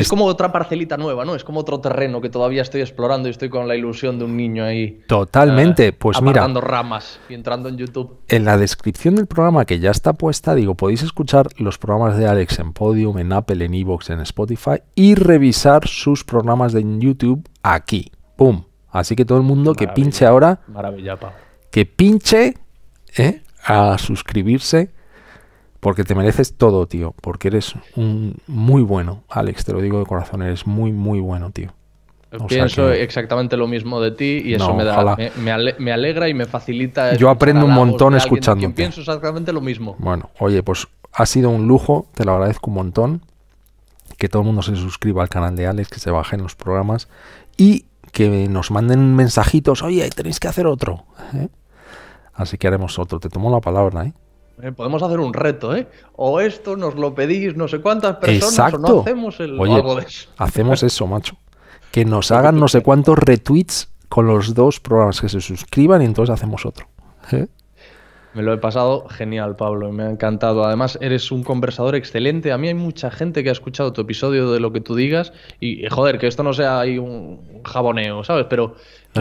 Es, como otra parcelita nueva, ¿no? Es como otro terreno que todavía estoy explorando y estoy con la ilusión de un niño ahí. Totalmente, eh, pues mira. ramas y entrando en YouTube. En la descripción del programa que ya está puesta, digo, podéis escuchar los programas de Alex en Podium, en Apple, en Evox, en Spotify y revisar sus programas de YouTube aquí. ¡Pum! Así que todo el mundo que pinche ahora. Maravilla, Que pinche ¿eh? a suscribirse porque te mereces todo, tío. Porque eres muy bueno, Alex, te lo digo de corazón, eres muy, muy bueno, tío. Pienso exactamente lo mismo de ti y eso me, da, me, alegra y me facilita. Yo aprendo un montón escuchando. Yo pienso exactamente lo mismo. Bueno, oye, pues ha sido un lujo, te lo agradezco un montón. Que todo el mundo se suscriba al canal de Alex, que se bajen los programas y que nos manden mensajitos. Oye, tenéis que hacer otro. ¿eh? Así que haremos otro. Te tomo la palabra, ¿eh? Eh, podemos hacer un reto, ¿eh? O esto nos lo pedís no sé cuántas personas o no hacemos el Oye, algo de eso. Hacemos eso, macho. Que nos hagan no sé cuántos retweets con los dos programas que se suscriban y entonces hacemos otro. ¿Eh? Me lo he pasado genial, Pablo, me ha encantado. Además, eres un conversador excelente. A mí hay mucha gente que ha escuchado tu episodio de lo que tú digas y, eh, joder, que esto no sea ahí un jaboneo, ¿sabes? Pero...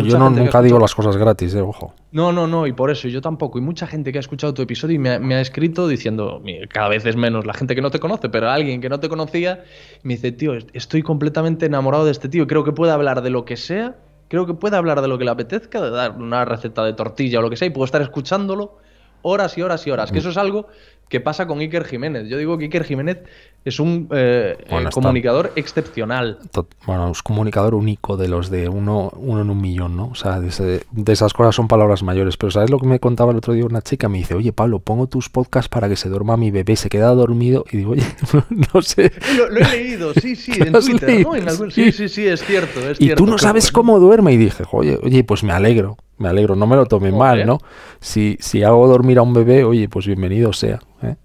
Yo nunca digo las cosas gratis, eh, ojo. No, no, no, y por eso yo tampoco. Y mucha gente que ha escuchado tu episodio y me ha, me ha escrito diciendo, cada vez es menos la gente que no te conoce, pero alguien que no te conocía me dice, tío, estoy completamente enamorado de este tío, creo que puede hablar de lo que sea. Creo que puede hablar de lo que le apetezca, de dar una receta de tortilla o lo que sea, y puedo estar escuchándolo horas y horas y horas. Que eso es algo que pasa con Iker Jiménez. Yo digo que Iker Jiménez es un eh, eh, comunicador excepcional. Bueno, es comunicador único de los de uno, uno en un millón, ¿no? O sea, de, esas cosas son palabras mayores. Pero ¿sabes lo que me contaba el otro día una chica? Me dice, oye, Pablo, pongo tus podcasts para que se duerma mi bebé. Se queda dormido y digo, oye, no sé. Lo, he leído, sí, sí, en Twitter, ¿no? En algún... sí. sí, sí, es cierto. y tú no sabes cómo duerme. Y dije, oye, oye, pues me alegro me alegro, no me lo tome mal, ¿no? Si, si hago dormir a un bebé, oye, pues bienvenido sea. ¿eh?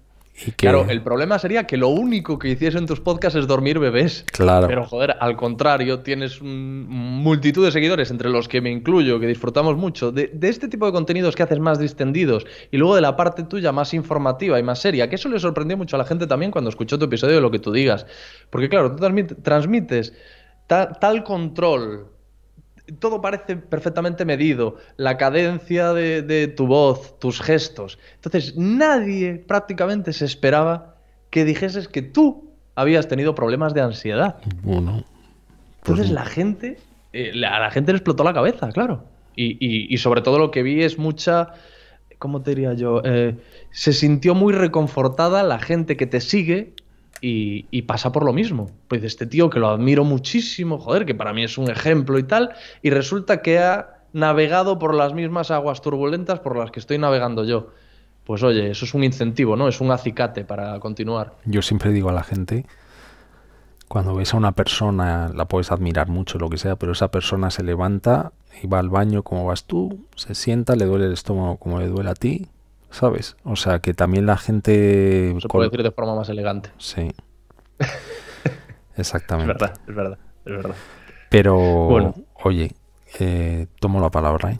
Claro, el problema sería que lo único que en tus podcasts es dormir bebés. Claro. Pero joder, al contrario, tienes multitud de seguidores, entre los que me incluyo, que disfrutamos mucho, de, este tipo de contenidos que haces más distendidos y luego de la parte tuya más informativa y más seria, que eso le sorprendió mucho a la gente también cuando escuchó tu episodio de lo que tú digas. Porque claro, tú transmites, tal control todo parece perfectamente medido, la cadencia de, tu voz, tus gestos. Entonces nadie prácticamente se esperaba que dijeses que tú habías tenido problemas de ansiedad. Bueno. Pues... Entonces la gente, eh, a la, gente le explotó la cabeza, claro. Y, sobre todo lo que vi es mucha, ¿cómo te diría yo? Eh, se sintió muy reconfortada la gente que te sigue y, pasa por lo mismo. Pues este tío que lo admiro muchísimo, joder, que para mí es un ejemplo y tal, y resulta que ha navegado por las mismas aguas turbulentas por las que estoy navegando yo. Pues oye, eso es un incentivo, ¿no? Es un acicate para continuar. Yo siempre digo a la gente, cuando ves a una persona, la puedes admirar mucho, lo que sea, pero esa persona se levanta y va al baño como vas tú, se sienta, le duele el estómago como le duele a ti, ¿sabes? O sea, que también la gente... Se puede decir de forma más elegante. Sí. Exactamente. es verdad, es verdad, es verdad. Pero, oye, eh, tomo la palabra, ¿eh?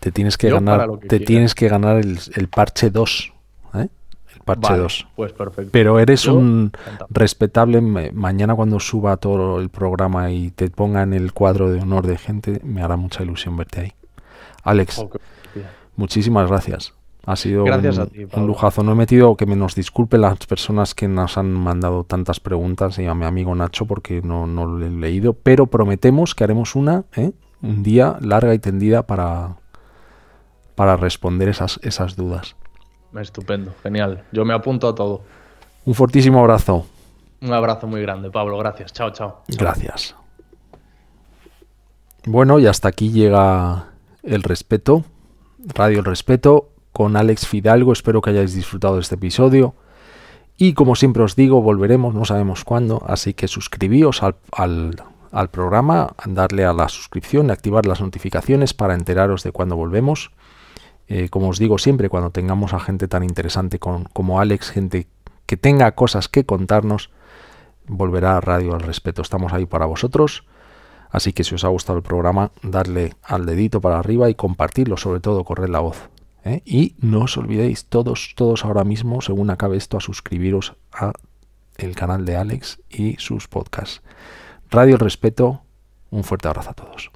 Te tienes que ganar, te tienes que ganar el, parche 2, El parche 2. ¿eh? Pues perfecto. Pero eres un respetable. Mañana cuando suba todo el programa y te ponga en el cuadro de honor de gente, me hará mucha ilusión verte ahí. Alex, muchísimas gracias. Ha sido un, lujazo. No he metido que me nos disculpen las personas que nos han mandado tantas preguntas y a mi amigo Nacho porque no, lo he leído, pero prometemos que haremos una, ¿eh? un día larga y tendida para, para responder esas, esas dudas. Estupendo, genial. Yo me apunto a todo. Un fortísimo abrazo. Un abrazo muy grande, Pablo. Gracias. Chao, chao. Gracias. Bueno, y hasta aquí llega el respeto. Radio El Respeto, con Alex Fidalgo. Espero que hayáis disfrutado de este episodio. Y como siempre os digo, volveremos, no sabemos cuándo, así que suscribíos al, al, programa, darle a la suscripción, y activar las notificaciones para enteraros de cuándo volvemos. Eh, como os digo siempre, cuando tengamos a gente tan interesante como Alex, gente que tenga cosas que contarnos, volverá a Radio al Respeto. Estamos ahí para vosotros. Así que si os ha gustado el programa, darle al dedito para arriba y compartirlo, sobre todo correr la voz. ¿eh? Y no os olvidéis, todos, todos ahora mismo, según acabe esto, a suscribiros a el canal de Alex y sus podcasts. Radio El Respeto, un fuerte abrazo a todos.